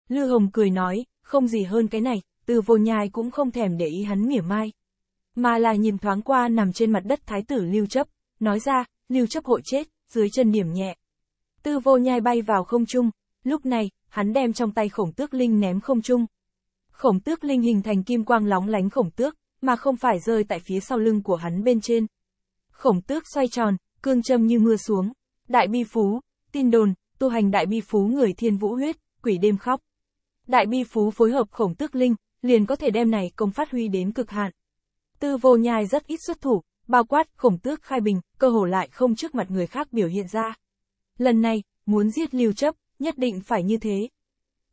Lư Hồng cười nói, không gì hơn cái này, từ vô nhai cũng không thèm để ý hắn mỉa mai. Mà là nhìn thoáng qua nằm trên mặt đất thái tử lưu chấp, nói ra, lưu chấp hội chết, dưới chân điểm nhẹ. Tư vô nhai bay vào không trung, lúc này, hắn đem trong tay khổng tước linh ném không trung. Khổng tước linh hình thành kim quang lóng lánh khổng tước, mà không phải rơi tại phía sau lưng của hắn bên trên. Khổng tước xoay tròn, cương châm như mưa xuống. Đại bi phú, tin đồn, tu hành đại bi phú người thiên vũ huyết, quỷ đêm khóc đại bi phú phối hợp khổng tước linh, liền có thể đem này công phát huy đến cực hạn. Tư vô nhai rất ít xuất thủ, bao quát, khổng tước khai bình, cơ hồ lại không trước mặt người khác biểu hiện ra. Lần này, muốn giết lưu chấp, nhất định phải như thế.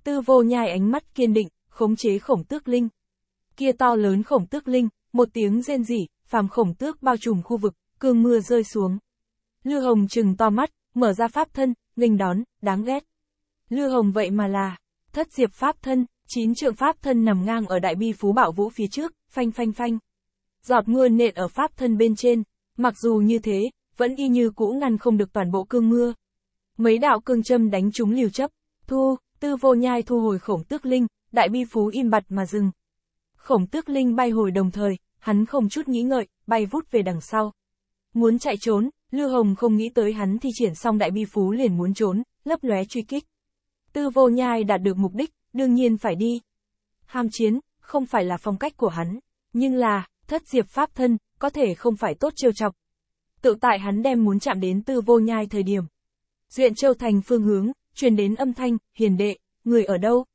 Tư vô nhai ánh mắt kiên định, khống chế khổng tước linh. Kia to lớn khổng tước linh, một tiếng rên rỉ, phàm khổng tước bao trùm khu vực, cương mưa rơi xuống. Lư Hồng trừng to mắt, mở ra pháp thân, nghênh đón, đáng ghét. Lư Hồng vậy mà là, thất diệp pháp thân, chín trượng pháp thân nằm ngang ở đại bi phú bảo vũ phía trước, phanh phanh phanh. Giọt mưa nện ở pháp thân bên trên, mặc dù như thế, vẫn y như cũ ngăn không được toàn bộ cương mưa. Mấy đạo cương châm đánh chúng liều chấp, thu, tư vô nhai thu hồi khổng tước linh, đại bi phú im bặt mà dừng. Khổng tước linh bay hồi đồng thời, hắn không chút nghĩ ngợi, bay vút về đằng sau. Muốn chạy trốn, Lưu Hồng không nghĩ tới hắn thi triển xong đại bi phú liền muốn trốn, lấp lóe truy kích. Tư vô nhai đạt được mục đích, đương nhiên phải đi. Ham chiến, không phải là phong cách của hắn, nhưng là, thất diệp pháp thân, có thể không phải tốt trêu chọc. Tự tại hắn đem muốn chạm đến tư vô nhai thời điểm. Duyện châu thành phương hướng, truyền đến âm thanh, hiền đệ, người ở đâu?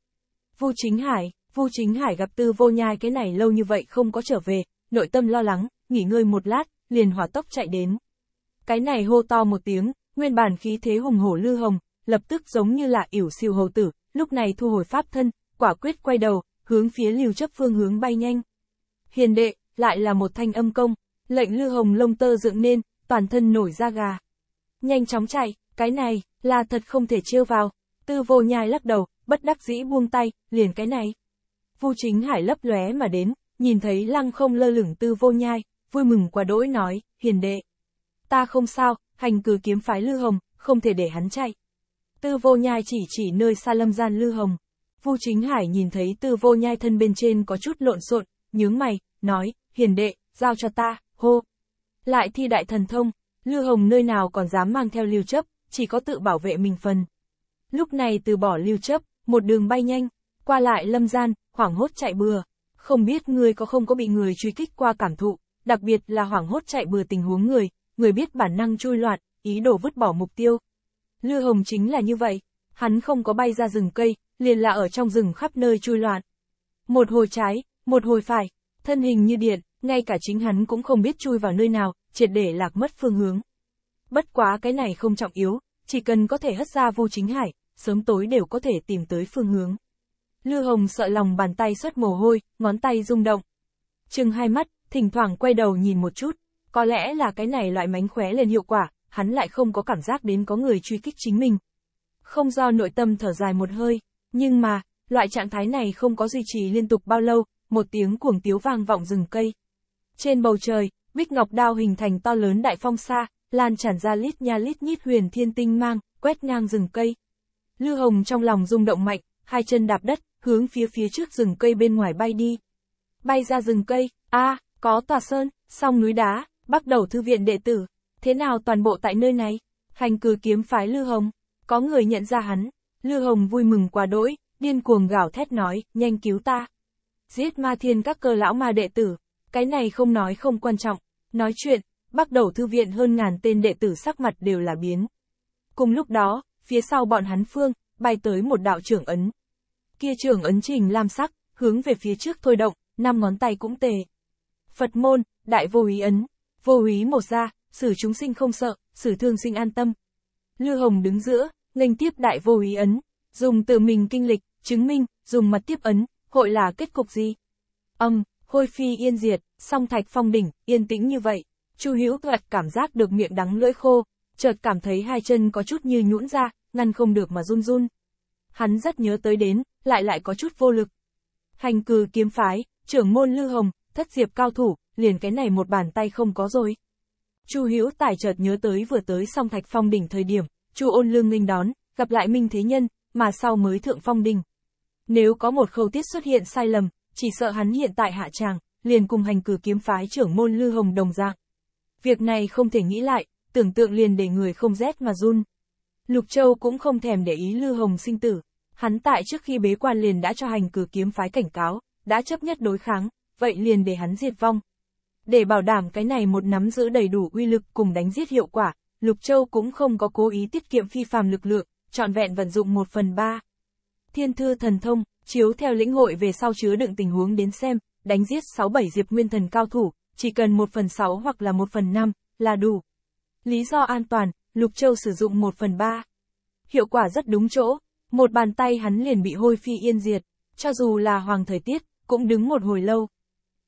Vu chính hải, Vu chính hải gặp tư vô nhai cái này lâu như vậy không có trở về, nội tâm lo lắng, nghỉ ngơi một lát, liền hỏa tốc chạy đến. Cái này hô to một tiếng, nguyên bản khí thế hùng hổ lư hồng, lập tức giống như là ỉu siêu hầu tử, lúc này thu hồi pháp thân, quả quyết quay đầu, hướng phía lưu chấp phương hướng bay nhanh. Hiền đệ, lại là một thanh âm công, lệnh lưu hồng lông tơ dựng nên, toàn thân nổi ra gà. Nhanh chóng chạy, cái này, là thật không thể trêu vào, tư vô nhai lắc đầu, bất đắc dĩ buông tay, liền cái này. Vu chính hải lấp lóe mà đến, nhìn thấy lăng không lơ lửng tư vô nhai, vui mừng quá đỗi nói, hiền đệ. Ta không sao, hành cử kiếm phái lưu hồng, không thể để hắn chạy. Tư vô nhai chỉ chỉ nơi xa lâm gian lư hồng. Vu chính hải nhìn thấy tư vô nhai thân bên trên có chút lộn xộn, nhướng mày, nói, hiền đệ, giao cho ta, hô. Lại thi đại thần thông, lư hồng nơi nào còn dám mang theo lưu chấp, chỉ có tự bảo vệ mình phần. Lúc này từ bỏ lưu chấp, một đường bay nhanh, qua lại lâm gian, hoảng hốt chạy bừa. Không biết người có không có bị người truy kích qua cảm thụ, đặc biệt là hoảng hốt chạy bừa tình huống người, người biết bản năng chui loạn, ý đồ vứt bỏ mục tiêu, Lưu Hồng chính là như vậy, hắn không có bay ra rừng cây, liền là ở trong rừng khắp nơi chui loạn. Một hồi trái, một hồi phải, thân hình như điện, ngay cả chính hắn cũng không biết chui vào nơi nào, triệt để lạc mất phương hướng. Bất quá cái này không trọng yếu, chỉ cần có thể hất ra vô chính hải, sớm tối đều có thể tìm tới phương hướng. Lưu Hồng sợ lòng bàn tay xuất mồ hôi, ngón tay rung động. Trừng hai mắt, thỉnh thoảng quay đầu nhìn một chút, có lẽ là cái này loại mánh khóe lên hiệu quả, hắn lại không có cảm giác đến có người truy kích chính mình. Không do nội tâm thở dài một hơi, nhưng mà, loại trạng thái này không có duy trì liên tục bao lâu, một tiếng cuồng tiếu vang vọng rừng cây. Trên bầu trời, bích ngọc đao hình thành to lớn đại phong xa, lan tràn ra lít nha lít nhít huyền thiên tinh mang, quét ngang rừng cây. Lư Hồng trong lòng rung động mạnh, hai chân đạp đất, hướng phía phía trước rừng cây bên ngoài bay đi. Bay ra rừng cây, a có tòa sơn, song núi đá, bắt đầu thư viện đệ tử, thế nào toàn bộ tại nơi này? Hành cử kiếm phái Lư Hồng, có người nhận ra hắn, Lư Hồng vui mừng quá đỗi, điên cuồng gào thét nói, nhanh cứu ta. Giết ma thiên các cơ lão ma đệ tử, cái này không nói không quan trọng, nói chuyện, bắt đầu thư viện hơn ngàn tên đệ tử sắc mặt đều là biến. Cùng lúc đó, phía sau bọn hắn phương, bay tới một đạo trưởng ấn. Kia trưởng ấn trình lam sắc, hướng về phía trước thôi động, năm ngón tay cũng tề. Phật môn, đại vô ý ấn, vô ý một ra, xử chúng sinh không sợ, xử thương sinh an tâm. Lư Hồng đứng giữa, nghênh tiếp đại vô ý ấn, dùng tự mình kinh lịch, chứng minh, dùng mặt tiếp ấn, hội là kết cục gì? Âm, hôi phi yên diệt, song thạch phong đỉnh, yên tĩnh như vậy. Chu Hữu Tuật cảm giác được miệng đắng lưỡi khô, chợt cảm thấy hai chân có chút như nhũn ra, ngăn không được mà run run. Hắn rất nhớ tới đến, lại lại có chút vô lực. Hành cừ kiếm phái, trưởng môn Lư Hồng, thất diệp cao thủ, liền cái này một bàn tay không có rồi. Chu Hữu Tài chợt nhớ tới vừa tới song Thạch Phong đỉnh thời điểm, Chu Ôn Lương nghênh đón, gặp lại Minh Thế Nhân, mà sau mới thượng phong đỉnh. Nếu có một khâu tiết xuất hiện sai lầm, chỉ sợ hắn hiện tại hạ tràng, liền cùng hành cử kiếm phái trưởng môn Lư Hồng đồng dạng. Việc này không thể nghĩ lại, tưởng tượng liền để người không rét mà run. Lục Châu cũng không thèm để ý Lư Hồng sinh tử, hắn tại trước khi bế quan liền đã cho hành cử kiếm phái cảnh cáo, đã chấp nhất đối kháng, vậy liền để hắn diệt vong, để bảo đảm cái này một nắm giữ đầy đủ uy lực cùng đánh giết hiệu quả, Lục Châu cũng không có cố ý tiết kiệm phi phàm lực lượng, trọn vẹn vận dụng một phần ba. Thiên thư thần thông, chiếu theo lĩnh hội về sau chứa đựng tình huống đến xem, đánh giết 6-7 diệp nguyên thần cao thủ, chỉ cần một phần 6 hoặc là một phần 5, là đủ. Lý do an toàn, Lục Châu sử dụng một phần ba Hiệu quả rất đúng chỗ, một bàn tay hắn liền bị hôi phi yên diệt, cho dù là hoàng thời tiết, cũng đứng một hồi lâu,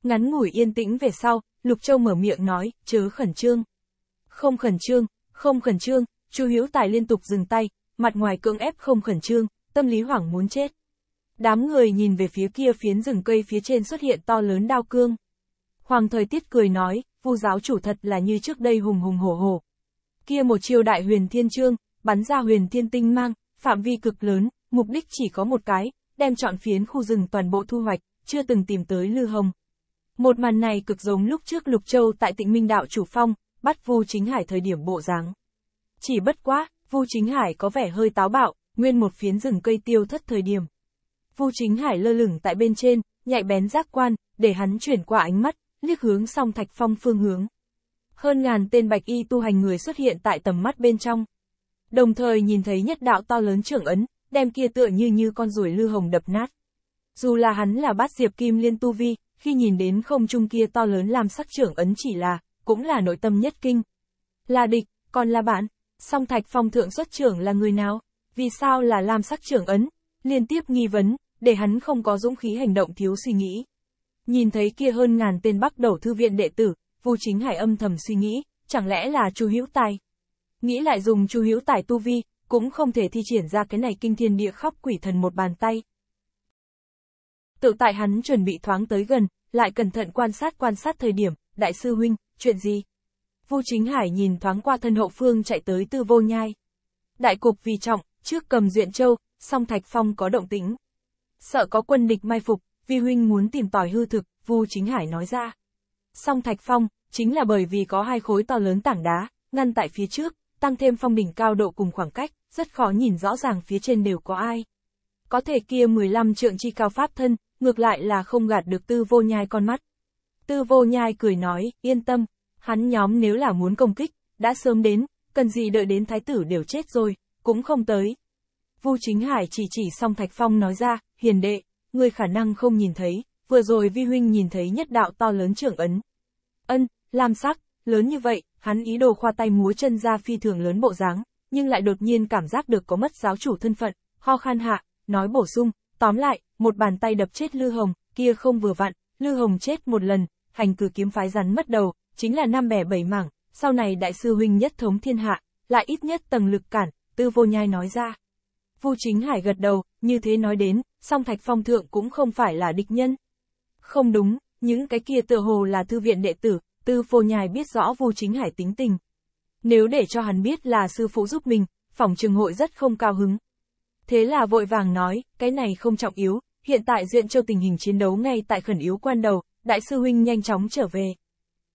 Ngắn ngủi yên tĩnh về sau, Lục Châu mở miệng nói, chớ khẩn trương. Không khẩn trương, không khẩn trương, Chu Hiếu Tài liên tục dừng tay, mặt ngoài cưỡng ép không khẩn trương, tâm lý hoảng muốn chết. Đám người nhìn về phía kia phiến rừng cây phía trên xuất hiện to lớn đao cương. Hoàng thời tiết cười nói, vu giáo chủ thật là như trước đây hùng hùng hổ hổ. Kia một chiêu đại huyền thiên trương, bắn ra huyền thiên tinh mang, phạm vi cực lớn, mục đích chỉ có một cái, đem chọn phiến khu rừng toàn bộ thu hoạch, chưa từng tìm tới lư hồng. Một màn này cực giống lúc trước Lục Châu tại tịnh Minh Đạo chủ phong, bắt Vu Chính Hải thời điểm bộ dáng. Chỉ bất quá, Vu Chính Hải có vẻ hơi táo bạo, nguyên một phiến rừng cây tiêu thất thời điểm. Vu Chính Hải lơ lửng tại bên trên, nhạy bén giác quan, để hắn chuyển qua ánh mắt, liếc hướng song thạch phong phương hướng. Hơn ngàn tên bạch y tu hành người xuất hiện tại tầm mắt bên trong. Đồng thời nhìn thấy nhất đạo to lớn trưởng ấn, đem kia tựa như như con ruồi lư hồng đập nát. Dù là hắn là bát diệp kim liên tu vi, khi nhìn đến không trung kia to lớn làm sắc trưởng ấn chỉ là, cũng là nội tâm nhất kinh. Là địch, còn là bạn, song thạch phong thượng xuất trưởng là người nào, vì sao là làm sắc trưởng ấn, liên tiếp nghi vấn, để hắn không có dũng khí hành động thiếu suy nghĩ. Nhìn thấy kia hơn ngàn tên bắc đầu thư viện đệ tử, Vu Chính Hải âm thầm suy nghĩ, chẳng lẽ là Chu Hữu Tài. Nghĩ lại dùng Chu Hữu Tài tu vi, cũng không thể thi triển ra cái này kinh thiên địa khóc quỷ thần một bàn tay. Tự tại hắn chuẩn bị thoáng tới gần, lại cẩn thận quan sát quan sát thời điểm, đại sư huynh, chuyện gì? Vu Chính Hải nhìn thoáng qua thân hậu phương chạy tới tư vô nhai. Đại cục vì trọng, trước cầm duyện châu, song Thạch Phong có động tĩnh. Sợ có quân địch mai phục, vi huynh muốn tìm tòi hư thực, Vu Chính Hải nói ra. Song Thạch Phong, chính là bởi vì có hai khối to lớn tảng đá, ngăn tại phía trước, tăng thêm phong đỉnh cao độ cùng khoảng cách, rất khó nhìn rõ ràng phía trên đều có ai. Có thể kia 15 trượng chi cao pháp thân, ngược lại là không gạt được tư vô nhai con mắt. Tư vô nhai cười nói, yên tâm, hắn nhóm nếu là muốn công kích, đã sớm đến, cần gì đợi đến thái tử đều chết rồi, cũng không tới. Vu Chính Hải chỉ chỉ song Thạch Phong nói ra, hiền đệ, người khả năng không nhìn thấy, vừa rồi vi huynh nhìn thấy nhất đạo to lớn trưởng ấn. Ân, lam sắc, lớn như vậy, hắn ý đồ khoa tay múa chân ra phi thường lớn bộ dáng, nhưng lại đột nhiên cảm giác được có mất giáo chủ thân phận, ho khan hạ, nói bổ sung, Tóm lại, một bàn tay đập chết Lư Hồng, kia không vừa vặn, Lư Hồng chết một lần, hành cử kiếm phái rắn mất đầu, chính là năm bẻ bảy mảng, sau này đại sư huynh nhất thống thiên hạ, lại ít nhất tầng lực cản, tư vô nhai nói ra. Vu Chính Hải gật đầu, như thế nói đến, song Thạch Phong Thượng cũng không phải là địch nhân. Không đúng, những cái kia tựa hồ là thư viện đệ tử, tư vô nhai biết rõ Vu Chính Hải tính tình. Nếu để cho hắn biết là sư phụ giúp mình, phòng trường hội rất không cao hứng, thế là vội vàng nói, cái này không trọng yếu, hiện tại diện châu tình hình chiến đấu ngay tại khẩn yếu quan đầu, đại sư huynh nhanh chóng trở về.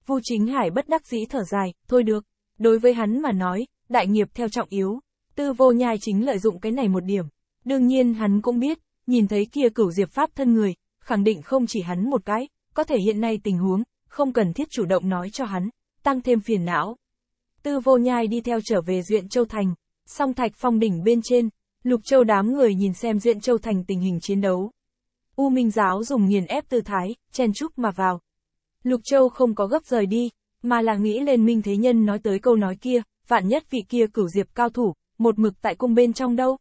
Vu Chính Hải bất đắc dĩ thở dài, thôi được, đối với hắn mà nói, đại nghiệp theo trọng yếu, tư vô nhai chính lợi dụng cái này một điểm. Đương nhiên hắn cũng biết, nhìn thấy kia cửu diệp pháp thân người, khẳng định không chỉ hắn một cái, có thể hiện nay tình huống, không cần thiết chủ động nói cho hắn, tăng thêm phiền não. Tư vô nhai đi theo trở về Duyện Châu Thành, song thạch phong đỉnh bên trên, Lục Châu đám người nhìn xem diện Châu thành tình hình chiến đấu. U Minh giáo dùng nghiền ép tư thái, chen chúc mà vào. Lục Châu không có gấp rời đi, mà là nghĩ lên Minh Thế Nhân nói tới câu nói kia, vạn nhất vị kia cửu diệp cao thủ, một mực tại cung bên trong đâu.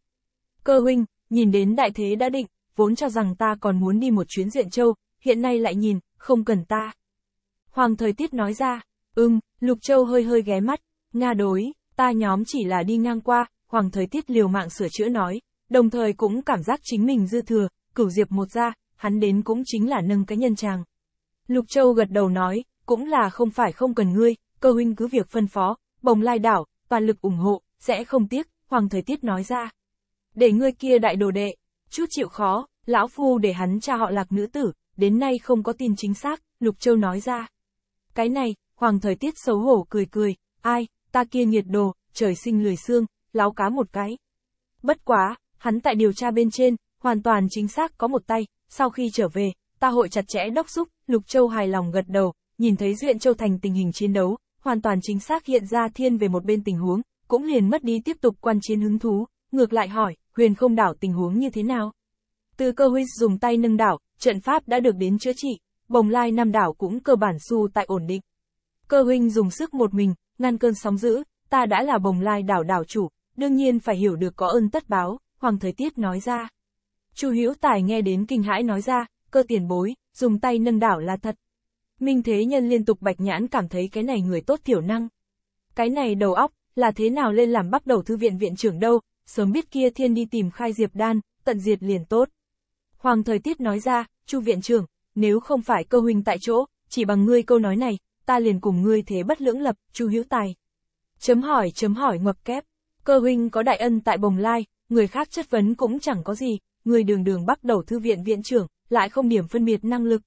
Cơ huynh, nhìn đến đại thế đã định, vốn cho rằng ta còn muốn đi một chuyến diện châu, hiện nay lại nhìn, không cần ta. Hoàng thời tiết nói ra, ưng, Lục Châu hơi hơi ghé mắt, Nga đối, ta nhóm chỉ là đi ngang qua, Hoàng thời tiết liều mạng sửa chữa nói, đồng thời cũng cảm giác chính mình dư thừa, cửu diệp một ra, hắn đến cũng chính là nâng cái nhân chàng. Lục Châu gật đầu nói, cũng là không phải không cần ngươi, cơ huynh cứ việc phân phó, bồng lai đảo, toàn lực ủng hộ, sẽ không tiếc, Hoàng thời tiết nói ra. Để ngươi kia đại đồ đệ, chút chịu khó, lão phu để hắn cha họ lạc nữ tử, đến nay không có tin chính xác, Lục Châu nói ra. Cái này, Hoàng thời tiết xấu hổ cười cười, ai, ta kia nhiệt đồ, trời sinh lười xương, láo cá một cái. Bất quá, hắn tại điều tra bên trên, hoàn toàn chính xác có một tay, sau khi trở về, ta hội chặt chẽ đốc xúc, Lục Châu hài lòng gật đầu, nhìn thấy Duyện Châu thành tình hình chiến đấu, hoàn toàn chính xác hiện ra thiên về một bên tình huống, cũng liền mất đi tiếp tục quan chiến hứng thú, ngược lại hỏi, huyền không đảo tình huống như thế nào? Từ cơ Huy dùng tay nâng đảo, trận pháp đã được đến chữa trị, bồng lai năm đảo cũng cơ bản xu tại ổn định. Cơ huynh dùng sức một mình, ngăn cơn sóng dữ, ta đã là bồng lai đảo đảo chủ, đương nhiên phải hiểu được có ơn tất báo, Hoàng Thời Tiết nói ra. Chu Hữu Tài nghe đến kinh hãi nói ra, cơ tiền bối, dùng tay nâng đảo là thật. Minh Thế Nhân liên tục bạch nhãn cảm thấy cái này người tốt thiểu năng. Cái này đầu óc, là thế nào lên làm bắt đầu thư viện viện trưởng đâu, sớm biết kia thiên đi tìm khai diệp đan, tận diệt liền tốt. Hoàng Thời Tiết nói ra, Chu viện trưởng, nếu không phải cơ huynh tại chỗ, chỉ bằng ngươi câu nói này, ta liền cùng ngươi thế bất lưỡng lập, Chu Hữu Tài. Chấm hỏi chấm hỏi ngoặc kép. Cơ huynh có đại ân tại bồng lai, người khác chất vấn cũng chẳng có gì, người đường đường bắt đầu thư viện viện trưởng, lại không điểm phân biệt năng lực.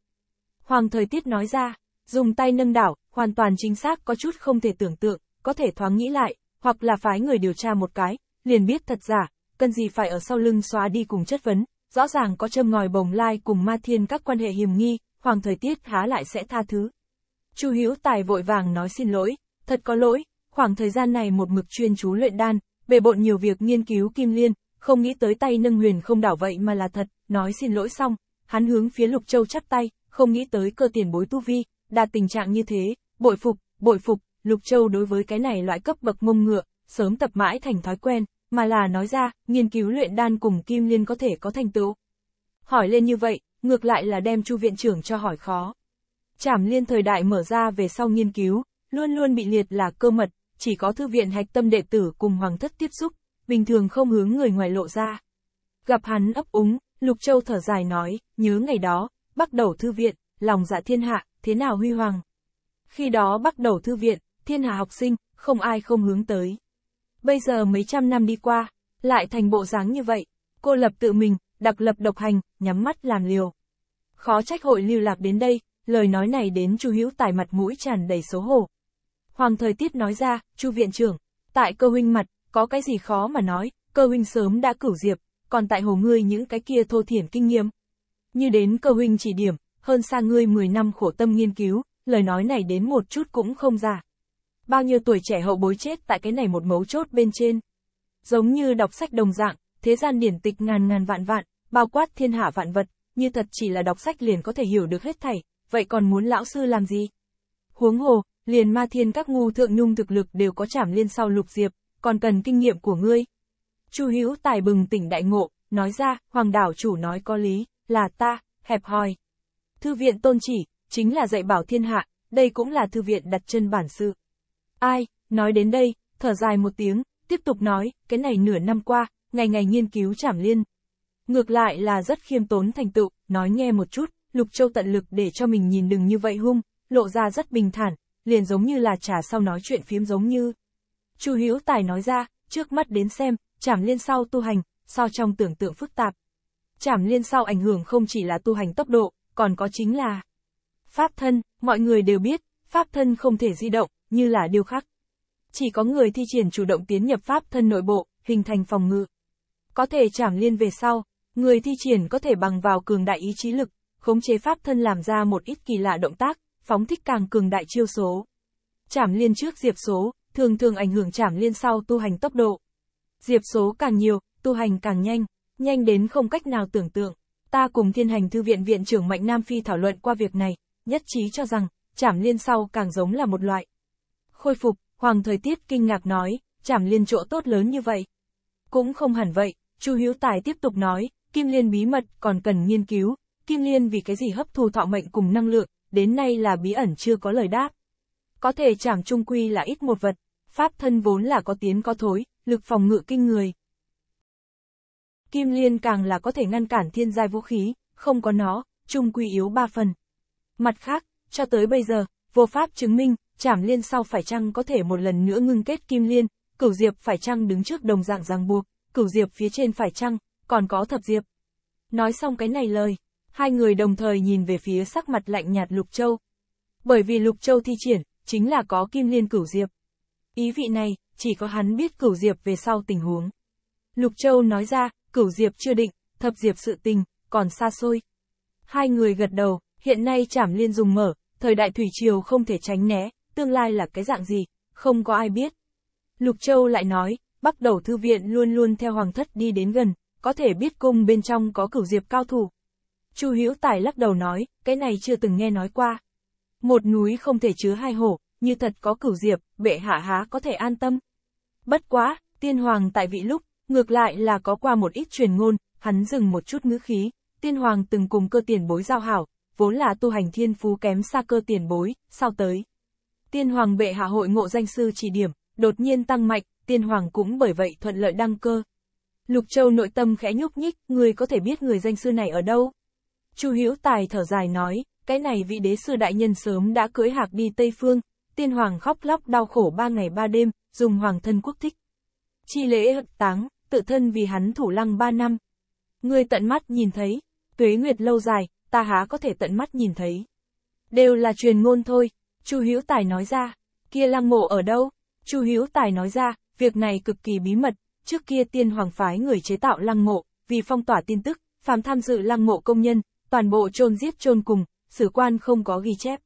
Hoàng thời tiết nói ra, dùng tay nâng đảo, hoàn toàn chính xác có chút không thể tưởng tượng, có thể thoáng nghĩ lại, hoặc là phái người điều tra một cái, liền biết thật giả, cần gì phải ở sau lưng xóa đi cùng chất vấn, rõ ràng có châm ngòi bồng lai cùng ma thiên các quan hệ hiểm nghi, hoàng thời tiết há lại sẽ tha thứ. Chu Hiếu Tài vội vàng nói xin lỗi, thật có lỗi, khoảng thời gian này một mực chuyên chú luyện đan, bề bộn nhiều việc nghiên cứu Kim Liên, không nghĩ tới tay nâng huyền không đảo vậy mà là thật, nói xin lỗi xong, hắn hướng phía Lục Châu chắp tay, không nghĩ tới cơ tiền bối tu vi, đạt tình trạng như thế, bội phục, bội phục, Lục Châu đối với cái này loại cấp bậc mông ngựa, sớm tập mãi thành thói quen, mà là nói ra, nghiên cứu luyện đan cùng Kim Liên có thể có thành tựu. Hỏi lên như vậy, ngược lại là đem Chu viện trưởng cho hỏi khó. Trảm Liên thời đại mở ra về sau nghiên cứu, luôn luôn bị liệt là cơ mật, chỉ có thư viện hạch tâm đệ tử cùng hoàng thất tiếp xúc, bình thường không hướng người ngoài lộ ra. Gặp hắn ấp úng, Lục Châu thở dài nói, nhớ ngày đó, bắt đầu thư viện, lòng dạ thiên hạ, thế nào huy hoàng. Khi đó bắt đầu thư viện, thiên hạ học sinh, không ai không hướng tới. Bây giờ mấy trăm năm đi qua, lại thành bộ dáng như vậy, cô lập tự mình, đặc lập độc hành, nhắm mắt làm liều. Khó trách hội lưu lạc đến đây, lời nói này đến chu hữu tài mặt mũi tràn đầy xấu hổ. Hoàng thời tiết nói ra, chu viện trưởng, tại cơ huynh mặt, có cái gì khó mà nói, cơ huynh sớm đã cửu diệp, còn tại hồ ngươi những cái kia thô thiển kinh nghiệm. Như đến cơ huynh chỉ điểm, hơn xa ngươi 10 năm khổ tâm nghiên cứu, lời nói này đến một chút cũng không giả. Bao nhiêu tuổi trẻ hậu bối chết tại cái này một mấu chốt bên trên. Giống như đọc sách đồng dạng, thế gian điển tịch ngàn ngàn vạn vạn, bao quát thiên hạ vạn vật, như thật chỉ là đọc sách liền có thể hiểu được hết thảy, vậy còn muốn lão sư làm gì? Huống hồ, liền ma thiên các ngu thượng nhung thực lực đều có chảm liên sau lục diệp, còn cần kinh nghiệm của ngươi. Chu Hữu Tài bừng tỉnh đại ngộ, nói ra, hoàng đảo chủ nói có lý, là ta, hẹp hòi. Thư viện tôn chỉ, chính là dạy bảo thiên hạ, đây cũng là thư viện đặt chân bản sự. Ai, nói đến đây, thở dài một tiếng, tiếp tục nói, cái này nửa năm qua, ngày ngày nghiên cứu chảm liên. Ngược lại là rất khiêm tốn thành tựu, nói nghe một chút, Lục Châu tận lực để cho mình nhìn đừng như vậy hung, lộ ra rất bình thản, liền giống như là trả sau nói chuyện phiếm giống như. Chu hiếu Tài nói ra, trước mắt đến xem, chảm liên sau tu hành, so trong tưởng tượng phức tạp. Chảm liên sau ảnh hưởng không chỉ là tu hành tốc độ, còn có chính là Pháp thân, mọi người đều biết, Pháp thân không thể di động, như là điều khắc. Chỉ có người thi triển chủ động tiến nhập Pháp thân nội bộ, hình thành phòng ngự. Có thể chảm liên về sau, người thi triển có thể bằng vào cường đại ý chí lực, khống chế Pháp thân làm ra một ít kỳ lạ động tác, phóng thích càng cường đại chiêu số. Chảm liên trước diệp số, thường thường ảnh hưởng chảm liên sau tu hành tốc độ. Diệp số càng nhiều, tu hành càng nhanh, nhanh đến không cách nào tưởng tượng. Ta cùng thiên hành thư viện viện trưởng Mạnh Nam Phi thảo luận qua việc này, nhất trí cho rằng, chảm liên sau càng giống là một loại. Khôi phục, Hoàng Thời Tiết kinh ngạc nói, chảm liên chỗ tốt lớn như vậy. Cũng không hẳn vậy, Chu Hiếu Tài tiếp tục nói, Kim Liên bí mật còn cần nghiên cứu, Kim Liên vì cái gì hấp thu thọ mệnh cùng năng lượng, đến nay là bí ẩn chưa có lời đáp. Có thể chảm trung quy là ít một vật, pháp thân vốn là có tiến có thối, lực phòng ngự kinh người. Kim liên càng là có thể ngăn cản thiên giai vũ khí, không có nó, trung quy yếu ba phần. Mặt khác, cho tới bây giờ, vô pháp chứng minh, chảm liên sau phải chăng có thể một lần nữa ngưng kết kim liên, cửu diệp phải chăng đứng trước đồng dạng ràng buộc, cửu diệp phía trên phải chăng, còn có thập diệp. Nói xong cái này lời, hai người đồng thời nhìn về phía sắc mặt lạnh nhạt Lục Châu. Bởi vì Lục Châu thi triển, chính là có kim liên cửu diệp. Ý vị này, chỉ có hắn biết cửu diệp về sau tình huống. Lục Châu nói ra, cửu diệp chưa định, thập diệp sự tình, còn xa xôi. Hai người gật đầu, hiện nay trảm liên dùng mở, thời đại thủy triều không thể tránh né, tương lai là cái dạng gì, không có ai biết. Lục Châu lại nói, bắt đầu thư viện luôn luôn theo hoàng thất đi đến gần, có thể biết cung bên trong có cửu diệp cao thủ, Chu Hữu Tài lắc đầu nói, cái này chưa từng nghe nói qua. Một núi không thể chứa hai hổ, như thật có cửu diệp, bệ hạ há có thể an tâm. Bất quá, tiên hoàng tại vị lúc, ngược lại là có qua một ít truyền ngôn, hắn dừng một chút ngữ khí, tiên hoàng từng cùng cơ tiền bối giao hảo, vốn là tu hành thiên phú kém xa cơ tiền bối, sau tới. Tiên hoàng bệ hạ hội ngộ danh sư chỉ điểm, đột nhiên tăng mạnh, tiên hoàng cũng bởi vậy thuận lợi đăng cơ. Lục Châu nội tâm khẽ nhúc nhích, người có thể biết người danh sư này ở đâu. Chu Hiếu Tài thở dài nói, cái này vị đế sư đại nhân sớm đã cưới hạc đi Tây Phương, tiên hoàng khóc lóc đau khổ ba ngày ba đêm, dùng hoàng thân quốc thích. Chi lễ hận táng, tự thân vì hắn thủ lăng ba năm. Ngươi tận mắt nhìn thấy, tuế nguyệt lâu dài, ta há có thể tận mắt nhìn thấy. Đều là truyền ngôn thôi, Chu Hiếu Tài nói ra, kia lăng mộ ở đâu? Chu Hiếu Tài nói ra, việc này cực kỳ bí mật, trước kia tiên hoàng phái người chế tạo lăng mộ, vì phong tỏa tin tức, phàm tham dự lăng mộ công nhân, toàn bộ chôn giết chôn cùng, sử quan không có ghi chép.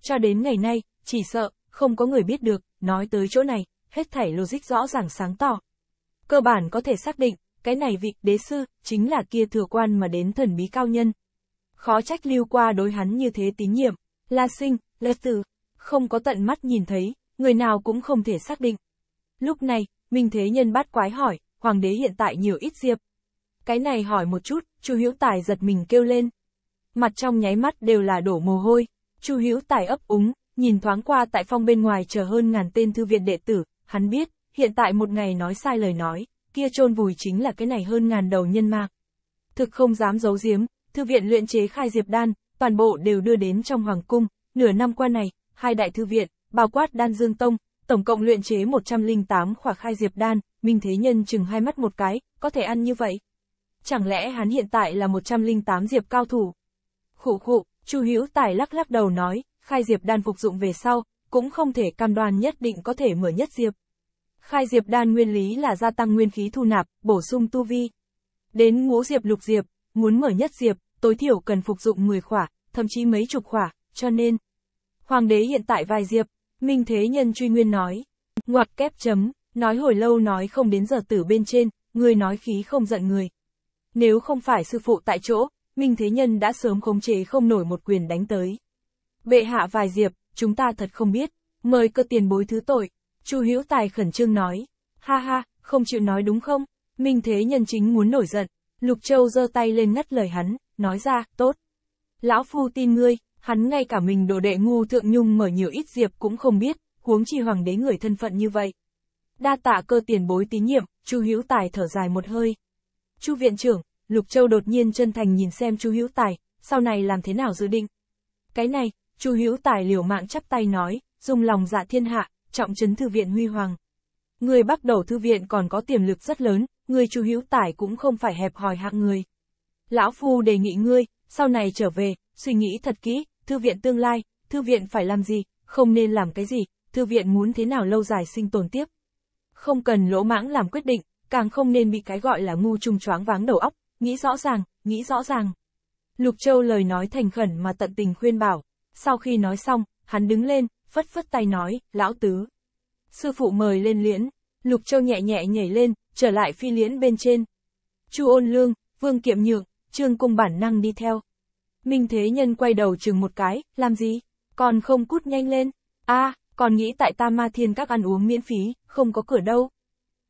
Cho đến ngày nay, chỉ sợ, không có người biết được, nói tới chỗ này, hết thảy logic rõ ràng sáng tỏ. Cơ bản có thể xác định, cái này vị đế sư, chính là kia thừa quan mà đến thần bí cao nhân. Khó trách lưu qua đối hắn như thế tín nhiệm, la sinh, lê tử, không có tận mắt nhìn thấy, người nào cũng không thể xác định. Lúc này, Minh Thế Nhân bắt quái hỏi, hoàng đế hiện tại nhiều ít diệp. Cái này hỏi một chút, Chu Hữu Tài giật mình kêu lên. Mặt trong nháy mắt đều là đổ mồ hôi, Chu Hữu Tài ấp úng, nhìn thoáng qua tại phong bên ngoài chờ hơn ngàn tên thư viện đệ tử, hắn biết, hiện tại một ngày nói sai lời nói, kia chôn vùi chính là cái này hơn ngàn đầu nhân ma, Thực không dám giấu giếm, thư viện luyện chế khai diệp đan, toàn bộ đều đưa đến trong hoàng cung, nửa năm qua này, hai đại thư viện, bao quát đan dương tông, tổng cộng luyện chế 108 khỏa khai diệp đan, minh thế nhân chừng hai mắt một cái, có thể ăn như vậy, chẳng lẽ hắn hiện tại là 108 diệp cao thủ? Khủ khụ, Chu Hữu Tài lắc lắc đầu nói, khai diệp đan phục dụng về sau, cũng không thể cam đoan nhất định có thể mở nhất diệp. Khai diệp đan nguyên lý là gia tăng nguyên khí thu nạp, bổ sung tu vi. Đến ngũ diệp lục diệp, muốn mở nhất diệp, tối thiểu cần phục dụng 10 khỏa, thậm chí mấy chục khỏa, cho nên. Hoàng đế hiện tại vài diệp, Minh Thế Nhân truy nguyên nói. Ngoặt kép chấm, nói hồi lâu nói không đến giờ tử bên trên, người nói khí không giận người, nếu không phải sư phụ tại chỗ, Minh Thế Nhân đã sớm khống chế không nổi một quyền đánh tới. Bệ hạ vài diệp, chúng ta thật không biết, mời cơ tiền bối thứ tội, Chu Hữu Tài khẩn trương nói. Ha ha, không chịu nói đúng không? Minh Thế Nhân chính muốn nổi giận, Lục Châu giơ tay lên ngắt lời hắn, nói ra, tốt. Lão Phu tin ngươi, hắn ngay cả mình đồ đệ ngu thượng nhung mở nhiều ít diệp cũng không biết, huống chi hoàng đế người thân phận như vậy. Đa tạ cơ tiền bối tín nhiệm, Chu Hữu Tài thở dài một hơi. Chu viện trưởng, Lục Châu đột nhiên chân thành nhìn xem Chu Hữu Tài, sau này làm thế nào dự định. Cái này, Chu Hữu Tài liều mạng chắp tay nói, dùng lòng dạ thiên hạ, trọng trấn thư viện huy hoàng. Người bắt đầu thư viện còn có tiềm lực rất lớn, người Chu Hữu Tài cũng không phải hẹp hòi hạng người. Lão Phu đề nghị ngươi, sau này trở về, suy nghĩ thật kỹ, thư viện tương lai, thư viện phải làm gì, không nên làm cái gì, thư viện muốn thế nào lâu dài sinh tồn tiếp. Không cần lỗ mãng làm quyết định, càng không nên bị cái gọi là ngu trung choáng váng đầu óc, nghĩ rõ ràng, nghĩ rõ ràng. Lục Châu lời nói thành khẩn mà tận tình khuyên bảo. Sau khi nói xong, hắn đứng lên, phất phất tay nói, lão tứ. Sư phụ mời lên liễn, Lục Châu nhẹ nhẹ nhảy lên, trở lại phi liễn bên trên. Chu ôn lương, vương kiệm nhượng, trương cung bản năng đi theo. Minh Thế Nhân quay đầu chừng một cái, làm gì? Còn không cút nhanh lên. a còn nghĩ tại Tam Ma Thiên các ăn uống miễn phí, không có cửa đâu.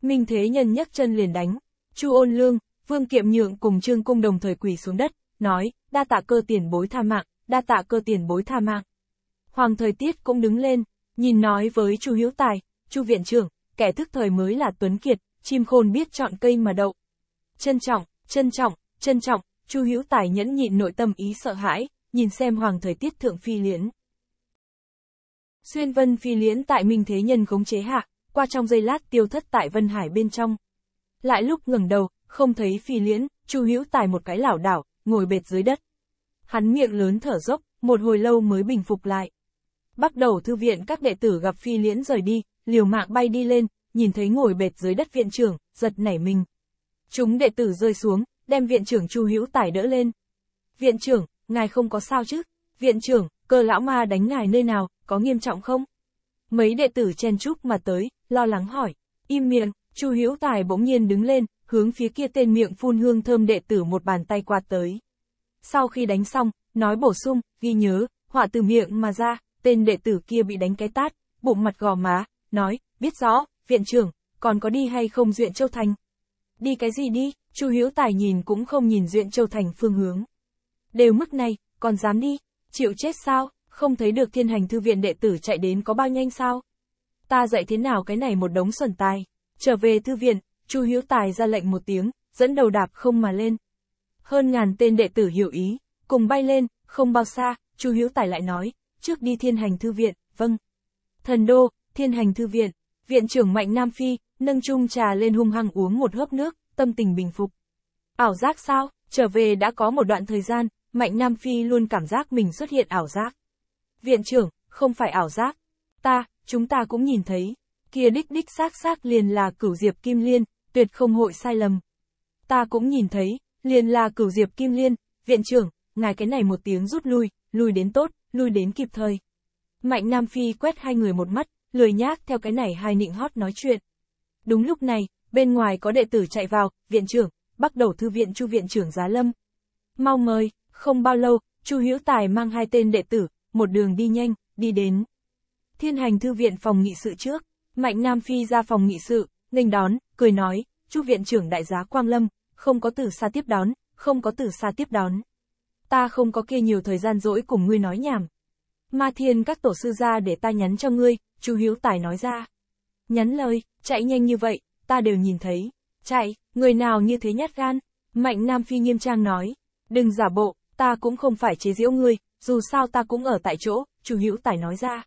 Minh Thế Nhân nhấc chân liền đánh. Chu Ôn Lương, Vương Kiệm Nhượng cùng Trương Cung đồng thời quỳ xuống đất, nói, đa tạ cơ tiền bối tha mạng, đa tạ cơ tiền bối tha mạng. Hoàng thời tiết cũng đứng lên, nhìn nói với Chu Hiếu Tài, Chu Viện trưởng, kẻ thức thời mới là Tuấn Kiệt, chim khôn biết chọn cây mà đậu. Trân trọng, trân trọng, trân trọng, Chu Hiếu Tài nhẫn nhịn nội tâm ý sợ hãi, nhìn xem Hoàng thời tiết thượng phi liễn. Xuyên vân phi liễn tại Minh Thế Nhân khống chế hạ, qua trong giây lát tiêu thất tại Vân Hải bên trong. Lại lúc ngẩng đầu, không thấy phi liễn, Chu Hữu Tài một cái lảo đảo, ngồi bệt dưới đất. Hắn miệng lớn thở dốc, một hồi lâu mới bình phục lại. Bắt đầu thư viện các đệ tử gặp phi liễn rời đi, liều mạng bay đi lên, nhìn thấy ngồi bệt dưới đất viện trưởng, giật nảy mình. Chúng đệ tử rơi xuống, đem viện trưởng Chu Hữu Tài đỡ lên. Viện trưởng, ngài không có sao chứ? Viện trưởng, cơ lão ma đánh ngài nơi nào, có nghiêm trọng không? Mấy đệ tử chen chúc mà tới, lo lắng hỏi. Im miệng, Chu Hữu Tài bỗng nhiên đứng lên, hướng phía kia tên miệng phun hương thơm đệ tử một bàn tay quạt tới. Sau khi đánh xong, nói bổ sung, ghi nhớ, họa từ miệng mà ra, tên đệ tử kia bị đánh cái tát, bụng mặt gò má, nói, biết rõ, viện trưởng, còn có đi hay không Duyện Châu Thành? Đi cái gì đi, Chu Hiếu Tài nhìn cũng không nhìn Duyện Châu Thành phương hướng. Đều mức này, còn dám đi, chịu chết sao, không thấy được thiên hành thư viện đệ tử chạy đến có bao nhanh sao? Ta dạy thế nào cái này một đống xuẩn tài, trở về thư viện, Chu Hiếu Tài ra lệnh một tiếng, dẫn đầu đạp không mà lên. Hơn ngàn tên đệ tử hiểu ý, cùng bay lên, không bao xa, Chu Hiếu Tài lại nói, trước đi thiên hành thư viện, vâng. Thần đô, thiên hành thư viện, viện trưởng Mạnh Nam Phi, nâng chung trà lên hung hăng uống một hớp nước, tâm tình bình phục. Ảo giác sao, trở về đã có một đoạn thời gian, Mạnh Nam Phi luôn cảm giác mình xuất hiện ảo giác. Viện trưởng, không phải ảo giác. Ta, chúng ta cũng nhìn thấy, kia đích đích xác xác liền là cửu diệp kim liên, tuyệt không hội sai lầm. Ta cũng nhìn thấy, liền là cửu diệp kim liên, viện trưởng, ngài cái này một tiếng rút lui, lui đến tốt, lui đến kịp thời. Mạnh Nam Phi quét hai người một mắt, lười nhác theo cái này hai nịnh hót nói chuyện. Đúng lúc này, bên ngoài có đệ tử chạy vào, viện trưởng, bắt đầu thư viện chu viện trưởng Giá Lâm. Mau mời, không bao lâu, chu Hiễu Tài mang hai tên đệ tử, một đường đi nhanh, đi đến. Thiên hành thư viện phòng nghị sự trước, Mạnh Nam Phi ra phòng nghị sự, nghênh đón, cười nói, chu viện trưởng đại giá Quang Lâm, không có từ xa tiếp đón, không có từ xa tiếp đón. Ta không có kia nhiều thời gian rỗi cùng ngươi nói nhảm. Ma thiên các tổ sư ra để ta nhắn cho ngươi, chu Hiếu Tài nói ra. Nhắn lời, chạy nhanh như vậy, ta đều nhìn thấy. Chạy, người nào như thế nhát gan? Mạnh Nam Phi nghiêm trang nói. Đừng giả bộ, ta cũng không phải chế giễu ngươi, dù sao ta cũng ở tại chỗ, chu Hiếu Tài nói ra.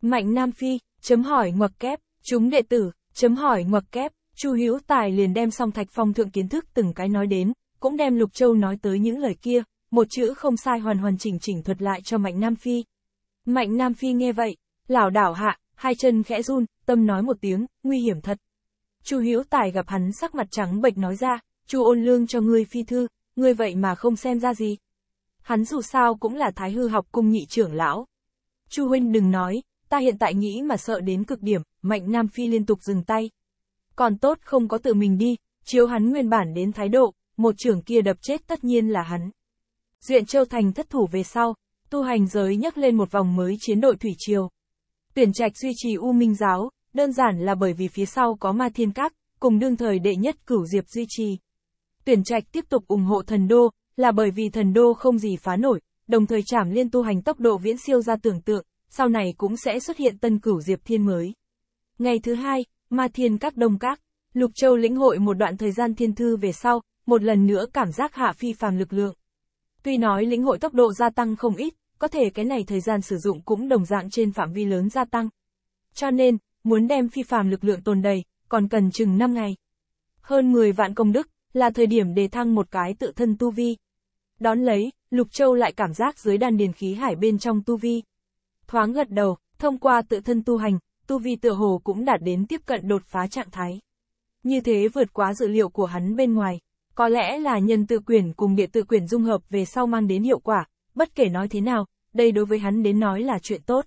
Mạnh Nam Phi, chấm hỏi ngoặc kép, chúng đệ tử, chấm hỏi ngoặc kép, Chu Hiếu Tài liền đem song Thạch Phong thượng kiến thức từng cái nói đến, cũng đem Lục Châu nói tới những lời kia, một chữ không sai hoàn hoàn chỉnh chỉnh thuật lại cho Mạnh Nam Phi. Mạnh Nam Phi nghe vậy, lảo đảo hạ, hai chân khẽ run, tâm nói một tiếng, nguy hiểm thật. Chu Hiếu Tài gặp hắn sắc mặt trắng bệch nói ra, "Chu Ôn Lương cho ngươi phi thư, ngươi vậy mà không xem ra gì?" Hắn dù sao cũng là Thái Hư học cung nhị trưởng lão. "Chu huynh đừng nói, ta hiện tại nghĩ mà sợ đến cực điểm." Mạnh Nam Phi liên tục dừng tay, còn tốt không có tự mình đi, chiếu hắn nguyên bản đến thái độ, một trưởng kia đập chết tất nhiên là hắn. Duyện Châu Thành thất thủ về sau, tu hành giới nhấc lên một vòng mới chiến đội Thủy Triều. Tuyển trạch duy trì U Minh Giáo, đơn giản là bởi vì phía sau có Ma Thiên Các, cùng đương thời đệ nhất cửu diệp duy trì. Tuyển trạch tiếp tục ủng hộ thần đô, là bởi vì thần đô không gì phá nổi, đồng thời trảm liên tu hành tốc độ viễn siêu ra tưởng tượng, sau này cũng sẽ xuất hiện tân cửu diệp thiên mới. Ngày thứ hai, ma thiên các đông các. Lục Châu lĩnh hội một đoạn thời gian thiên thư về sau, một lần nữa cảm giác hạ phi phàm lực lượng. Tuy nói lĩnh hội tốc độ gia tăng không ít, có thể cái này thời gian sử dụng cũng đồng dạng trên phạm vi lớn gia tăng. Cho nên, muốn đem phi phàm lực lượng tồn đầy, còn cần chừng 5 ngày. Hơn 10 vạn công đức, là thời điểm đề thăng một cái tự thân tu vi. Đón lấy, Lục Châu lại cảm giác dưới đan điền khí hải bên trong tu vi. Thoáng gật đầu, thông qua tự thân tu hành, tu vi tựa hồ cũng đạt đến tiếp cận đột phá trạng thái. Như thế vượt quá dự liệu của hắn bên ngoài, có lẽ là nhân tự quyển cùng địa tự quyển dung hợp về sau mang đến hiệu quả, bất kể nói thế nào, đây đối với hắn đến nói là chuyện tốt.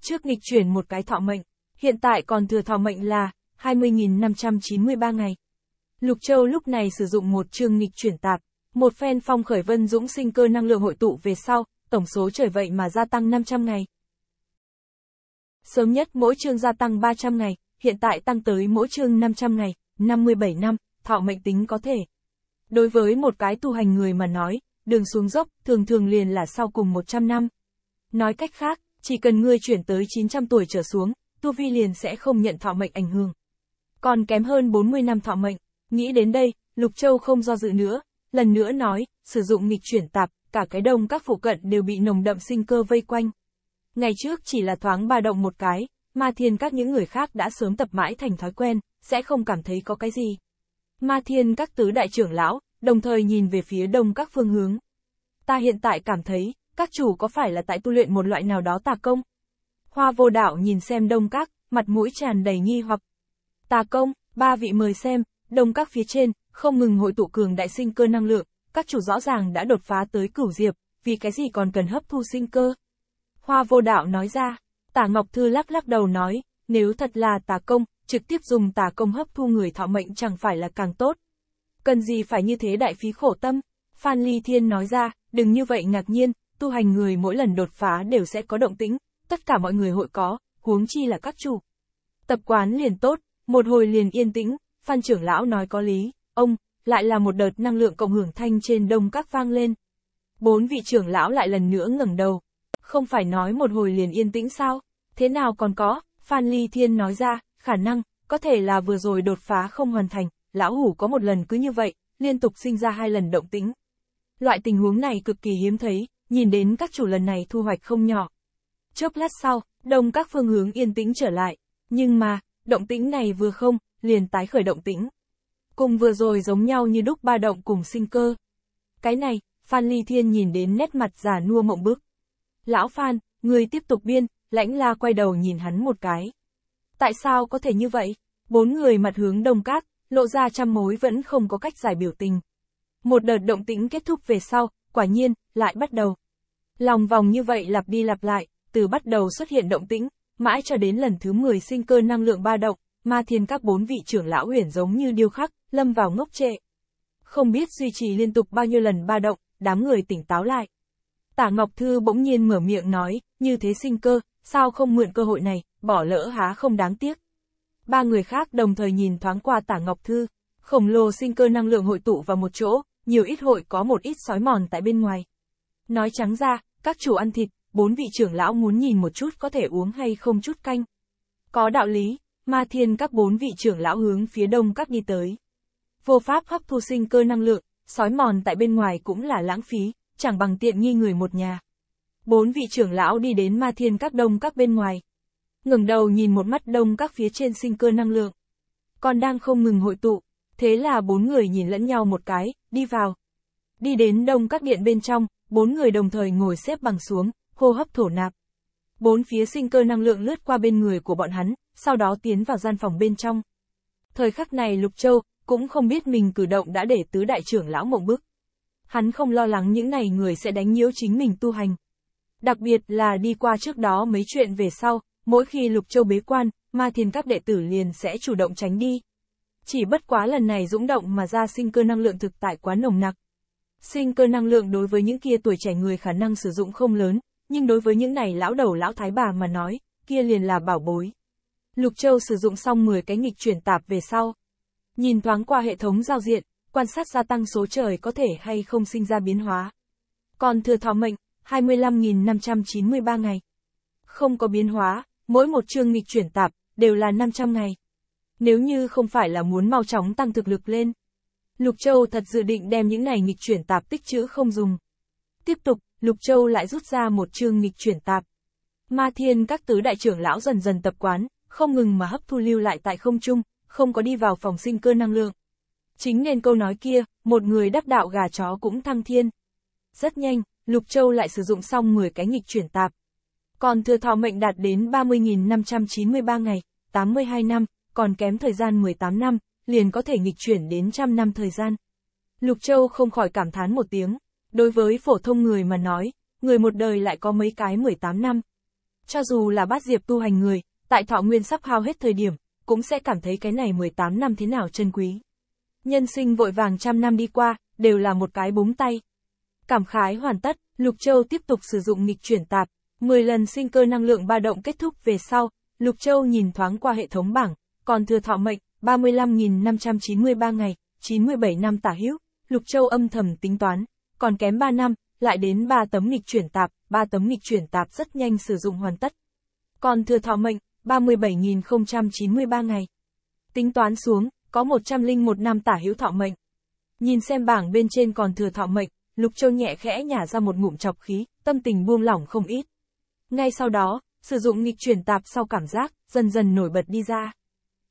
Trước nghịch chuyển một cái thọ mệnh, hiện tại còn thừa thọ mệnh là 20.593 ngày. Lục Châu lúc này sử dụng một chương nghịch chuyển tạp, một phen phong khởi vân dũng sinh cơ năng lượng hội tụ về sau, tổng số trời vậy mà gia tăng 500 ngày. Sớm nhất mỗi chương gia tăng 300 ngày, hiện tại tăng tới mỗi chương 500 ngày, 57 năm, thọ mệnh tính có thể. Đối với một cái tu hành người mà nói, đường xuống dốc thường thường liền là sau cùng 100 năm. Nói cách khác, chỉ cần ngươi chuyển tới 900 tuổi trở xuống, tu vi liền sẽ không nhận thọ mệnh ảnh hưởng. Còn kém hơn 40 năm thọ mệnh, nghĩ đến đây, Lục Châu không do dự nữa, lần nữa nói, sử dụng nghịch chuyển tạp, cả cái đông các phủ cận đều bị nồng đậm sinh cơ vây quanh. Ngày trước chỉ là thoáng ba động một cái, ma thiên các những người khác đã sớm tập mãi thành thói quen, sẽ không cảm thấy có cái gì. Ma thiên các tứ đại trưởng lão, đồng thời nhìn về phía đông các phương hướng. Ta hiện tại cảm thấy, các chủ có phải là tại tu luyện một loại nào đó tà công? Hoa vô đạo nhìn xem đông các, mặt mũi tràn đầy nghi hoặc. Tà công, ba vị mời xem, đông các phía trên, không ngừng hội tụ cường đại sinh cơ năng lượng, các chủ rõ ràng đã đột phá tới cửu diệp, vì cái gì còn cần hấp thu sinh cơ? Hoa vô đạo nói ra, tả Ngọc Thư lắc lắc đầu nói, nếu thật là tà công, trực tiếp dùng tà công hấp thu người thọ mệnh chẳng phải là càng tốt. Cần gì phải như thế đại phí khổ tâm? Phan Ly Thiên nói ra, đừng như vậy ngạc nhiên, tu hành người mỗi lần đột phá đều sẽ có động tĩnh, tất cả mọi người hội có, huống chi là các chủ. Tập quán liền tốt, một hồi liền yên tĩnh, Phan trưởng lão nói có lý, ông, lại là một đợt năng lượng cộng hưởng thanh trên đông các vang lên. Bốn vị trưởng lão lại lần nữa ngẩng đầu, không phải nói một hồi liền yên tĩnh sao? Thế nào còn có, Phan Ly Thiên nói ra, khả năng, có thể là vừa rồi đột phá không hoàn thành, lão hủ có một lần cứ như vậy, liên tục sinh ra hai lần động tĩnh. Loại tình huống này cực kỳ hiếm thấy, nhìn đến các chủ lần này thu hoạch không nhỏ. Chớp lát sau, đông các phương hướng yên tĩnh trở lại, nhưng mà, động tĩnh này vừa không, liền tái khởi động tĩnh. Cùng vừa rồi giống nhau như đúc ba động cùng sinh cơ. Cái này, Phan Ly Thiên nhìn đến nét mặt giả nua mộng bức. Lão Phan, người tiếp tục biên, lãnh la quay đầu nhìn hắn một cái. Tại sao có thể như vậy? Bốn người mặt hướng đông cát, lộ ra trăm mối vẫn không có cách giải biểu tình. Một đợt động tĩnh kết thúc về sau, quả nhiên, lại bắt đầu. Lòng vòng như vậy lặp đi lặp lại, từ bắt đầu xuất hiện động tĩnh, mãi cho đến lần thứ 10 sinh cơ năng lượng ba động, ma thiên các bốn vị trưởng lão huyền giống như điêu khắc, lâm vào ngốc trệ. Không biết duy trì liên tục bao nhiêu lần ba động, đám người tỉnh táo lại. Tả Ngọc Thư bỗng nhiên mở miệng nói, như thế sinh cơ, sao không mượn cơ hội này, bỏ lỡ há không đáng tiếc. Ba người khác đồng thời nhìn thoáng qua Tả Ngọc Thư, khổng lồ sinh cơ năng lượng hội tụ vào một chỗ, nhiều ít hội có một ít sói mòn tại bên ngoài. Nói trắng ra, các chủ ăn thịt, bốn vị trưởng lão muốn nhìn một chút có thể uống hay không chút canh. Có đạo lý, ma thiên các bốn vị trưởng lão hướng phía đông các đi tới. Vô pháp hấp thu sinh cơ năng lượng, sói mòn tại bên ngoài cũng là lãng phí, chẳng bằng tiện nghi người một nhà. Bốn vị trưởng lão đi đến ma thiên các đông các bên ngoài. ngẩng đầu nhìn một mắt đông các phía trên sinh cơ năng lượng. Còn đang không ngừng hội tụ, thế là bốn người nhìn lẫn nhau một cái, đi vào. Đi đến đông các điện bên trong, bốn người đồng thời ngồi xếp bằng xuống, hô hấp thổ nạp. Bốn phía sinh cơ năng lượng lướt qua bên người của bọn hắn, sau đó tiến vào gian phòng bên trong. Thời khắc này Lục Châu, cũng không biết mình cử động đã để tứ đại trưởng lão mộng bức hắn không lo lắng những này người sẽ đánh nhiễu chính mình tu hành. Đặc biệt là đi qua trước đó mấy chuyện về sau, mỗi khi Lục Châu bế quan, ma thiên các đệ tử liền sẽ chủ động tránh đi. Chỉ bất quá lần này dũng động mà ra sinh cơ năng lượng thực tại quá nồng nặc. Sinh cơ năng lượng đối với những kia tuổi trẻ người khả năng sử dụng không lớn, nhưng đối với những này lão đầu lão thái bà mà nói, kia liền là bảo bối. Lục Châu sử dụng xong 10 cái nghịch chuyển tạp về sau. Nhìn thoáng qua hệ thống giao diện, quan sát gia tăng số trời có thể hay không sinh ra biến hóa. Còn thừa thọ mệnh, 25.593 ngày. Không có biến hóa, mỗi một chương nghịch chuyển tạp, đều là 500 ngày. Nếu như không phải là muốn mau chóng tăng thực lực lên. Lục Châu thật dự định đem những này nghịch chuyển tạp tích chữ không dùng. Tiếp tục, Lục Châu lại rút ra một chương nghịch chuyển tạp. Ma thiên các tứ đại trưởng lão dần dần tập quán, không ngừng mà hấp thu lưu lại tại không trung, không có đi vào phòng sinh cơ năng lượng. Chính nên câu nói kia, một người đắc đạo gà chó cũng thăng thiên. Rất nhanh, Lục Châu lại sử dụng xong 10 cái nghịch chuyển tạp. Còn thừa thọ mệnh đạt đến 30.593 ngày, 82 năm, còn kém thời gian 18 năm, liền có thể nghịch chuyển đến trăm năm thời gian. Lục Châu không khỏi cảm thán một tiếng, đối với phổ thông người mà nói, người một đời lại có mấy cái 18 năm. Cho dù là bát diệp tu hành người, tại thọ nguyên sắp hao hết thời điểm, cũng sẽ cảm thấy cái này 18 năm thế nào chân quý. Nhân sinh vội vàng trăm năm đi qua, đều là một cái búng tay. Cảm khái hoàn tất, Lục Châu tiếp tục sử dụng nghịch chuyển tạp. 10 lần sinh cơ năng lượng ba động kết thúc về sau, Lục Châu nhìn thoáng qua hệ thống bảng, còn thừa thọ mệnh, 35.593 ngày, 97 năm tả hữu, Lục Châu âm thầm tính toán, còn kém 3 năm, lại đến 3 tấm nghịch chuyển tạp, 3 tấm nghịch chuyển tạp rất nhanh sử dụng hoàn tất. Còn thừa thọ mệnh, 37.093 ngày. Tính toán xuống, có 101 năm tả hữu thọ mệnh. Nhìn xem bảng bên trên còn thừa thọ mệnh, Lục Châu nhẹ khẽ nhả ra một ngụm chọc khí, tâm tình buông lỏng không ít. Ngay sau đó, sử dụng nghịch chuyển tạp sau cảm giác, dần dần nổi bật đi ra.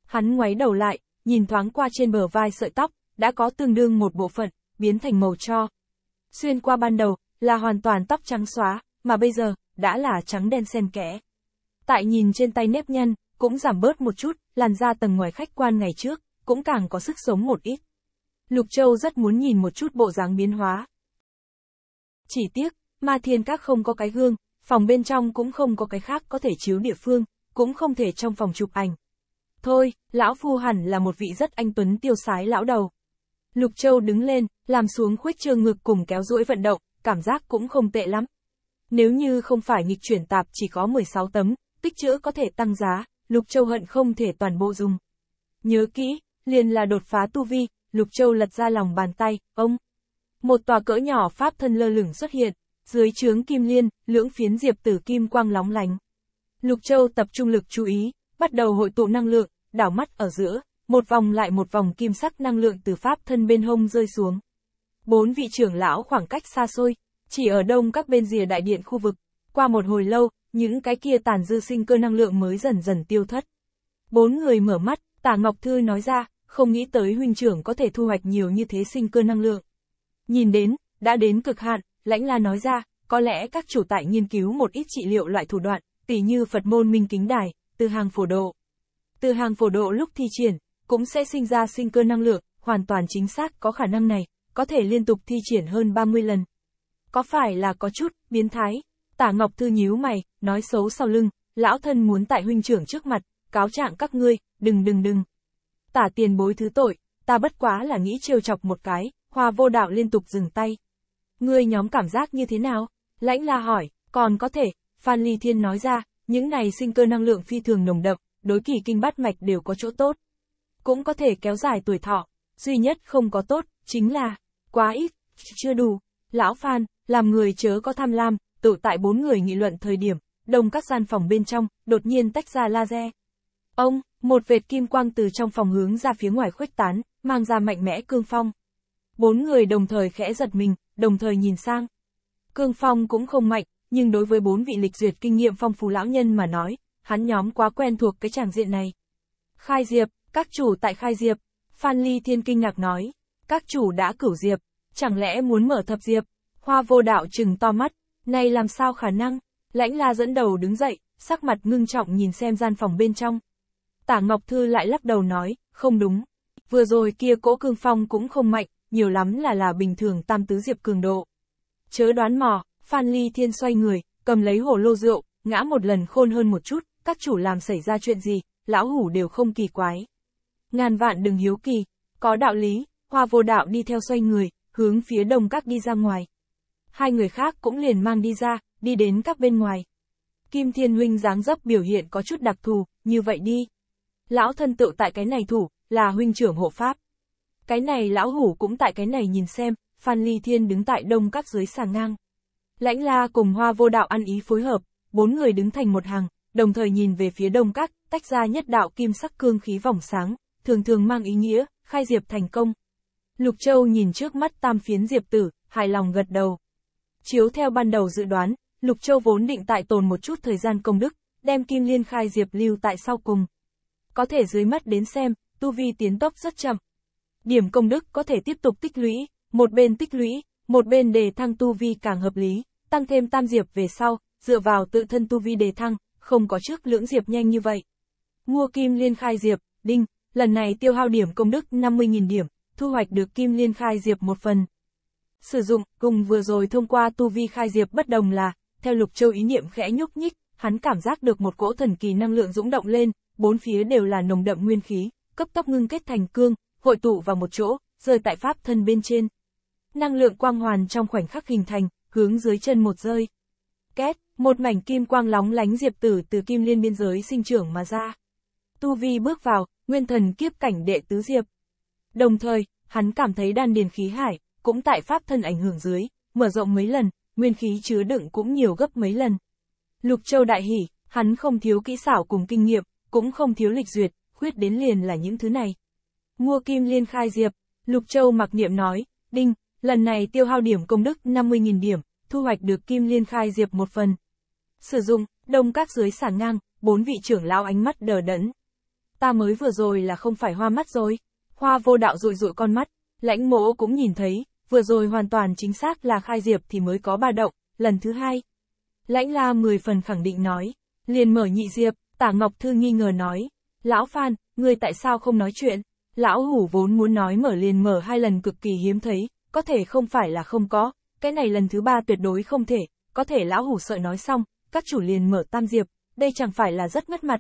Hắn ngoáy đầu lại, nhìn thoáng qua trên bờ vai sợi tóc, đã có tương đương một bộ phận, biến thành màu cho. Xuyên qua ban đầu, là hoàn toàn tóc trắng xóa, mà bây giờ, đã là trắng đen xen kẽ. Tại nhìn trên tay nếp nhăn, cũng giảm bớt một chút, làn da tầng ngoài khách quan ngày trước, cũng càng có sức sống một ít. Lục Châu rất muốn nhìn một chút bộ dáng biến hóa. Chỉ tiếc, ma thiên các không có cái gương, phòng bên trong cũng không có cái khác có thể chiếu địa phương, cũng không thể trong phòng chụp ảnh. Thôi, lão phu hẳn là một vị rất anh tuấn tiêu sái lão đầu. Lục Châu đứng lên, làm xuống khuếch trương ngực cùng kéo duỗi vận động, cảm giác cũng không tệ lắm. Nếu như không phải nghịch chuyển tạp chỉ có 16 tấm, tích chữ có thể tăng giá, Lục Châu hận không thể toàn bộ dùng. Nhớ kỹ, liền là đột phá tu vi, Lục Châu lật ra lòng bàn tay, ông. Một tòa cỡ nhỏ pháp thân lơ lửng xuất hiện, dưới chướng kim liên, lưỡng phiến diệp tử kim quang lóng lánh. Lục Châu tập trung lực chú ý, bắt đầu hội tụ năng lượng, đảo mắt ở giữa, một vòng lại một vòng kim sắc năng lượng từ pháp thân bên hông rơi xuống. Bốn vị trưởng lão khoảng cách xa xôi, chỉ ở đông các bên rìa đại điện khu vực, qua một hồi lâu, những cái kia tàn dư sinh cơ năng lượng mới dần dần tiêu thất. Bốn người mở mắt, Tả Ngọc Thư nói ra, không nghĩ tới huynh trưởng có thể thu hoạch nhiều như thế sinh cơ năng lượng. Nhìn đến, đã đến cực hạn, lãnh la nói ra, có lẽ các chủ tại nghiên cứu một ít trị liệu loại thủ đoạn, tỷ như Phật môn minh kính đài, từ hàng phổ độ. Từ hàng phổ độ lúc thi triển, cũng sẽ sinh ra sinh cơ năng lượng, hoàn toàn chính xác có khả năng này, có thể liên tục thi triển hơn 30 lần. Có phải là có chút, biến thái? Tả Ngọc Thư nhíu mày, nói xấu sau lưng, lão thân muốn tại huynh trưởng trước mặt, cáo trạng các ngươi, đừng đừng đừng tả tiền bối thứ tội, ta bất quá là nghĩ trêu chọc một cái, hoa vô đạo liên tục dừng tay. Ngươi nhóm cảm giác như thế nào? Lãnh la hỏi, còn có thể, Phan Ly Thiên nói ra, những này sinh cơ năng lượng phi thường nồng đậm, đối kỳ kinh bát mạch đều có chỗ tốt. Cũng có thể kéo dài tuổi thọ, duy nhất không có tốt, chính là, quá ít, chưa đủ. Lão Phan, làm người chớ có tham lam, tụ tại bốn người nghị luận thời điểm, đồng các gian phòng bên trong, đột nhiên tách ra laser. Ông, một vệt kim quang từ trong phòng hướng ra phía ngoài khuếch tán, mang ra mạnh mẽ cương phong. Bốn người đồng thời khẽ giật mình, đồng thời nhìn sang. Cương phong cũng không mạnh, nhưng đối với bốn vị lịch duyệt kinh nghiệm phong phú lão nhân mà nói, hắn nhóm quá quen thuộc cái tràng diện này. Khai Diệp, các chủ tại Khai Diệp, Phan Ly Thiên kinh ngạc nói, các chủ đã cửu Diệp, chẳng lẽ muốn mở thập Diệp, hoa vô đạo trừng to mắt, này làm sao khả năng, lãnh la dẫn đầu đứng dậy, sắc mặt ngưng trọng nhìn xem gian phòng bên trong. Tả Ngọc Thư lại lắc đầu nói, không đúng. Vừa rồi kia cỗ cương phong cũng không mạnh, nhiều lắm là là bình thường tam tứ diệp cường độ. Chớ đoán mò, Phan Ly Thiên xoay người, cầm lấy hổ lô rượu, ngã một lần khôn hơn một chút, các chủ làm xảy ra chuyện gì, lão hủ đều không kỳ quái. Ngàn vạn đừng hiếu kỳ, có đạo lý, hoa vô đạo đi theo xoay người, hướng phía đông các đi ra ngoài. Hai người khác cũng liền mang đi ra, đi đến các bên ngoài. Kim Thiên Huynh dáng dấp biểu hiện có chút đặc thù, như vậy đi. Lão thân tự tại cái này thủ, là huynh trưởng hộ pháp. Cái này lão hủ cũng tại cái này nhìn xem, Phan Ly Thiên đứng tại đông các dưới sàng ngang. Lãnh la cùng hoa vô đạo ăn ý phối hợp, bốn người đứng thành một hàng, đồng thời nhìn về phía đông các, tách ra nhất đạo kim sắc cương khí vòng sáng, thường thường mang ý nghĩa, khai diệp thành công. Lục Châu nhìn trước mắt tam phiến diệp tử, hài lòng gật đầu. Chiếu theo ban đầu dự đoán, Lục Châu vốn định tại tồn một chút thời gian công đức, đem kim liên khai diệp lưu tại sau cùng, có thể dưới mắt đến xem, tu vi tiến tốc rất chậm. Điểm công đức có thể tiếp tục tích lũy, một bên tích lũy, một bên đề thăng tu vi càng hợp lý, tăng thêm tam diệp về sau, dựa vào tự thân tu vi đề thăng, không có trước lưỡng diệp nhanh như vậy. Mua kim liên khai diệp, đinh, lần này tiêu hao điểm công đức 50.000 điểm, thu hoạch được kim liên khai diệp một phần. Sử dụng, cùng vừa rồi thông qua tu vi khai diệp bất đồng là, theo lục châu ý niệm khẽ nhúc nhích, hắn cảm giác được một cỗ thần kỳ năng lượng dũng động lên, bốn phía đều là nồng đậm nguyên khí, cấp tốc ngưng kết thành cương, hội tụ vào một chỗ, rơi tại pháp thân bên trên. Năng lượng quang hoàn trong khoảnh khắc hình thành, hướng dưới chân một rơi. Két, một mảnh kim quang lóng lánh diệp tử từ kim liên biên giới sinh trưởng mà ra. Tu Vi bước vào, nguyên thần kiếp cảnh đệ tứ diệp. Đồng thời, hắn cảm thấy đan điền khí hải, cũng tại pháp thân ảnh hưởng dưới, mở rộng mấy lần, nguyên khí chứa đựng cũng nhiều gấp mấy lần. Lục Châu đại hỉ, hắn không thiếu kỹ xảo cùng kinh nghiệm, cũng không thiếu lịch duyệt, khuyết đến liền là những thứ này. Ngua Kim Liên khai diệp, Lục Châu mặc niệm nói, Đinh, lần này tiêu hao điểm công đức 50.000 điểm, thu hoạch được Kim Liên khai diệp một phần. Sử dụng, đông các dưới sản ngang, bốn vị trưởng lão ánh mắt đờ đẫn. Ta mới vừa rồi là không phải hoa mắt rồi. Hoa vô đạo rụi rụi con mắt, lãnh mộ cũng nhìn thấy, vừa rồi hoàn toàn chính xác là khai diệp thì mới có ba động, lần thứ hai. Lãnh la mười phần khẳng định nói, liền mở nhị diệp, Tả Ngọc Thư nghi ngờ nói, Lão Phan, người tại sao không nói chuyện? Lão Hủ vốn muốn nói mở liền mở hai lần cực kỳ hiếm thấy, có thể không phải là không có, cái này lần thứ ba tuyệt đối không thể, có thể Lão Hủ sợ nói xong, các chủ liền mở tam diệp, đây chẳng phải là rất mất mặt.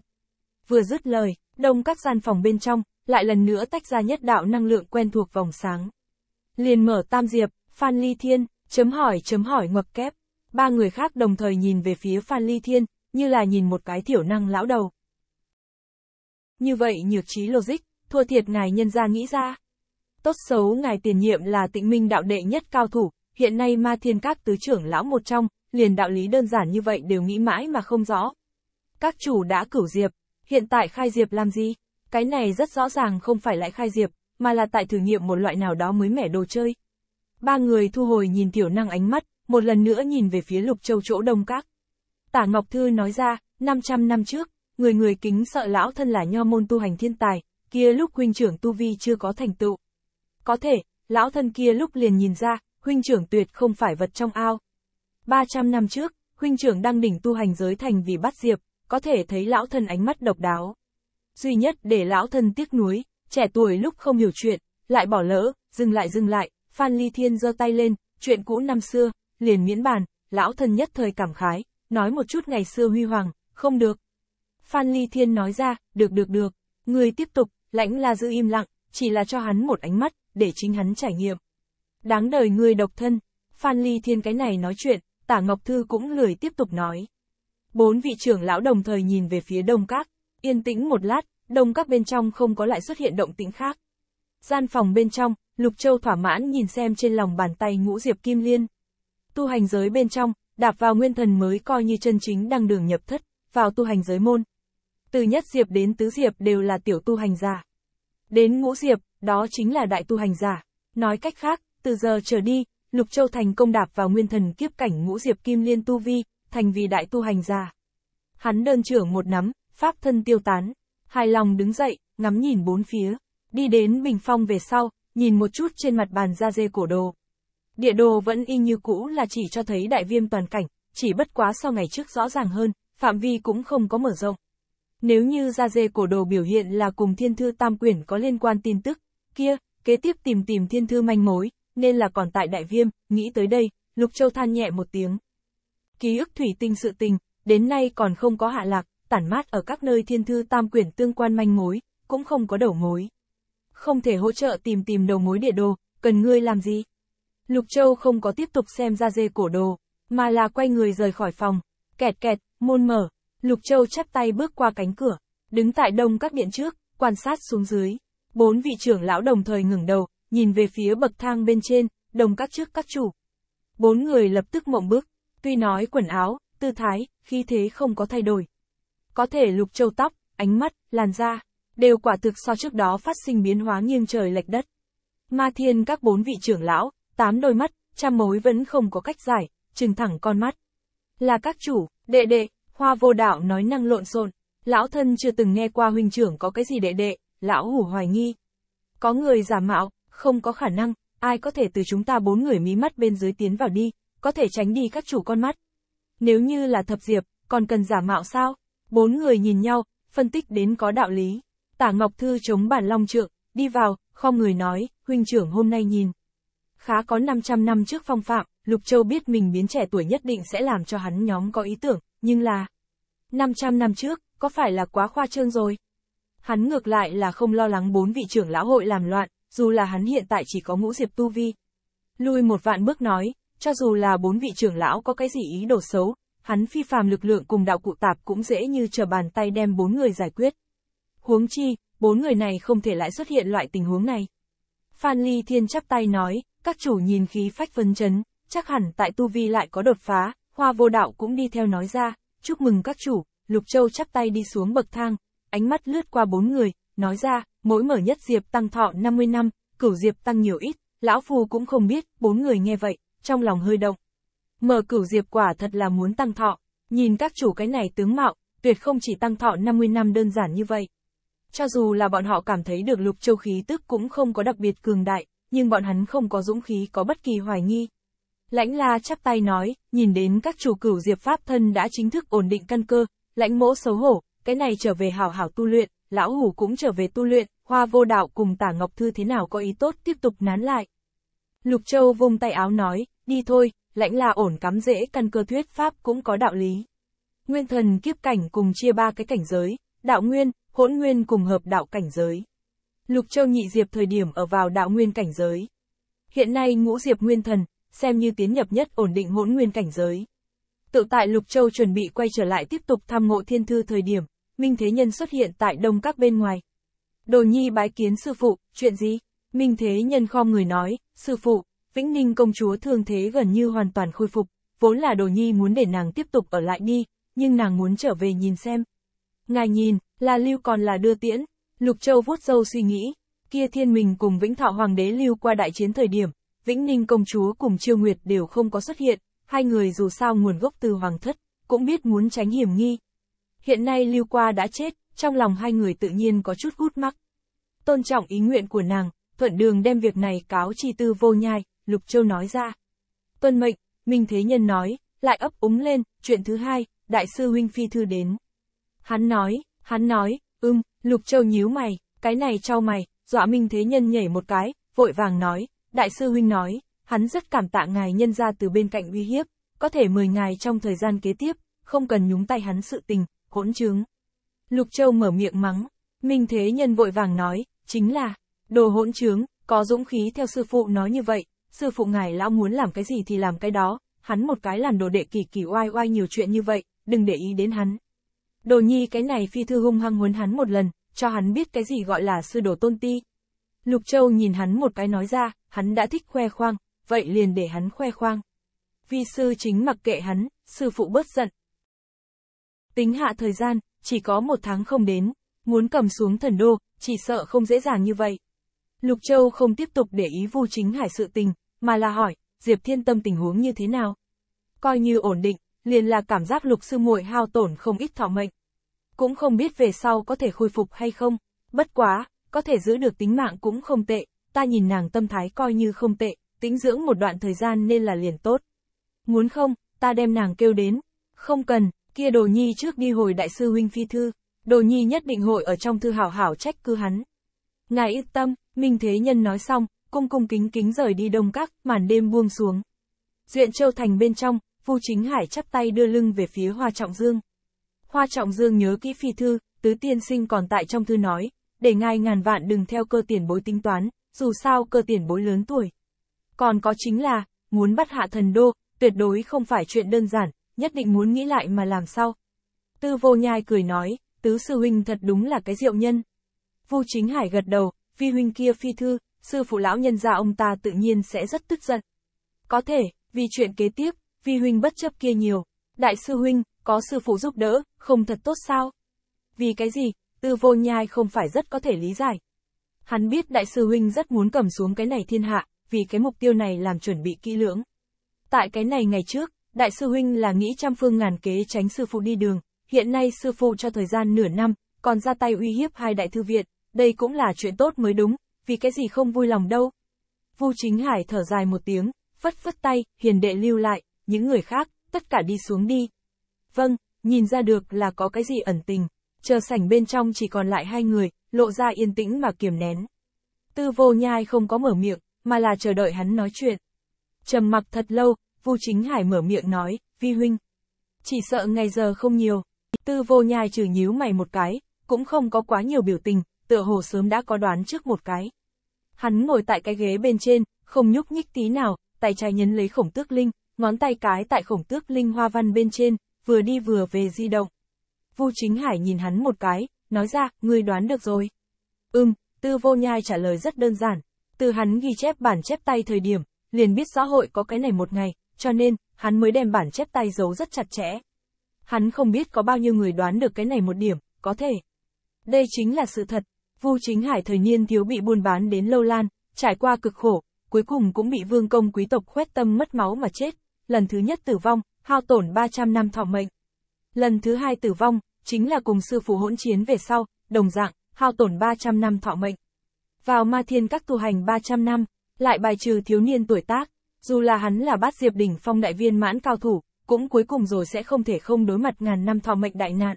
Vừa dứt lời, đông các gian phòng bên trong, lại lần nữa tách ra nhất đạo năng lượng quen thuộc vòng sáng. Liền mở tam diệp, Phan Ly Thiên, chấm hỏi chấm hỏi ngoặc kép. Ba người khác đồng thời nhìn về phía Phan Ly Thiên, như là nhìn một cái thiểu năng lão đầu. Như vậy nhược trí logic, thua thiệt ngài nhân gia nghĩ ra. Tốt xấu ngài tiền nhiệm là tịnh minh đạo đệ nhất cao thủ, hiện nay ma thiên các tứ trưởng lão một trong, liền đạo lý đơn giản như vậy đều nghĩ mãi mà không rõ. Các chủ đã cửu diệp, hiện tại khai diệp làm gì? Cái này rất rõ ràng không phải lại khai diệp, mà là tại thử nghiệm một loại nào đó mới mẻ đồ chơi. Ba người thu hồi nhìn tiểu năng ánh mắt, một lần nữa nhìn về phía lục châu chỗ đông các. Tả Ngọc Thư nói ra, 500 năm trước, người người kính sợ lão thân là nho môn tu hành thiên tài, kia lúc huynh trưởng tu vi chưa có thành tựu. Có thể, lão thân kia lúc liền nhìn ra, huynh trưởng tuyệt không phải vật trong ao. 300 năm trước, huynh trưởng đang đỉnh tu hành giới thành vì bắt diệp, có thể thấy lão thân ánh mắt độc đáo. Duy nhất để lão thân tiếc nuối, trẻ tuổi lúc không hiểu chuyện, lại bỏ lỡ, dừng lại dừng lại, Phan Ly Thiên giơ tay lên, chuyện cũ năm xưa, liền miễn bàn, lão thân nhất thời cảm khái, nói một chút ngày xưa huy hoàng, không được. Phan Ly Thiên nói ra, được được được, người tiếp tục, lãnh là giữ im lặng, chỉ là cho hắn một ánh mắt, để chính hắn trải nghiệm. Đáng đời người độc thân, Phan Ly Thiên cái này nói chuyện, tả Ngọc Thư cũng lười tiếp tục nói. Bốn vị trưởng lão đồng thời nhìn về phía đông các, yên tĩnh một lát, đông các bên trong không có lại xuất hiện động tĩnh khác. Gian phòng bên trong, Lục Châu thỏa mãn nhìn xem trên lòng bàn tay ngũ diệp kim liên. Tu hành giới bên trong, đạp vào nguyên thần mới coi như chân chính đang đường nhập thất, vào tu hành giới môn. Từ nhất diệp đến tứ diệp đều là tiểu tu hành giả. Đến ngũ diệp, đó chính là đại tu hành giả. Nói cách khác, từ giờ trở đi, Lục Châu thành công đạp vào nguyên thần kiếp cảnh ngũ diệp kim liên tu vi, thành vì đại tu hành giả. Hắn đơn trưởng một nắm, pháp thân tiêu tán, hài lòng đứng dậy, ngắm nhìn bốn phía, đi đến bình phong về sau, nhìn một chút trên mặt bàn da dê cổ đồ. Địa đồ vẫn y như cũ là chỉ cho thấy đại viêm toàn cảnh, chỉ bất quá sau ngày trước rõ ràng hơn, phạm vi cũng không có mở rộng. Nếu như ra dê cổ đồ biểu hiện là cùng thiên thư tam quyển có liên quan tin tức, kia, kế tiếp tìm tìm thiên thư manh mối, nên là còn tại đại viêm, nghĩ tới đây, Lục Châu than nhẹ một tiếng. Ký ức thủy tinh sự tình, đến nay còn không có hạ lạc, tản mát ở các nơi thiên thư tam quyển tương quan manh mối, cũng không có đầu mối. Không thể hỗ trợ tìm tìm đầu mối địa đồ, cần ngươi làm gì? Lục Châu không có tiếp tục xem ra dê cổ đồ, mà là quay người rời khỏi phòng. Kẹt kẹt, môn mở, Lục Châu chắp tay bước qua cánh cửa, đứng tại đông các điện trước, quan sát xuống dưới. Bốn vị trưởng lão đồng thời ngừng đầu, nhìn về phía bậc thang bên trên, đồng các trước các chủ. Bốn người lập tức mộng bước, tuy nói quần áo, tư thái, khí thế không có thay đổi. Có thể Lục Châu tóc, ánh mắt, làn da, đều quả thực so trước đó phát sinh biến hóa nghiêng trời lệch đất. Ma thiên các bốn vị trưởng lão, tám đôi mắt, trăm mối vẫn không có cách giải, trừng thẳng con mắt. Là các chủ, đệ đệ, hoa vô đạo nói năng lộn xộn, lão thân chưa từng nghe qua huynh trưởng có cái gì đệ đệ, lão hủ hoài nghi. Có người giả mạo, không có khả năng, ai có thể từ chúng ta bốn người mí mắt bên dưới tiến vào đi, có thể tránh đi các chủ con mắt. Nếu như là thập diệp, còn cần giả mạo sao? Bốn người nhìn nhau, phân tích đến có đạo lý. Tả Ngọc Thư chống bản long trượng, đi vào, không người nói, huynh trưởng hôm nay nhìn. Khá có 500 năm trước phong phạm, Lục Châu biết mình biến trẻ tuổi nhất định sẽ làm cho hắn nhóm có ý tưởng, nhưng là... 500 năm trước, có phải là quá khoa trương rồi? Hắn ngược lại là không lo lắng bốn vị trưởng lão hội làm loạn, dù là hắn hiện tại chỉ có ngũ diệp tu vi. Lui một vạn bước nói, cho dù là bốn vị trưởng lão có cái gì ý đồ xấu, hắn phi phàm lực lượng cùng đạo cụ tạp cũng dễ như chờ bàn tay đem bốn người giải quyết. Huống chi, bốn người này không thể lại xuất hiện loại tình huống này. Phan Ly Thiên chắp tay nói, các chủ nhìn khí phách phân chấn, chắc hẳn tại tu vi lại có đột phá, hoa vô đạo cũng đi theo nói ra, chúc mừng các chủ, Lục Châu chắp tay đi xuống bậc thang, ánh mắt lướt qua bốn người, nói ra, mỗi mở nhất diệp tăng thọ 50 năm, cửu diệp tăng nhiều ít, lão phù cũng không biết, bốn người nghe vậy, trong lòng hơi động. Mở cửu diệp quả thật là muốn tăng thọ, nhìn các chủ cái này tướng mạo, tuyệt không chỉ tăng thọ 50 năm đơn giản như vậy. Cho dù là bọn họ cảm thấy được lục châu khí tức cũng không có đặc biệt cường đại, nhưng bọn hắn không có dũng khí có bất kỳ hoài nghi. Lãnh la chắp tay nói, nhìn đến các chủ cửu diệp pháp thân đã chính thức ổn định căn cơ, lãnh mỗ xấu hổ, cái này trở về hảo hảo tu luyện, lão hủ cũng trở về tu luyện, hoa vô đạo cùng tả ngọc thư thế nào có ý tốt tiếp tục nán lại. Lục Châu vung tay áo nói, đi thôi, lãnh là ổn cắm dễ căn cơ thuyết pháp cũng có đạo lý. Nguyên thần kiếp cảnh cùng chia ba cái cảnh giới, đạo nguyên, hỗn nguyên cùng hợp đạo cảnh giới. Lục Châu nhị diệp thời điểm ở vào đạo nguyên cảnh giới. Hiện nay ngũ diệp nguyên thần, xem như tiến nhập nhất ổn định hỗn nguyên cảnh giới. Tự tại Lục Châu chuẩn bị quay trở lại tiếp tục thăm ngộ thiên thư thời điểm, Minh Thế Nhân xuất hiện tại đông các bên ngoài. Đồ nhi bái kiến sư phụ, chuyện gì? Minh Thế Nhân khom người nói, sư phụ, Vĩnh Ninh công chúa thương thế gần như hoàn toàn khôi phục, vốn là đồ nhi muốn để nàng tiếp tục ở lại đi, nhưng nàng muốn trở về nhìn xem. Ngài nhìn, là lưu còn là đưa tiễn, Lục Châu vuốt râu suy nghĩ, kia thiên mình cùng Vĩnh Thọ Hoàng đế lưu qua đại chiến thời điểm, Vĩnh Ninh công chúa cùng Chiêu Nguyệt đều không có xuất hiện, hai người dù sao nguồn gốc từ hoàng thất, cũng biết muốn tránh hiểm nghi. Hiện nay lưu qua đã chết, trong lòng hai người tự nhiên có chút gút mắc. Tôn trọng ý nguyện của nàng, thuận đường đem việc này cáo chi tư vô nhai, Lục Châu nói ra. Tuân mệnh, Minh Thế Nhân nói, lại ấp úng lên, chuyện thứ hai, đại sư huynh phi thư đến. Hắn nói, hắn nói, Ưm, Lục Châu nhíu mày, cái này trao mày, dọa Minh Thế Nhân nhảy một cái, vội vàng nói, Đại sư Huynh nói, hắn rất cảm tạ ngài nhân ra từ bên cạnh uy hiếp, có thể mời ngài trong thời gian kế tiếp, không cần nhúng tay hắn sự tình, hỗn trướng. Lục Châu mở miệng mắng, Minh Thế Nhân vội vàng nói, chính là, đồ hỗn trướng, có dũng khí theo sư phụ nói như vậy, sư phụ ngài lão muốn làm cái gì thì làm cái đó, hắn một cái làm đồ đệ kỳ kỳ oai oai nhiều chuyện như vậy, đừng để ý đến hắn. Đồ nhi cái này phi thư hung hăng huấn hắn một lần, cho hắn biết cái gì gọi là sư đồ tôn ti. Lục Châu nhìn hắn một cái nói ra, hắn đã thích khoe khoang, vậy liền để hắn khoe khoang. Vi sư chính mặc kệ hắn, sư phụ bớt giận. Tính hạ thời gian, chỉ có một tháng không đến, muốn cầm xuống thần đô, chỉ sợ không dễ dàng như vậy. Lục Châu không tiếp tục để ý vu chính hải sự tình, mà là hỏi, Diệp Thiên Tâm tình huống như thế nào? Coi như ổn định, liền là cảm giác lục sư muội hao tổn không ít thọ mệnh. Cũng không biết về sau có thể khôi phục hay không, bất quá, có thể giữ được tính mạng cũng không tệ, ta nhìn nàng tâm thái coi như không tệ, tính dưỡng một đoạn thời gian nên là liền tốt. Muốn không, ta đem nàng kêu đến. Không cần, kia đồ nhi trước đi hồi đại sư huynh phi thư, đồ nhi nhất định hội ở trong thư hảo hảo trách cứ hắn. Ngài yên tâm, Minh Thế Nhân nói xong, cung cung kính kính rời đi đông các, màn đêm buông xuống. Duyện Châu Thành bên trong, Vu Chính Hải chắp tay đưa lưng về phía Hoa Trọng Dương. Hoa Trọng Dương nhớ kỹ phi thư, tứ tiên sinh còn tại trong thư nói, để ngài ngàn vạn đừng theo cơ tiền bối tính toán, dù sao cơ tiền bối lớn tuổi. Còn có chính là, muốn bắt hạ thần đô, tuyệt đối không phải chuyện đơn giản, nhất định muốn nghĩ lại mà làm sao. Tư vô nhai cười nói, tứ sư huynh thật đúng là cái diệu nhân. Vu Chính Hải gật đầu, phi huynh kia phi thư, sư phụ lão nhân gia ông ta tự nhiên sẽ rất tức giận. Có thể, vì chuyện kế tiếp, vi huynh bất chấp kia nhiều. Đại sư huynh, có sư phụ giúp đỡ, không thật tốt sao? Vì cái gì, tư vô nhai không phải rất có thể lý giải. Hắn biết đại sư huynh rất muốn cầm xuống cái này thiên hạ, vì cái mục tiêu này làm chuẩn bị kỹ lưỡng. Tại cái này ngày trước, đại sư huynh là nghĩ trăm phương ngàn kế tránh sư phụ đi đường, hiện nay sư phụ cho thời gian nửa năm, còn ra tay uy hiếp hai đại thư viện, đây cũng là chuyện tốt mới đúng, vì cái gì không vui lòng đâu. Vu Chính Hải thở dài một tiếng, phất phất tay, hiền đệ lưu lại những người khác, tất cả đi xuống đi. Vâng, nhìn ra được là có cái gì ẩn tình. Chờ sảnh bên trong chỉ còn lại hai người, lộ ra yên tĩnh mà kiềm nén. Tư vô nhai không có mở miệng, mà là chờ đợi hắn nói chuyện. Trầm mặc thật lâu, Vu Chính Hải mở miệng nói, vi huynh. Chỉ sợ ngày giờ không nhiều. Tư vô nhai trừ nhíu mày một cái, cũng không có quá nhiều biểu tình, tựa hồ sớm đã có đoán trước một cái. Hắn ngồi tại cái ghế bên trên, không nhúc nhích tí nào, tay trái nhấn lấy khổng tước linh, ngón tay cái tại khổng tước linh hoa văn bên trên, vừa đi vừa về di động. Vu Chính Hải nhìn hắn một cái, nói ra, ngươi đoán được rồi. Ừm, Tư Vô Nhai trả lời rất đơn giản, từ hắn ghi chép bản chép tay thời điểm, liền biết xã hội có cái này một ngày, cho nên, hắn mới đem bản chép tay giấu rất chặt chẽ. Hắn không biết có bao nhiêu người đoán được cái này một điểm, có thể. Đây chính là sự thật, Vu Chính Hải thời niên thiếu bị buôn bán đến lâu lan, trải qua cực khổ, cuối cùng cũng bị vương công quý tộc khuét tâm mất máu mà chết, lần thứ nhất tử vong, hao tổn 300 năm thọ mệnh. Lần thứ hai tử vong, chính là cùng sư phụ hỗn chiến về sau, đồng dạng, hao tổn 300 năm thọ mệnh. Vào ma thiên các tu hành 300 năm, lại bài trừ thiếu niên tuổi tác, dù là hắn là bát diệp đỉnh phong đại viên mãn cao thủ, cũng cuối cùng rồi sẽ không thể không đối mặt ngàn năm thọ mệnh đại nạn.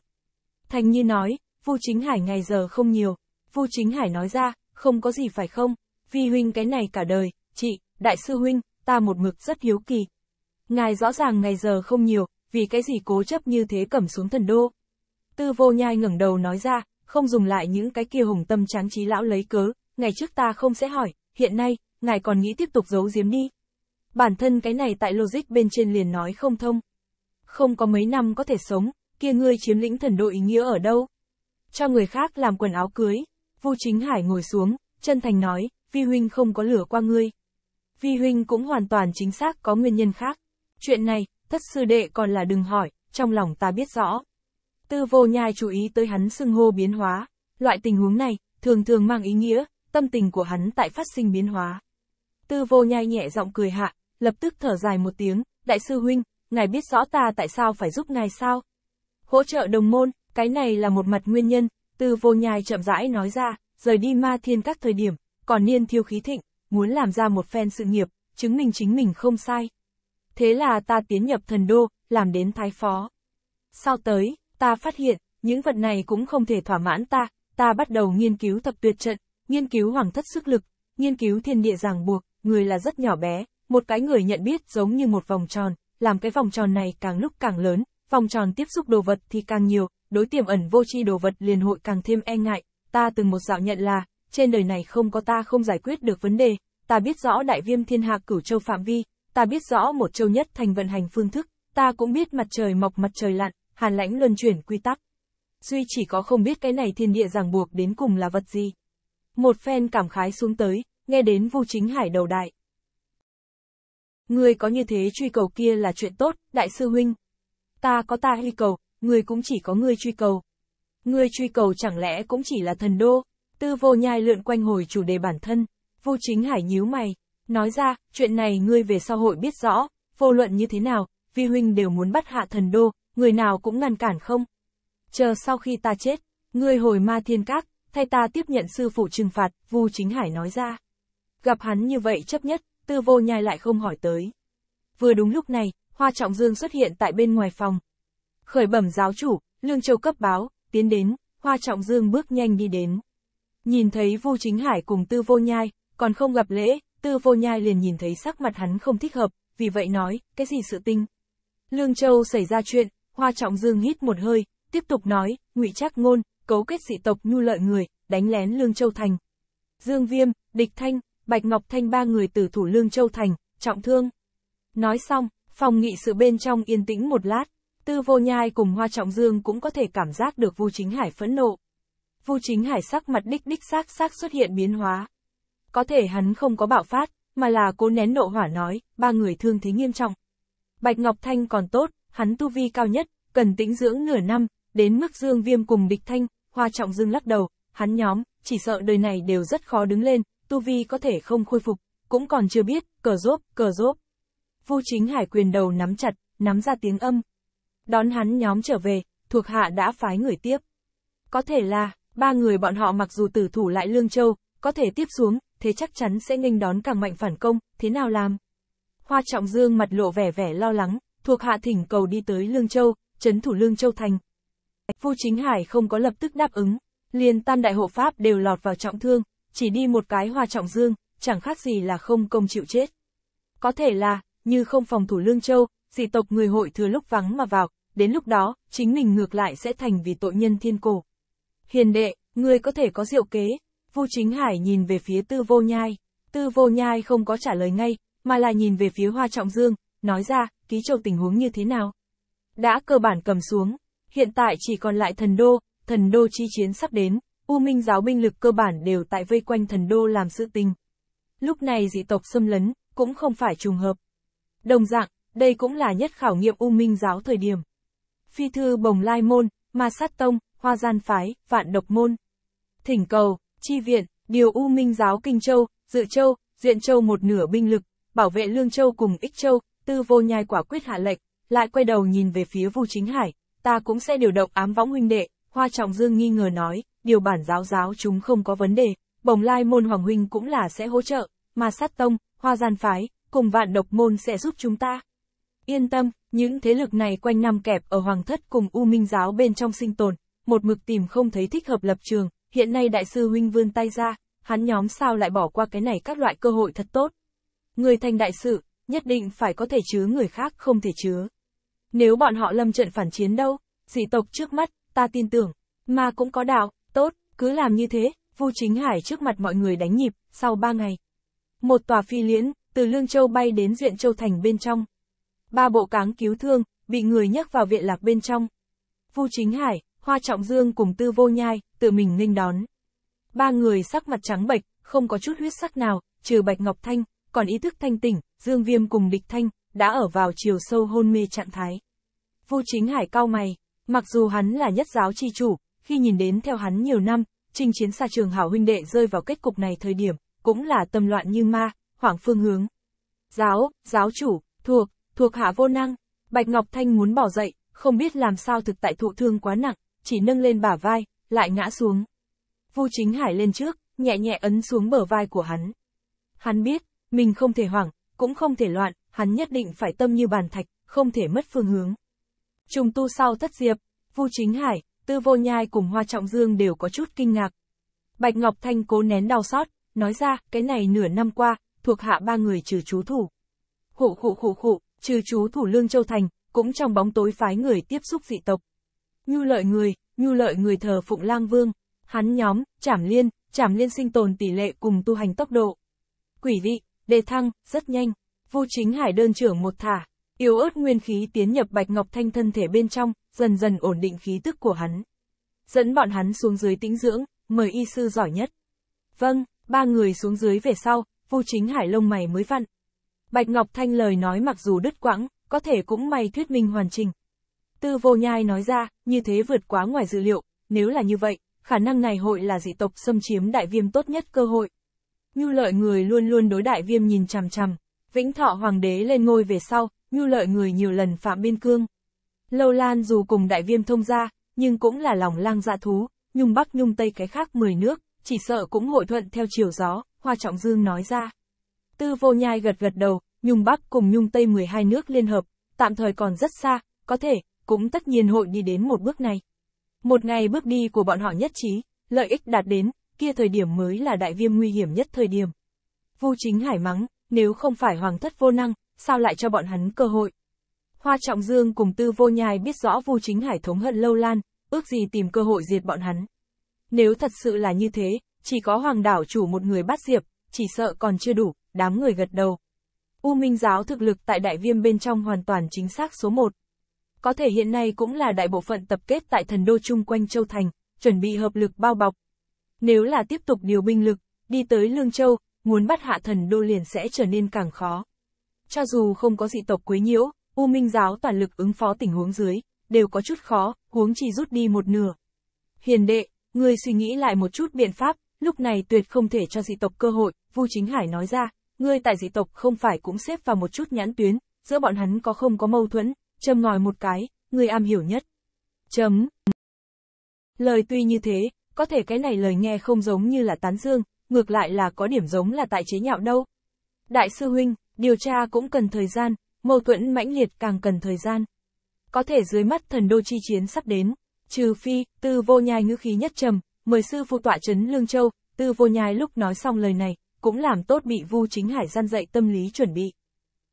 Thành Nhi nói, Vu Chính Hải ngày giờ không nhiều, Vu Chính Hải nói ra, không có gì phải không, vi huynh cái này cả đời, chị, đại sư huynh, ta một mực rất hiếu kỳ, Ngài rõ ràng ngày giờ không nhiều, vì cái gì cố chấp như thế cẩm xuống thần đô. Tư vô nhai ngẩng đầu nói ra, không dùng lại những cái kia hùng tâm tráng trí lão lấy cớ, ngày trước ta không sẽ hỏi, hiện nay, ngài còn nghĩ tiếp tục giấu giếm đi. Bản thân cái này tại logic bên trên liền nói không thông. Không có mấy năm có thể sống, kia ngươi chiếm lĩnh thần độ ý nghĩa ở đâu? Cho người khác làm quần áo cưới, Vu Chính Hải ngồi xuống, chân thành nói, Vi Huynh không có lửa qua ngươi. Vi Huynh cũng hoàn toàn chính xác có nguyên nhân khác. Chuyện này, thất sư đệ còn là đừng hỏi, trong lòng ta biết rõ. Tư vô nhai chú ý tới hắn xưng hô biến hóa, loại tình huống này, thường thường mang ý nghĩa, tâm tình của hắn tại phát sinh biến hóa. Tư vô nhai nhẹ giọng cười hạ, lập tức thở dài một tiếng, đại sư huynh, ngài biết rõ ta tại sao phải giúp ngài sao? Hỗ trợ đồng môn, cái này là một mặt nguyên nhân, tư vô nhai chậm rãi nói ra, rời đi ma thiên các thời điểm, còn niên thiêu khí thịnh, muốn làm ra một phen sự nghiệp, chứng minh chính mình không sai, thế là ta tiến nhập thần đô, làm đến thái phó. Sau tới, ta phát hiện, những vật này cũng không thể thỏa mãn ta, ta bắt đầu nghiên cứu thập tuyệt trận, nghiên cứu hoàng thất sức lực, nghiên cứu thiên địa ràng buộc, người là rất nhỏ bé, một cái người nhận biết giống như một vòng tròn, làm cái vòng tròn này càng lúc càng lớn, vòng tròn tiếp xúc đồ vật thì càng nhiều, đối tiềm ẩn vô tri đồ vật liền hội càng thêm e ngại, ta từng một dạo nhận là, trên đời này không có ta không giải quyết được vấn đề, ta biết rõ đại viêm thiên hạ cửu châu phạm vi, ta biết rõ một châu nhất thành vận hành phương thức, ta cũng biết mặt trời mọc mặt trời lặn, hàn lãnh luân chuyển quy tắc. Duy chỉ có không biết cái này thiên địa ràng buộc đến cùng là vật gì. Một phen cảm khái xuống tới, nghe đến vu chính hải đầu đại. Người có như thế truy cầu kia là chuyện tốt, đại sư huynh. Ta có ta huy cầu, người cũng chỉ có người truy cầu. Người truy cầu chẳng lẽ cũng chỉ là thần đô, tư vô nhai lượn quanh hồi chủ đề bản thân, vu chính hải nhíu mày, Nói ra, chuyện này ngươi về sau hội biết rõ, vô luận như thế nào, vi huynh đều muốn bắt hạ thần đô, người nào cũng ngăn cản không. Chờ sau khi ta chết, ngươi hồi ma thiên các, thay ta tiếp nhận sư phụ trừng phạt, Vu Chính Hải nói ra. Gặp hắn như vậy chấp nhất, tư vô nhai lại không hỏi tới. Vừa đúng lúc này, Hoa Trọng Dương xuất hiện tại bên ngoài phòng. Khởi bẩm giáo chủ, Lương Châu cấp báo, tiến đến, Hoa Trọng Dương bước nhanh đi đến. Nhìn thấy Vu Chính Hải cùng tư vô nhai, còn không gặp lễ, Tư vô nhai liền nhìn thấy sắc mặt hắn không thích hợp, vì vậy nói, cái gì sự tinh. Lương Châu xảy ra chuyện, Hoa Trọng Dương hít một hơi, tiếp tục nói, ngụy Trác ngôn, cấu kết dị tộc nhu lợi người, đánh lén Lương Châu Thành. Dương Viêm, Địch Thanh, Bạch Ngọc Thanh ba người tử thủ Lương Châu Thành, trọng thương. Nói xong, phòng nghị sự bên trong yên tĩnh một lát, Tư Vô Nhai cùng Hoa Trọng Dương cũng có thể cảm giác được Vu Chính Hải phẫn nộ. Vu Chính Hải sắc mặt đích đích xác xác xuất hiện biến hóa, có thể hắn không có bạo phát, mà là cố nén nộ hỏa nói, ba người thương thế nghiêm trọng. Bạch Ngọc Thanh còn tốt, hắn tu vi cao nhất, cần tĩnh dưỡng nửa năm, đến mức dương viêm cùng địch thanh, hoa trọng dương lắc đầu, hắn nhóm, chỉ sợ đời này đều rất khó đứng lên, tu vi có thể không khôi phục, cũng còn chưa biết, cờ rốp, cờ rốp. Vu chính hải quyền đầu nắm chặt, nắm ra tiếng âm. Đón hắn nhóm trở về, thuộc hạ đã phái người tiếp. Có thể là, ba người bọn họ mặc dù tử thủ lại Lương Châu, có thể tiếp xuống, thế chắc chắn sẽ nghênh đón càng mạnh phản công, thế nào làm? Hoa Trọng Dương mặt lộ vẻ vẻ lo lắng, thuộc hạ thỉnh cầu đi tới Lương Châu, chấn thủ Lương Châu Thành. Vu Chính Hải không có lập tức đáp ứng, liền tam đại hộ Pháp đều lọt vào trọng thương, chỉ đi một cái Hoa Trọng Dương, chẳng khác gì là không công chịu chết. Có thể là, như không phòng thủ Lương Châu, dị tộc người hội thừa lúc vắng mà vào, đến lúc đó, chính mình ngược lại sẽ thành vì tội nhân thiên cổ. Hiền đệ, ngươi có thể có diệu kế, Vu Chính Hải nhìn về phía Tư Vô Nhai, Tư Vô Nhai không có trả lời ngay, mà là nhìn về phía Hoa Trọng Dương, nói ra, ký châu tình huống như thế nào. Đã cơ bản cầm xuống, hiện tại chỉ còn lại thần đô, thần đô chi chiến sắp đến, U Minh giáo binh lực cơ bản đều tại vây quanh thần đô làm sự tình. Lúc này dị tộc xâm lấn, cũng không phải trùng hợp. Đồng dạng, đây cũng là nhất khảo nghiệm U Minh giáo thời điểm. Phi thư bồng lai môn, ma sát tông, hoa gian phái, vạn độc môn. Thỉnh cầu, chi viện, điều U Minh giáo Kinh Châu, Dự Châu, Diện Châu một nửa binh lực, bảo vệ Lương Châu cùng Ích Châu, tư vô nhai quả quyết hạ lệnh, lại quay đầu nhìn về phía Vu Chính Hải, ta cũng sẽ điều động ám võng huynh đệ, Hoa Trọng Dương nghi ngờ nói, điều bản giáo giáo chúng không có vấn đề, bồng lai môn Hoàng Huynh cũng là sẽ hỗ trợ, mà sát tông, hoa gian phái, cùng vạn độc môn sẽ giúp chúng ta. Yên tâm, những thế lực này quanh năm kẹp ở Hoàng Thất cùng U Minh Giáo bên trong sinh tồn, một mực tìm không thấy thích hợp lập trường, hiện nay đại sư huynh vươn tay ra, hắn nhóm sao lại bỏ qua cái này các loại cơ hội thật tốt. Người thành đại sự, nhất định phải có thể chứa người khác không thể chứa. Nếu bọn họ lâm trận phản chiến đâu, dị tộc trước mắt, ta tin tưởng, mà cũng có đạo, tốt, cứ làm như thế, Vu Chính Hải trước mặt mọi người đánh nhịp, sau ba ngày. Một tòa phi liễn, từ Lương Châu bay đến Duyện Châu Thành bên trong. Ba bộ cáng cứu thương, bị người nhấc vào viện lạc bên trong. Vu Chính Hải, Hoa Trọng Dương cùng Tư Vô Nhai, tự mình nghênh đón. Ba người sắc mặt trắng bệch, không có chút huyết sắc nào, trừ Bạch Ngọc Thanh, còn ý thức thanh tỉnh, Dương Viêm cùng Địch Thanh, đã ở vào chiều sâu hôn mê trạng thái. Vu Chính Hải cao mày, mặc dù hắn là nhất giáo chi chủ, khi nhìn đến theo hắn nhiều năm, trình chiến xa trường hảo huynh đệ rơi vào kết cục này thời điểm, cũng là tâm loạn như ma, hoảng phương hướng. Giáo, giáo chủ, thuộc, thuộc hạ vô năng, Bạch Ngọc Thanh muốn bỏ dậy, không biết làm sao thực tại thụ thương quá nặng, chỉ nâng lên bả vai, lại ngã xuống. Vu Chính Hải lên trước, nhẹ nhẹ ấn xuống bờ vai của hắn. Hắn biết, mình không thể hoảng, cũng không thể loạn, hắn nhất định phải tâm như bàn thạch, không thể mất phương hướng. Trùng tu sau thất diệp, Vu Chính Hải, Tư Vô Nhai cùng Hoa Trọng Dương đều có chút kinh ngạc. Bạch Ngọc Thanh cố nén đau xót, nói ra, cái này nửa năm qua, thuộc hạ ba người trừ chú thủ. Khụ khụ khụ khụ, trừ chú thủ Lương Châu Thành, cũng trong bóng tối phái người tiếp xúc dị tộc. Như lợi người, nhu lợi người thờ Phụng Lang Vương, hắn nhóm, chảm liên, chảm liên sinh tồn tỷ lệ cùng tu hành tốc độ. Quỷ vị đề thăng, rất nhanh, Vu Chính Hải đơn trưởng một thả, yếu ớt nguyên khí tiến nhập Bạch Ngọc Thanh thân thể bên trong, dần dần ổn định khí tức của hắn. Dẫn bọn hắn xuống dưới tĩnh dưỡng, mời y sư giỏi nhất. Vâng, ba người xuống dưới về sau, Vu Chính Hải lông mày mới vặn. Bạch Ngọc Thanh lời nói mặc dù đứt quãng, có thể cũng may thuyết minh hoàn chỉnh, Tư vô nhai nói ra, như thế vượt quá ngoài dự liệu, nếu là như vậy, khả năng này hội là dị tộc xâm chiếm đại viêm tốt nhất cơ hội. Nhu lợi người luôn luôn đối đại viêm nhìn chằm chằm, vĩnh thọ hoàng đế lên ngôi về sau, nhu lợi người nhiều lần phạm biên cương. Lâu lan dù cùng đại viêm thông gia, nhưng cũng là lòng lang dạ thú, nhung bắc nhung tây cái khác mười nước, chỉ sợ cũng hội thuận theo chiều gió, Hoa Trọng Dương nói ra. Tư vô nhai gật gật đầu, nhung bắc cùng nhung tây 12 nước liên hợp, tạm thời còn rất xa, có thể, cũng tất nhiên hội đi đến một bước này. Một ngày bước đi của bọn họ nhất trí, lợi ích đạt đến, kia thời điểm mới là đại viêm nguy hiểm nhất thời điểm. Vu chính hải mắng, nếu không phải hoàng thất vô năng, sao lại cho bọn hắn cơ hội. Hoa Trọng Dương cùng Tư Vô Nhai biết rõ Vu Chính Hải thống hận lâu lan, ước gì tìm cơ hội diệt bọn hắn. Nếu thật sự là như thế, chỉ có Hoàng đảo chủ một người bắt diệp, chỉ sợ còn chưa đủ, đám người gật đầu. U Minh giáo thực lực tại Đại Viêm bên trong hoàn toàn chính xác số một có thể hiện nay cũng là đại bộ phận tập kết tại thần đô chung quanh Châu Thành, chuẩn bị hợp lực bao bọc. Nếu là tiếp tục điều binh lực, đi tới Lương Châu, muốn bắt hạ thần đô liền sẽ trở nên càng khó. Cho dù không có dị tộc quấy nhiễu, U Minh giáo toàn lực ứng phó tình huống dưới, đều có chút khó, huống chỉ rút đi một nửa. Hiền đệ, người suy nghĩ lại một chút biện pháp, lúc này tuyệt không thể cho dị tộc cơ hội, Vu Chính Hải nói ra, người tại dị tộc không phải cũng xếp vào một chút nhãn tuyến, giữa bọn hắn có không có mâu thuẫn, châm ngòi một cái, người am hiểu nhất. Chấm. Lời tuy như thế, có thể cái này lời nghe không giống như là tán dương, ngược lại là có điểm giống là tại chế nhạo đâu. Đại sư huynh, điều tra cũng cần thời gian, mâu thuẫn mãnh liệt càng cần thời gian. Có thể dưới mắt thần đô chi chiến sắp đến, trừ phi, tư vô nhai ngữ khí nhất trầm, mời sư phụ tọa trấn Lương Châu, tư vô nhai lúc nói xong lời này, cũng làm tốt bị Vu Chính Hải gian dạy tâm lý chuẩn bị.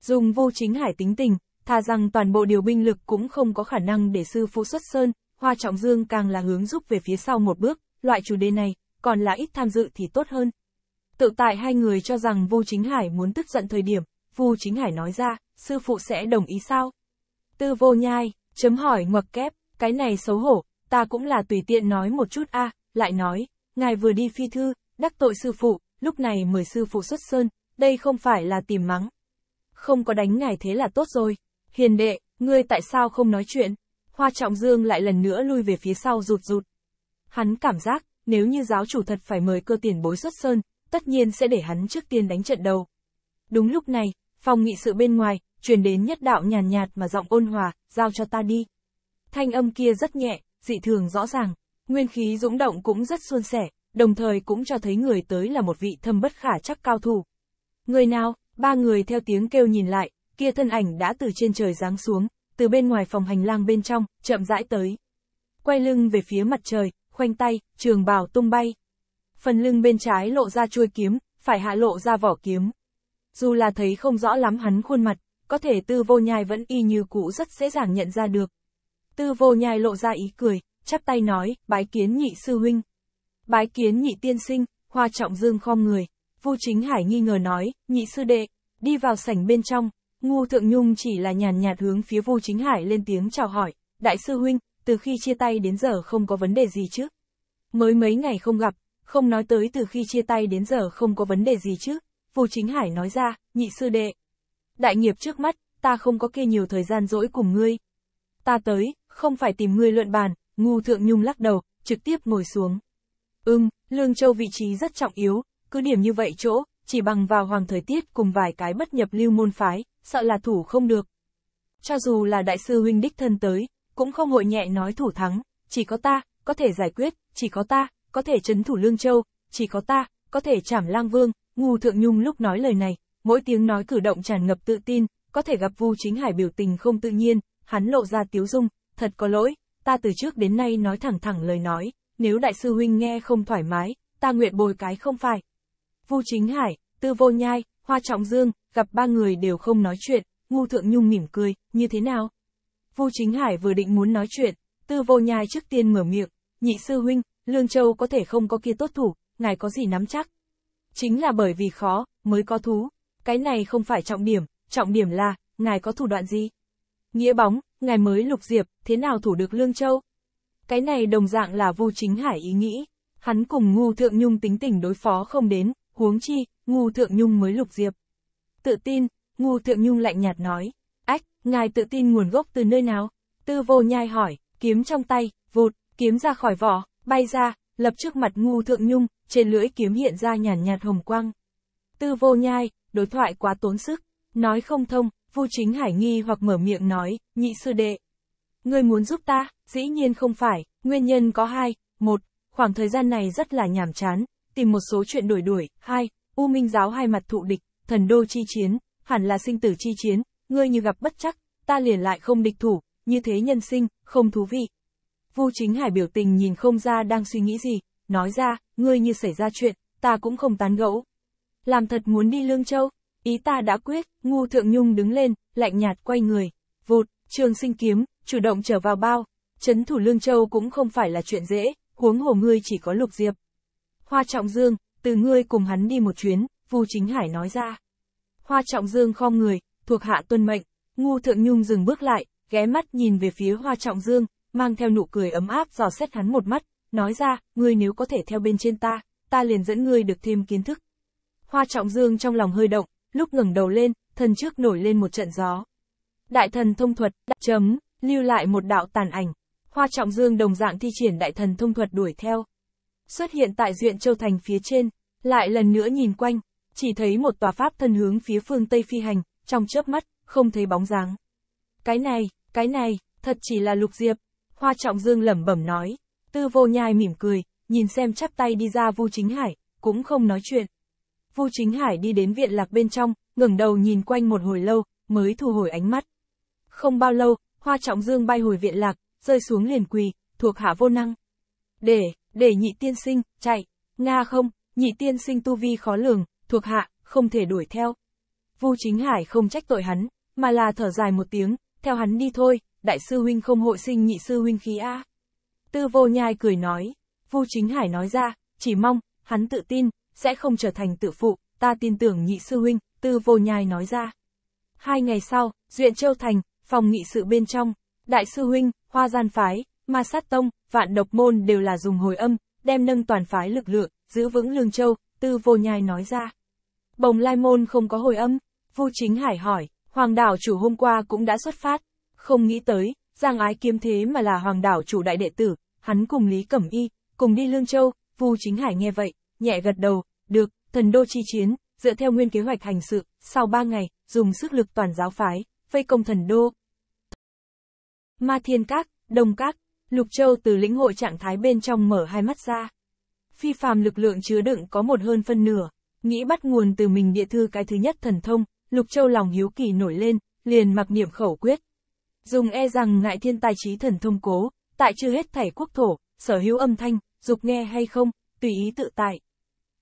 Dùng Vu Chính Hải tính tình, thà rằng toàn bộ điều binh lực cũng không có khả năng để sư phụ xuất sơn, Hoa Trọng Dương càng là hướng giúp về phía sau một bước, loại chủ đề này, còn là ít tham dự thì tốt hơn. Tự tại hai người cho rằng Vu Chính Hải muốn tức giận thời điểm, Vu Chính Hải nói ra, sư phụ sẽ đồng ý sao? Tư vô nhai, chấm hỏi ngoặc kép, cái này xấu hổ, ta cũng là tùy tiện nói một chút a à, lại nói, ngài vừa đi phi thư, đắc tội sư phụ, lúc này mời sư phụ xuất sơn, đây không phải là tìm mắng. Không có đánh ngài thế là tốt rồi, Hiền đệ, ngươi tại sao không nói chuyện? Hoa Trọng Dương lại lần nữa lui về phía sau rụt rụt. Hắn cảm giác, nếu như giáo chủ thật phải mời cơ tiền bối xuất sơn, tất nhiên sẽ để hắn trước tiên đánh trận đầu. Đúng lúc này, phòng nghị sự bên ngoài, truyền đến nhất đạo nhàn nhạt, nhạt mà giọng ôn hòa, giao cho ta đi. Thanh âm kia rất nhẹ, dị thường rõ ràng, nguyên khí dũng động cũng rất suôn sẻ, đồng thời cũng cho thấy người tới là một vị thâm bất khả chắc cao thủ. Người nào, ba người theo tiếng kêu nhìn lại, kia thân ảnh đã từ trên trời giáng xuống, từ bên ngoài phòng hành lang bên trong, chậm rãi tới. Quay lưng về phía mặt trời, khoanh tay, trường bào tung bay. Phần lưng bên trái lộ ra chuôi kiếm, phải hạ lộ ra vỏ kiếm. Dù là thấy không rõ lắm hắn khuôn mặt, có thể tư vô nhai vẫn y như cũ rất dễ dàng nhận ra được. Tư vô nhai lộ ra ý cười, chắp tay nói, bái kiến nhị sư huynh. Bái kiến nhị tiên sinh, hoa trọng dương khom người. Vu chính hải nghi ngờ nói, nhị sư đệ, đi vào sảnh bên trong, Ngô Thượng Nhung chỉ là nhàn nhạt hướng phía Vu Chính Hải lên tiếng chào hỏi, đại sư huynh, từ khi chia tay đến giờ không có vấn đề gì chứ? Mới mấy ngày không gặp, không nói tới từ khi chia tay đến giờ không có vấn đề gì chứ? Vu Chính Hải nói ra, nhị sư đệ. Đại nghiệp trước mắt, ta không có kia nhiều thời gian rỗi cùng ngươi. Ta tới, không phải tìm ngươi luận bàn, Ngô Thượng Nhung lắc đầu, trực tiếp ngồi xuống. Ưng, Lương Châu vị trí rất trọng yếu, cứ điểm như vậy chỗ, chỉ bằng vào hoàng thời tiết cùng vài cái bất nhập lưu môn phái, sợ là thủ không được. Cho dù là đại sư huynh đích thân tới, cũng không hội nhẹ nói thủ thắng, chỉ có ta, có thể giải quyết, chỉ có ta, có thể chấn thủ Lương Châu, chỉ có ta, có thể trảm lang vương, ngu thượng nhung lúc nói lời này, mỗi tiếng nói cử động tràn ngập tự tin, có thể gặp Vu Chính Hải biểu tình không tự nhiên, hắn lộ ra tiếu dung, thật có lỗi, ta từ trước đến nay nói thẳng thẳng lời nói, nếu đại sư huynh nghe không thoải mái, ta nguyện bồi cái không phải. Vu Chính Hải, Tư Vô Nhai, Hoa Trọng Dương, gặp ba người đều không nói chuyện, Ngu Thượng Nhung mỉm cười, như thế nào? Vu Chính Hải vừa định muốn nói chuyện, Tư Vô Nhai trước tiên mở miệng, nhị sư huynh, Lương Châu có thể không có kia tốt thủ, ngài có gì nắm chắc? Chính là bởi vì khó, mới có thú. Cái này không phải trọng điểm, trọng điểm là, ngài có thủ đoạn gì? Nghĩa bóng, ngài mới lục diệp, thế nào thủ được Lương Châu? Cái này đồng dạng là Vu Chính Hải ý nghĩ, hắn cùng Ngu Thượng Nhung tính tình đối phó không đến, huống chi, Ngu Thượng Nhung mới Lục Diệp. Tự tin, Ngu Thượng Nhung lạnh nhạt nói. Ách, ngài tự tin nguồn gốc từ nơi nào? Tư vô nhai hỏi, kiếm trong tay, vụt, kiếm ra khỏi vỏ, bay ra, lập trước mặt Ngu Thượng Nhung, trên lưỡi kiếm hiện ra nhàn nhạt hồng quang. Tư vô nhai, đối thoại quá tốn sức, nói không thông, Vu Chính Hải nghi hoặc mở miệng nói, nhị sư đệ. Ngươi muốn giúp ta, dĩ nhiên không phải, nguyên nhân có hai, một, khoảng thời gian này rất là nhàm chán, tìm một số chuyện đổi đuổi, hai, U Minh giáo hai mặt thụ địch, thần đô chi chiến, hẳn là sinh tử chi chiến, ngươi như gặp bất chắc, ta liền lại không địch thủ, như thế nhân sinh, không thú vị. Vu Chính Hải biểu tình nhìn không ra đang suy nghĩ gì, nói ra, ngươi như xảy ra chuyện, ta cũng không tán gẫu. Làm thật muốn đi Lương Châu, ý ta đã quyết, ngu thượng nhung đứng lên, lạnh nhạt quay người, vụt, trường sinh kiếm, chủ động trở vào bao, chấn thủ Lương Châu cũng không phải là chuyện dễ, huống hồ ngươi chỉ có lục diệp. Hoa Trọng Dương, từ ngươi cùng hắn đi một chuyến, Vu Chính Hải nói ra. Hoa Trọng Dương khom người, thuộc hạ tuân mệnh, Ngu Thượng Nhung dừng bước lại, ghé mắt nhìn về phía Hoa Trọng Dương, mang theo nụ cười ấm áp dò xét hắn một mắt, nói ra, ngươi nếu có thể theo bên trên ta, ta liền dẫn ngươi được thêm kiến thức. Hoa Trọng Dương trong lòng hơi động, lúc ngẩng đầu lên, thần trước nổi lên một trận gió. Đại thần thông thuật, đại chấm, lưu lại một đạo tàn ảnh. Hoa Trọng Dương đồng dạng thi triển đại thần thông thuật đuổi theo xuất hiện tại duyện Châu Thành phía trên, lại lần nữa nhìn quanh, chỉ thấy một tòa pháp thân hướng phía phương Tây phi hành, trong chớp mắt, không thấy bóng dáng. Cái này, cái này, thật chỉ là lục diệp. Hoa Trọng Dương lẩm bẩm nói, tư vô nhai mỉm cười, nhìn xem chắp tay đi ra Vu Chính Hải, cũng không nói chuyện. Vu Chính Hải đi đến viện lạc bên trong, ngẩng đầu nhìn quanh một hồi lâu, mới thu hồi ánh mắt. Không bao lâu, Hoa Trọng Dương bay hồi viện lạc, rơi xuống liền quỳ, thuộc hạ vô năng. Để, để nhị tiên sinh, chạy, Nga không, nhị tiên sinh tu vi khó lường, thuộc hạ, không thể đuổi theo. Vu Chính Hải không trách tội hắn, mà là thở dài một tiếng, theo hắn đi thôi, đại sư huynh không hội sinh nhị sư huynh khí a. Tư vô nhai cười nói, Vu Chính Hải nói ra, chỉ mong, hắn tự tin, sẽ không trở thành tự phụ, ta tin tưởng nhị sư huynh, tư vô nhai nói ra. Hai ngày sau, Duyện Châu Thành, phòng nghị sự bên trong, đại sư huynh, hoa gian phái, ma sát tông, vạn độc môn đều là dùng hồi âm, đem nâng toàn phái lực lượng, giữ vững lương châu, tư vô nhai nói ra. Bồng lai môn không có hồi âm, vu chính hải hỏi, hoàng đảo chủ hôm qua cũng đã xuất phát, không nghĩ tới, giang ái kiếm thế mà là hoàng đảo chủ đại đệ tử, hắn cùng Lý Cẩm Y, cùng đi lương châu, vu chính hải nghe vậy, nhẹ gật đầu, được, thần đô chi chiến, dựa theo nguyên kế hoạch hành sự, sau ba ngày, dùng sức lực toàn giáo phái, vây công thần đô. Ma Thiên Các, Đông Các, Lục Châu từ lĩnh hội trạng thái bên trong mở hai mắt ra. Phi phàm lực lượng chứa đựng có một hơn phân nửa, nghĩ bắt nguồn từ mình địa thư cái thứ nhất thần thông, Lục Châu lòng hiếu kỳ nổi lên, liền mặc niệm khẩu quyết. Dùng e rằng ngại thiên tài trí thần thông cố, tại chưa hết thảy quốc thổ, sở hữu âm thanh, dục nghe hay không, tùy ý tự tại.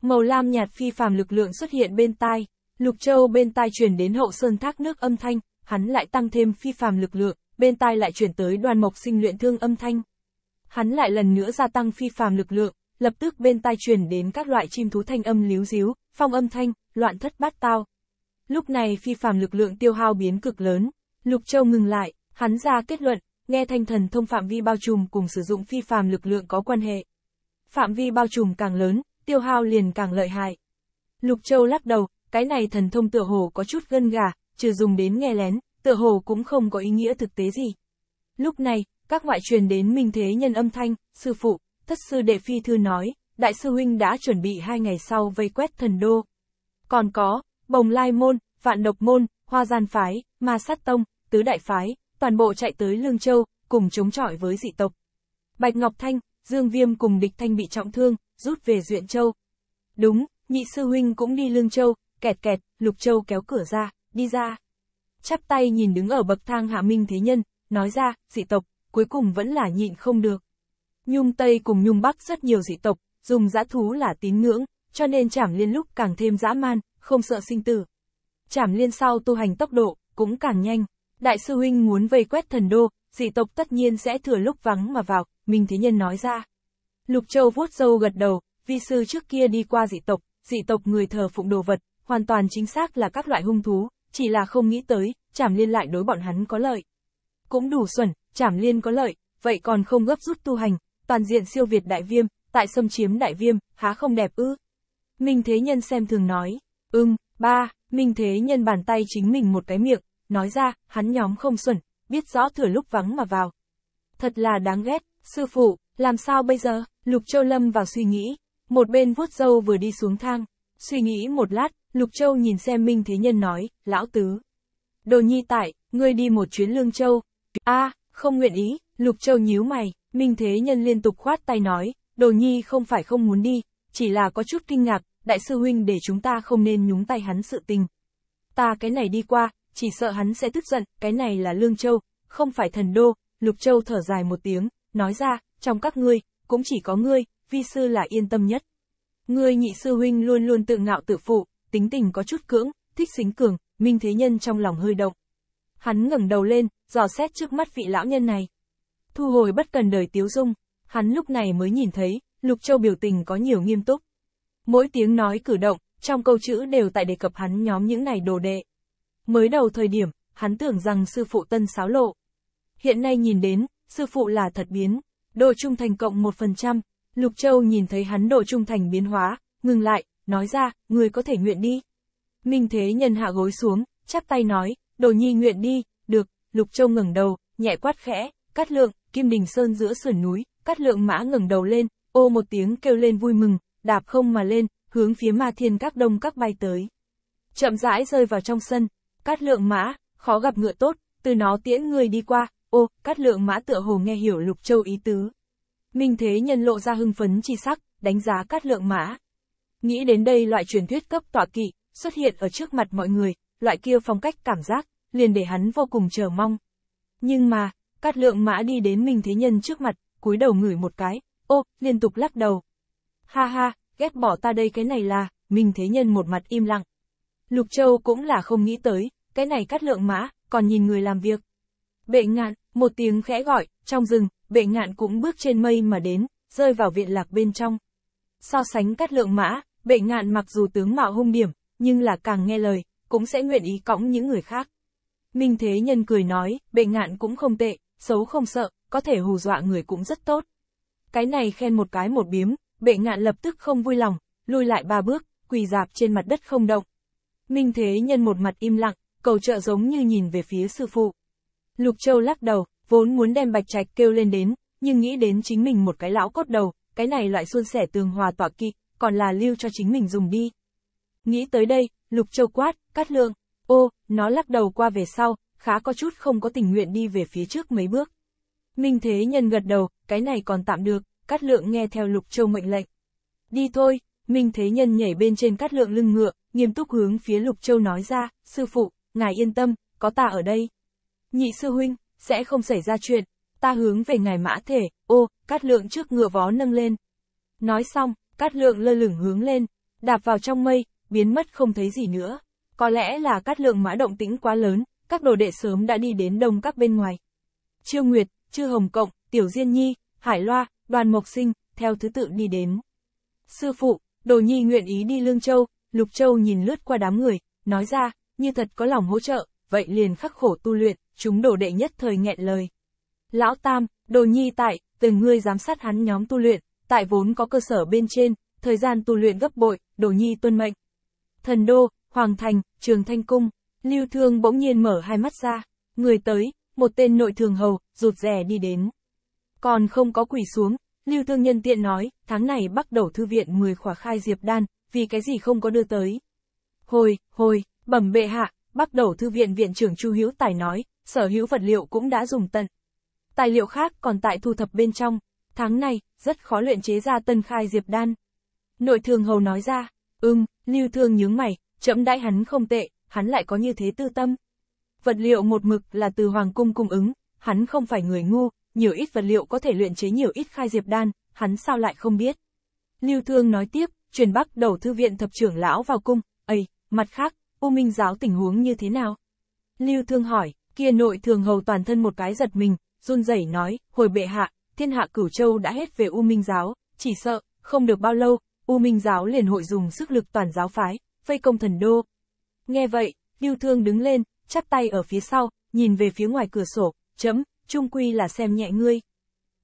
Màu lam nhạt phi phàm lực lượng xuất hiện bên tai, Lục Châu bên tai truyền đến hậu sơn thác nước âm thanh, hắn lại tăng thêm phi phàm lực lượng, bên tai lại chuyển tới đoàn mộc sinh luyện thương âm thanh. Hắn lại lần nữa gia tăng phi phàm lực lượng, lập tức bên tai truyền đến các loại chim thú thanh âm líu díu, phong âm thanh, loạn thất bát tao. Lúc này phi phàm lực lượng tiêu hao biến cực lớn, Lục Châu ngừng lại, hắn ra kết luận, nghe thanh thần thông phạm vi bao trùm cùng sử dụng phi phàm lực lượng có quan hệ. Phạm vi bao trùm càng lớn, tiêu hao liền càng lợi hại. Lục Châu lắc đầu, cái này thần thông tựa hồ có chút gân gà, trừ dùng đến nghe lén, tựa hồ cũng không có ý nghĩa thực tế gì. Lúc này, các ngoại truyền đến Minh Thế Nhân âm thanh, sư phụ, thất sư đệ phi thư nói, đại sư huynh đã chuẩn bị hai ngày sau vây quét thần đô. Còn có, bồng lai môn, vạn độc môn, hoa gian phái, ma sát tông, tứ đại phái, toàn bộ chạy tới Lương Châu, cùng chống chọi với dị tộc. Bạch Ngọc Thanh, Dương Viêm cùng địch thanh bị trọng thương, rút về Duyện Châu. Đúng, nhị sư huynh cũng đi Lương Châu, kẹt kẹt, Lục Châu kéo cửa ra, đi ra chắp tay nhìn đứng ở bậc thang hạ minh thế nhân, nói ra, dị tộc, cuối cùng vẫn là nhịn không được. Nhung Tây cùng Nhung Bắc rất nhiều dị tộc, dùng dã thú là tín ngưỡng, cho nên chảm liên lúc càng thêm dã man, không sợ sinh tử. Chảm liên sau tu hành tốc độ, cũng càng nhanh. Đại sư huynh muốn vây quét thần đô, dị tộc tất nhiên sẽ thừa lúc vắng mà vào, Minh Thế Nhân nói ra. Lục Châu vuốt râu gật đầu, vi sư trước kia đi qua dị tộc, dị tộc người thờ phụng đồ vật, hoàn toàn chính xác là các loại hung thú, chỉ là không nghĩ tới, chảm liên lại đối bọn hắn có lợi. Cũng đủ xuẩn, chảm liên có lợi, vậy còn không gấp rút tu hành, toàn diện siêu việt đại viêm, tại xâm chiếm đại viêm, há không đẹp ư? Minh Thế Nhân xem thường nói, ưng, ba, Minh Thế Nhân bàn tay chính mình một cái miệng, nói ra, hắn nhóm không xuẩn, biết rõ thừa lúc vắng mà vào. Thật là đáng ghét, sư phụ, làm sao bây giờ, Lục Châu Lâm vào suy nghĩ, một bên vuốt dâu vừa đi xuống thang, Suy nghĩ một lát, Lục Châu nhìn xem Minh Thế Nhân nói, lão tứ. Đồ nhi tại, ngươi đi một chuyến Lương Châu. a không nguyện ý, Lục Châu nhíu mày, Minh Thế Nhân liên tục khoát tay nói, đồ nhi không phải không muốn đi, chỉ là có chút kinh ngạc, đại sư huynh để chúng ta không nên nhúng tay hắn sự tình. Ta cái này đi qua, chỉ sợ hắn sẽ tức giận, cái này là Lương Châu, không phải thần đô, Lục Châu thở dài một tiếng, nói ra, trong các ngươi, cũng chỉ có ngươi, vi sư là yên tâm nhất. Ngươi nhị sư huynh luôn luôn tự ngạo tự phụ, tính tình có chút cưỡng, thích xính cường, Minh Thế Nhân trong lòng hơi động. Hắn ngẩng đầu lên, dò xét trước mắt vị lão nhân này. Thu hồi bất cần đời tiếu dung, hắn lúc này mới nhìn thấy, Lục Châu biểu tình có nhiều nghiêm túc. Mỗi tiếng nói cử động, trong câu chữ đều tại đề cập hắn nhóm những này đồ đệ. Mới đầu thời điểm, hắn tưởng rằng sư phụ tân sáo lộ. Hiện nay nhìn đến, sư phụ là thật biến, độ trung thành cộng 1%, Lục Châu nhìn thấy hắn độ trung thành biến hóa, ngừng lại, nói ra, người có thể nguyện đi. Minh Thế Nhân hạ gối xuống, chắp tay nói, đồ nhi nguyện đi, được, Lục Châu ngẩng đầu, nhẹ quát khẽ, cắt lượng, Kim Đình Sơn giữa sườn núi, cắt lượng mã ngẩng đầu lên, ô một tiếng kêu lên vui mừng, đạp không mà lên, hướng phía ma thiên các đông các bay tới. Chậm rãi rơi vào trong sân, cắt lượng mã, khó gặp ngựa tốt, từ nó tiễn người đi qua, ô, cắt lượng mã tựa hồ nghe hiểu Lục Châu ý tứ, Minh Thế Nhân lộ ra hưng phấn chi sắc, đánh giá cát lượng mã. Nghĩ đến đây loại truyền thuyết cấp tọa kỵ, xuất hiện ở trước mặt mọi người, loại kia phong cách cảm giác, liền để hắn vô cùng chờ mong. Nhưng mà, cát lượng mã đi đến Minh Thế Nhân trước mặt, cúi đầu ngửi một cái, ô, liên tục lắc đầu. Ha ha, ghét bỏ ta đây cái này là, Minh Thế Nhân một mặt im lặng. Lục Châu cũng là không nghĩ tới, cái này Cát lượng mã, còn nhìn người làm việc. Bệ ngạn, một tiếng khẽ gọi, trong rừng, bệ ngạn cũng bước trên mây mà đến, rơi vào viện lạc bên trong. So sánh cát lượng mã, bệ ngạn mặc dù tướng mạo hung điểm, nhưng là càng nghe lời, cũng sẽ nguyện ý cõng những người khác. Minh Thế Nhân cười nói, bệ ngạn cũng không tệ, xấu không sợ, có thể hù dọa người cũng rất tốt. Cái này khen một cái một biếm, bệ ngạn lập tức không vui lòng, lùi lại ba bước, quỳ dạp trên mặt đất không động. Minh Thế Nhân một mặt im lặng, cầu trợ giống như nhìn về phía sư phụ. Lục Châu lắc đầu, vốn muốn đem bạch trạch kêu lên đến, nhưng nghĩ đến chính mình một cái lão cốt đầu, cái này loại xuân sẻ tường hòa tọa kỵ, còn là lưu cho chính mình dùng đi. Nghĩ tới đây, lục châu quát, cắt lương, ô, nó lắc đầu qua về sau, khá có chút không có tình nguyện đi về phía trước mấy bước. Minh Thế Nhân gật đầu, cái này còn tạm được, cắt Lượng nghe theo Lục Châu mệnh lệnh. Đi thôi, Minh Thế Nhân nhảy bên trên cắt Lượng lưng ngựa, nghiêm túc hướng phía Lục Châu nói ra, sư phụ, ngài yên tâm, có ta ở đây. Nhị sư huynh, sẽ không xảy ra chuyện. Ta hướng về ngài mã thể, ô, cát lượng trước ngựa vó nâng lên. Nói xong, cát lượng lơ lửng hướng lên, đạp vào trong mây, biến mất không thấy gì nữa. Có lẽ là cát lượng mã động tĩnh quá lớn, các đồ đệ sớm đã đi đến đông các bên ngoài. Chiêu Nguyệt, Chư Hồng Cộng, Tiểu Diên Nhi, Hải Loa, Đoàn Mộc Sinh, theo thứ tự đi đến. Sư phụ, Đồ Nhi nguyện ý đi Lương Châu, Lục Châu nhìn lướt qua đám người, nói ra, như thật có lòng hỗ trợ, vậy liền khắc khổ tu luyện, chúng đồ đệ nhất thời nghẹn lời. Lão Tam, đồ nhi tại, từng ngươi giám sát hắn nhóm tu luyện, tại vốn có cơ sở bên trên, thời gian tu luyện gấp bội, đồ nhi tuân mệnh. Thần Đô, Hoàng Thành, Trường Thanh Cung, Lưu Thương bỗng nhiên mở hai mắt ra, người tới, một tên nội thường hầu, rụt rè đi đến. Còn không có quỷ xuống, Lưu Thương nhân tiện nói, tháng này bắt đầu thư viện 10 khỏa khai diệp đan, vì cái gì không có đưa tới. Hồi, hồi, bẩm bệ hạ, Bắc đầu thư viện viện trưởng Chu Hữu Tài nói, sở hữu vật liệu cũng đã dùng tận. Tài liệu khác còn tại thu thập bên trong, tháng này, rất khó luyện chế ra tân khai diệp đan. Nội thường hầu nói ra, ưng, lưu thương nhướng mày, chậm đãi hắn không tệ, hắn lại có như thế tư tâm. Vật liệu một mực là từ hoàng cung cung ứng, hắn không phải người ngu, nhiều ít vật liệu có thể luyện chế nhiều ít khai diệp đan, hắn sao lại không biết. Lưu thương nói tiếp, truyền bắc đầu thư viện thập trưởng lão vào cung, ấy, mặt khác, U Minh giáo tình huống như thế nào? Lưu Thương hỏi, kia nội thường hầu toàn thân một cái giật mình, run rẩy nói, hồi bệ hạ, thiên hạ cửu châu đã hết về U Minh giáo, chỉ sợ, không được bao lâu, U Minh giáo liền hội dùng sức lực toàn giáo phái, phây công thần đô. Nghe vậy, Lưu Thương đứng lên, chắp tay ở phía sau, nhìn về phía ngoài cửa sổ, chấm, trung quy là xem nhẹ ngươi.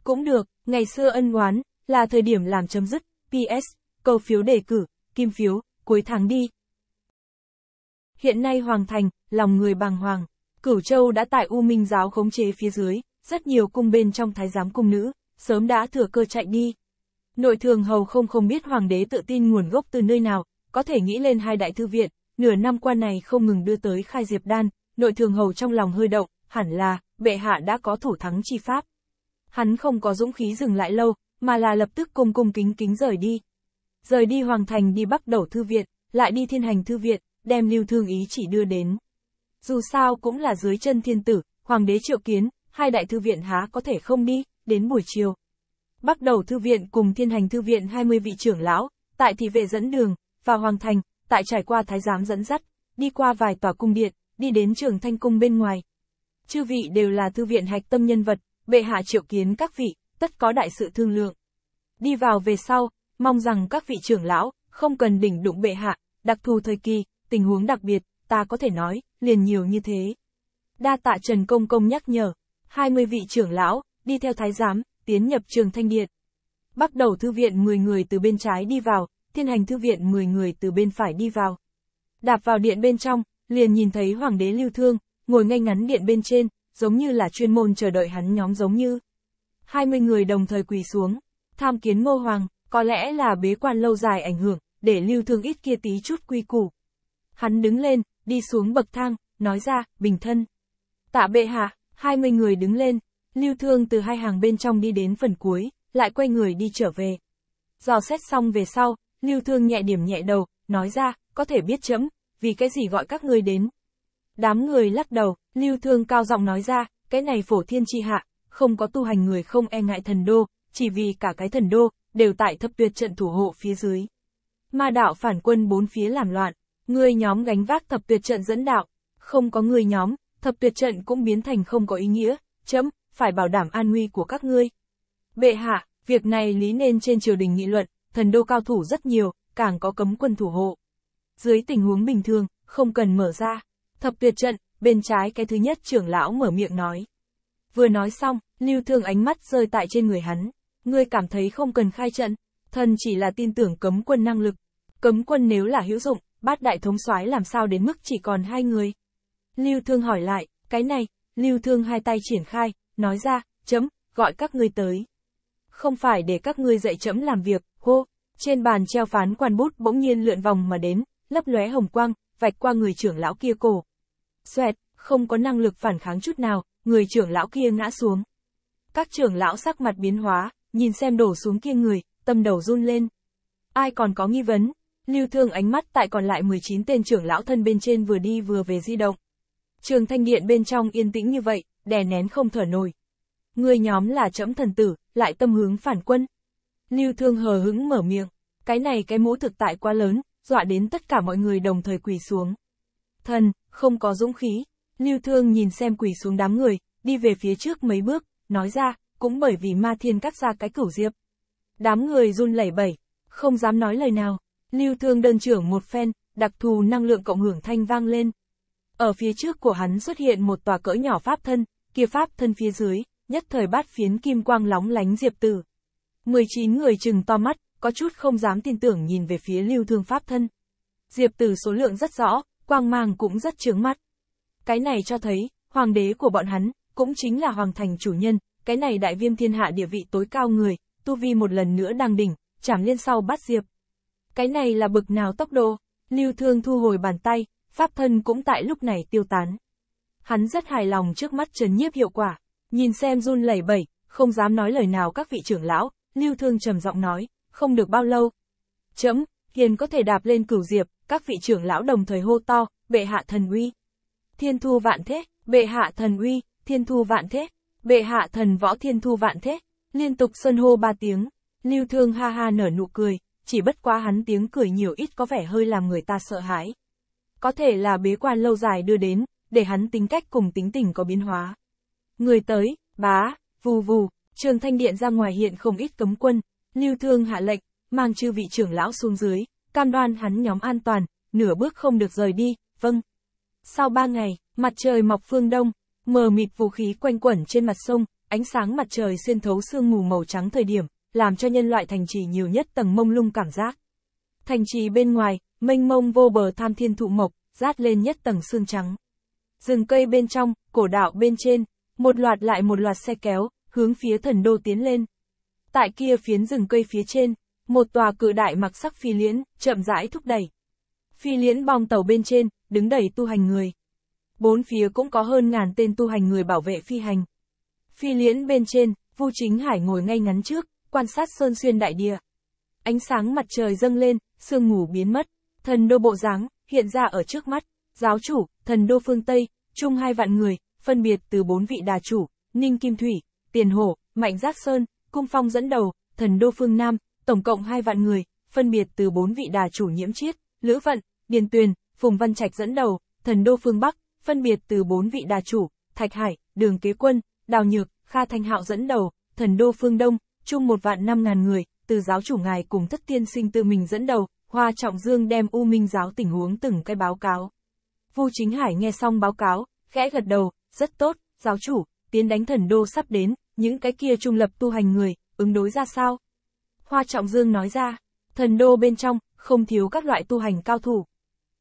Cũng được, ngày xưa ân oán, là thời điểm làm chấm dứt, PS, cầu phiếu đề cử, kim phiếu, cuối tháng đi. Hiện nay hoàng thành, lòng người bàng hoàng, Cửu Châu đã tại U Minh giáo khống chế phía dưới, rất nhiều cung bên trong thái giám cung nữ, sớm đã thừa cơ chạy đi. Nội thường hầu không không biết hoàng đế tự tin nguồn gốc từ nơi nào, có thể nghĩ lên hai đại thư viện, nửa năm qua này không ngừng đưa tới khai diệp đan, nội thường hầu trong lòng hơi động, hẳn là, bệ hạ đã có thủ thắng chi pháp. Hắn không có dũng khí dừng lại lâu, mà là lập tức cung cung kính kính rời đi. Rời đi hoàng thành đi bắc đầu thư viện, lại đi thiên hành thư viện, đem lưu thương ý chỉ đưa đến. Dù sao cũng là dưới chân thiên tử, hoàng đế triệu kiến, hai đại thư viện há có thể không đi, đến buổi chiều. Bắt đầu thư viện cùng thiên hành thư viện 20 vị trưởng lão, tại thị vệ dẫn đường, vào hoàng thành, tại trải qua thái giám dẫn dắt, đi qua vài tòa cung điện, đi đến trường thanh cung bên ngoài. Chư vị đều là thư viện hạch tâm nhân vật, bệ hạ triệu kiến các vị, tất có đại sự thương lượng. Đi vào về sau, mong rằng các vị trưởng lão, không cần đỉnh đụng bệ hạ, đặc thù thời kỳ, tình huống đặc biệt, ta có thể nói, liền nhiều như thế. Đa tạ Trần Công Công nhắc nhở, 20 vị trưởng lão, đi theo thái giám, tiến nhập trường thanh điện. Bắt đầu thư viện 10 người từ bên trái đi vào, thiên hành thư viện 10 người từ bên phải đi vào. Đạp vào điện bên trong, liền nhìn thấy hoàng đế lưu thương, ngồi ngay ngắn điện bên trên, giống như là chuyên môn chờ đợi hắn nhóm giống như. 20 người đồng thời quỳ xuống, tham kiến ngô hoàng, có lẽ là bế quan lâu dài ảnh hưởng, để lưu thương ít kia tí chút quy củ hắn đứng lên, đi xuống bậc thang, nói ra, bình thân. Tạ bệ hạ, 20 người đứng lên, lưu thương từ hai hàng bên trong đi đến phần cuối, lại quay người đi trở về. Dò xét xong về sau, lưu thương nhẹ điểm nhẹ đầu, nói ra, có thể biết chấm, vì cái gì gọi các người đến. Đám người lắc đầu, lưu thương cao giọng nói ra, cái này phổ thiên chi hạ, không có tu hành người không e ngại thần đô, chỉ vì cả cái thần đô, đều tại thập tuyệt trận thủ hộ phía dưới. Ma đạo phản quân bốn phía làm loạn, người nhóm gánh vác thập tuyệt trận dẫn đạo, không có người nhóm, thập tuyệt trận cũng biến thành không có ý nghĩa, chấm, phải bảo đảm an nguy của các ngươi. Bệ hạ, việc này lý nên trên triều đình nghị luận, thần đô cao thủ rất nhiều, càng có cấm quân thủ hộ. Dưới tình huống bình thường, không cần mở ra. Thập tuyệt trận, bên trái cái thứ nhất trưởng lão mở miệng nói. Vừa nói xong, lưu thương ánh mắt rơi tại trên người hắn. Ngươi cảm thấy không cần khai trận, thần chỉ là tin tưởng cấm quân năng lực. Cấm quân nếu là hữu dụng, bát đại thống soái làm sao đến mức chỉ còn hai người. Lưu Thương hỏi lại, cái này, Lưu Thương hai tay triển khai, nói ra, chấm, gọi các ngươi tới. Không phải để các ngươi dạy chấm làm việc, hô, trên bàn treo phán quan bút bỗng nhiên lượn vòng mà đến, lấp lóe hồng quang, vạch qua người trưởng lão kia cổ. Xoẹt, không có năng lực phản kháng chút nào, người trưởng lão kia ngã xuống. Các trưởng lão sắc mặt biến hóa, nhìn xem đổ xuống kia người, tâm đầu run lên. Ai còn có nghi vấn, Lưu Thương ánh mắt tại còn lại 19 tên trưởng lão thân bên trên vừa đi vừa về di động. Trường thanh điện bên trong yên tĩnh như vậy, đè nén không thở nổi. Người nhóm là trẫm thần tử, lại tâm hướng phản quân. Lưu Thương hờ hững mở miệng, cái này cái mũ thực tại quá lớn, dọa đến tất cả mọi người đồng thời quỳ xuống. Thần, không có dũng khí. Lưu Thương nhìn xem quỳ xuống đám người, đi về phía trước mấy bước, nói ra, cũng bởi vì ma thiên cắt ra cái cửu diệp. Đám người run lẩy bẩy, không dám nói lời nào. Lưu Thương đơn trưởng một phen, đặc thù năng lượng cộng hưởng thanh vang lên. Ở phía trước của hắn xuất hiện một tòa cỡ nhỏ pháp thân, kia pháp thân phía dưới, nhất thời bát phiến kim quang lóng lánh diệp tử. 19 người chừng to mắt, có chút không dám tin tưởng nhìn về phía lưu thương pháp thân. Diệp tử số lượng rất rõ, quang mang cũng rất trướng mắt. Cái này cho thấy, hoàng đế của bọn hắn, cũng chính là hoàng thành chủ nhân, cái này đại viêm thiên hạ địa vị tối cao người, tu vi một lần nữa đang đỉnh, chảm liên sau bắt diệp. Cái này là bực nào tốc độ, lưu thương thu hồi bàn tay, pháp thân cũng tại lúc này tiêu tán. Hắn rất hài lòng trước mắt trấn nhiếp hiệu quả, nhìn xem run lẩy bẩy, không dám nói lời nào các vị trưởng lão, lưu thương trầm giọng nói, không được bao lâu. Chấm, hiền có thể đạp lên cửu diệp, các vị trưởng lão đồng thời hô to, bệ hạ thần uy. Thiên thu vạn thế, bệ hạ thần uy, thiên thu vạn thế, bệ hạ thần võ thiên thu vạn thế, liên tục sân hô ba tiếng, lưu thương ha ha nở nụ cười, chỉ bất quá hắn tiếng cười nhiều ít có vẻ hơi làm người ta sợ hãi. Có thể là bế quan lâu dài đưa đến, để hắn tính cách cùng tính tình có biến hóa. Người tới, bá, vù vù, trường thanh điện ra ngoài hiện không ít cấm quân, lưu thương hạ lệnh, mang chư vị trưởng lão xuống dưới, cam đoan hắn nhóm an toàn, nửa bước không được rời đi, vâng. Sau ba ngày, mặt trời mọc phương đông, mờ mịt vũ khí quanh quẩn trên mặt sông, ánh sáng mặt trời xuyên thấu sương mù màu trắng thời điểm, làm cho nhân loại thành trì nhiều nhất tầng mông lung cảm giác. Thành trì bên ngoài, mênh mông vô bờ tham thiên thụ mộc, rát lên nhất tầng xương trắng. Rừng cây bên trong, cổ đạo bên trên, một loạt lại một loạt xe kéo, hướng phía thần đô tiến lên. Tại kia phiến rừng cây phía trên, một tòa cự đại mặc sắc phi liễn, chậm rãi thúc đẩy. Phi liễn bong tàu bên trên, đứng đầy tu hành người. Bốn phía cũng có hơn ngàn tên tu hành người bảo vệ phi hành. Phi liễn bên trên, Vu Chính Hải ngồi ngay ngắn trước, quan sát sơn xuyên đại địa. Ánh sáng mặt trời dâng lên, sương ngủ biến mất, thần đô bộ dáng hiện ra ở trước mắt, giáo chủ, thần đô phương Tây, chung hai vạn người, phân biệt từ bốn vị đà chủ, Ninh Kim Thủy, Tiền Hổ, Mạnh Giác Sơn, Cung Phong dẫn đầu, thần đô phương Nam, tổng cộng hai vạn người, phân biệt từ bốn vị đà chủ nhiễm chiết, Lữ Vận, Điền Tuyền, Phùng Văn Trạch dẫn đầu, thần đô phương Bắc, phân biệt từ bốn vị đà chủ, Thạch Hải, Đường Kế Quân, Đào Nhược, Kha Thanh Hạo dẫn đầu, thần đô phương Đông, chung một vạn năm ngàn người, từ giáo chủ ngài cùng thất tiên sinh tự mình dẫn đầu, Hoa Trọng Dương đem U Minh giáo tình huống từng cái báo cáo. Vu Chính Hải nghe xong báo cáo, khẽ gật đầu, rất tốt, giáo chủ, tiến đánh thần đô sắp đến, những cái kia trung lập tu hành người, ứng đối ra sao? Hoa Trọng Dương nói ra, thần đô bên trong, không thiếu các loại tu hành cao thủ.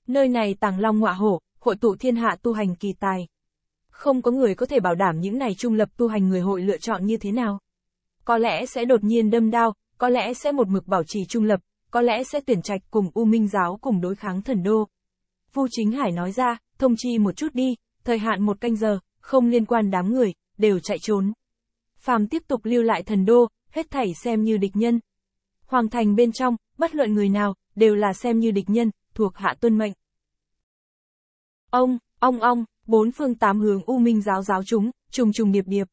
Nơi này tàng long ngọa hổ, hội tụ thiên hạ tu hành kỳ tài. Không có người có thể bảo đảm những này trung lập tu hành người hội lựa chọn như thế nào có lẽ sẽ đột nhiên đâm đao, có lẽ sẽ một mực bảo trì trung lập, có lẽ sẽ tuyển trạch cùng U Minh giáo cùng đối kháng thần đô. Vu Chính Hải nói ra, thông chi một chút đi, thời hạn một canh giờ, không liên quan đám người, đều chạy trốn. Phàm tiếp tục lưu lại thần đô, hết thảy xem như địch nhân. Hoàng thành bên trong, bất luận người nào, đều là xem như địch nhân, thuộc hạ tuân mệnh. Ông, ong ong, bốn phương tám hướng U Minh giáo giáo chúng, trùng trùng điệp điệp.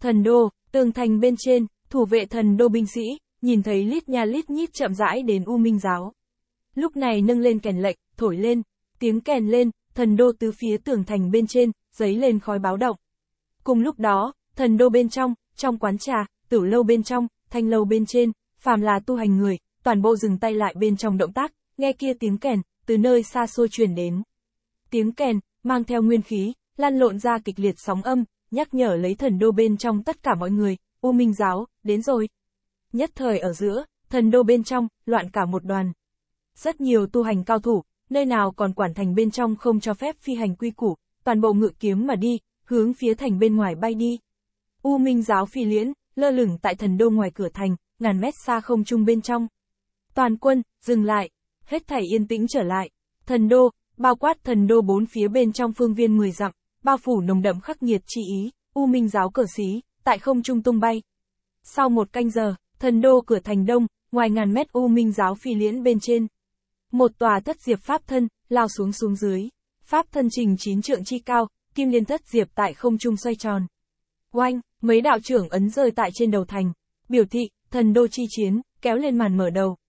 Thần đô, tường thành bên trên, thủ vệ thần đô binh sĩ, nhìn thấy lít nha lít nhít chậm rãi đến U Minh giáo. Lúc này nâng lên kèn lệnh, thổi lên, tiếng kèn lên, thần đô từ phía tường thành bên trên, giấy lên khói báo động. Cùng lúc đó, thần đô bên trong, trong quán trà, tử lâu bên trong, thanh lâu bên trên, phàm là tu hành người, toàn bộ dừng tay lại bên trong động tác, nghe kia tiếng kèn, từ nơi xa xôi truyền đến. Tiếng kèn, mang theo nguyên khí, lan lộn ra kịch liệt sóng âm, nhắc nhở lấy thần đô bên trong tất cả mọi người, U Minh Giáo, đến rồi. Nhất thời ở giữa, thần đô bên trong, loạn cả một đoàn. Rất nhiều tu hành cao thủ, nơi nào còn quản thành bên trong không cho phép phi hành quy củ, toàn bộ ngự kiếm mà đi, hướng phía thành bên ngoài bay đi. U Minh Giáo phi liễn, lơ lửng tại thần đô ngoài cửa thành, ngàn mét xa không trung bên trong. Toàn quân, dừng lại, hết thảy yên tĩnh trở lại. Thần đô, bao quát thần đô bốn phía bên trong phương viên 10 dặm, bao phủ nồng đậm khắc nghiệt chi ý, u minh giáo cờ xí, tại không trung tung bay. Sau một canh giờ, thần đô cửa thành đông, ngoài ngàn mét u minh giáo phi liễn bên trên. Một tòa thất diệp pháp thân, lao xuống xuống dưới. Pháp thân trình chín trượng chi cao, kim liên thất diệp tại không trung xoay tròn. Oanh, mấy đạo trưởng ấn rơi tại trên đầu thành. Biểu thị, thần đô chi chiến, kéo lên màn mở đầu.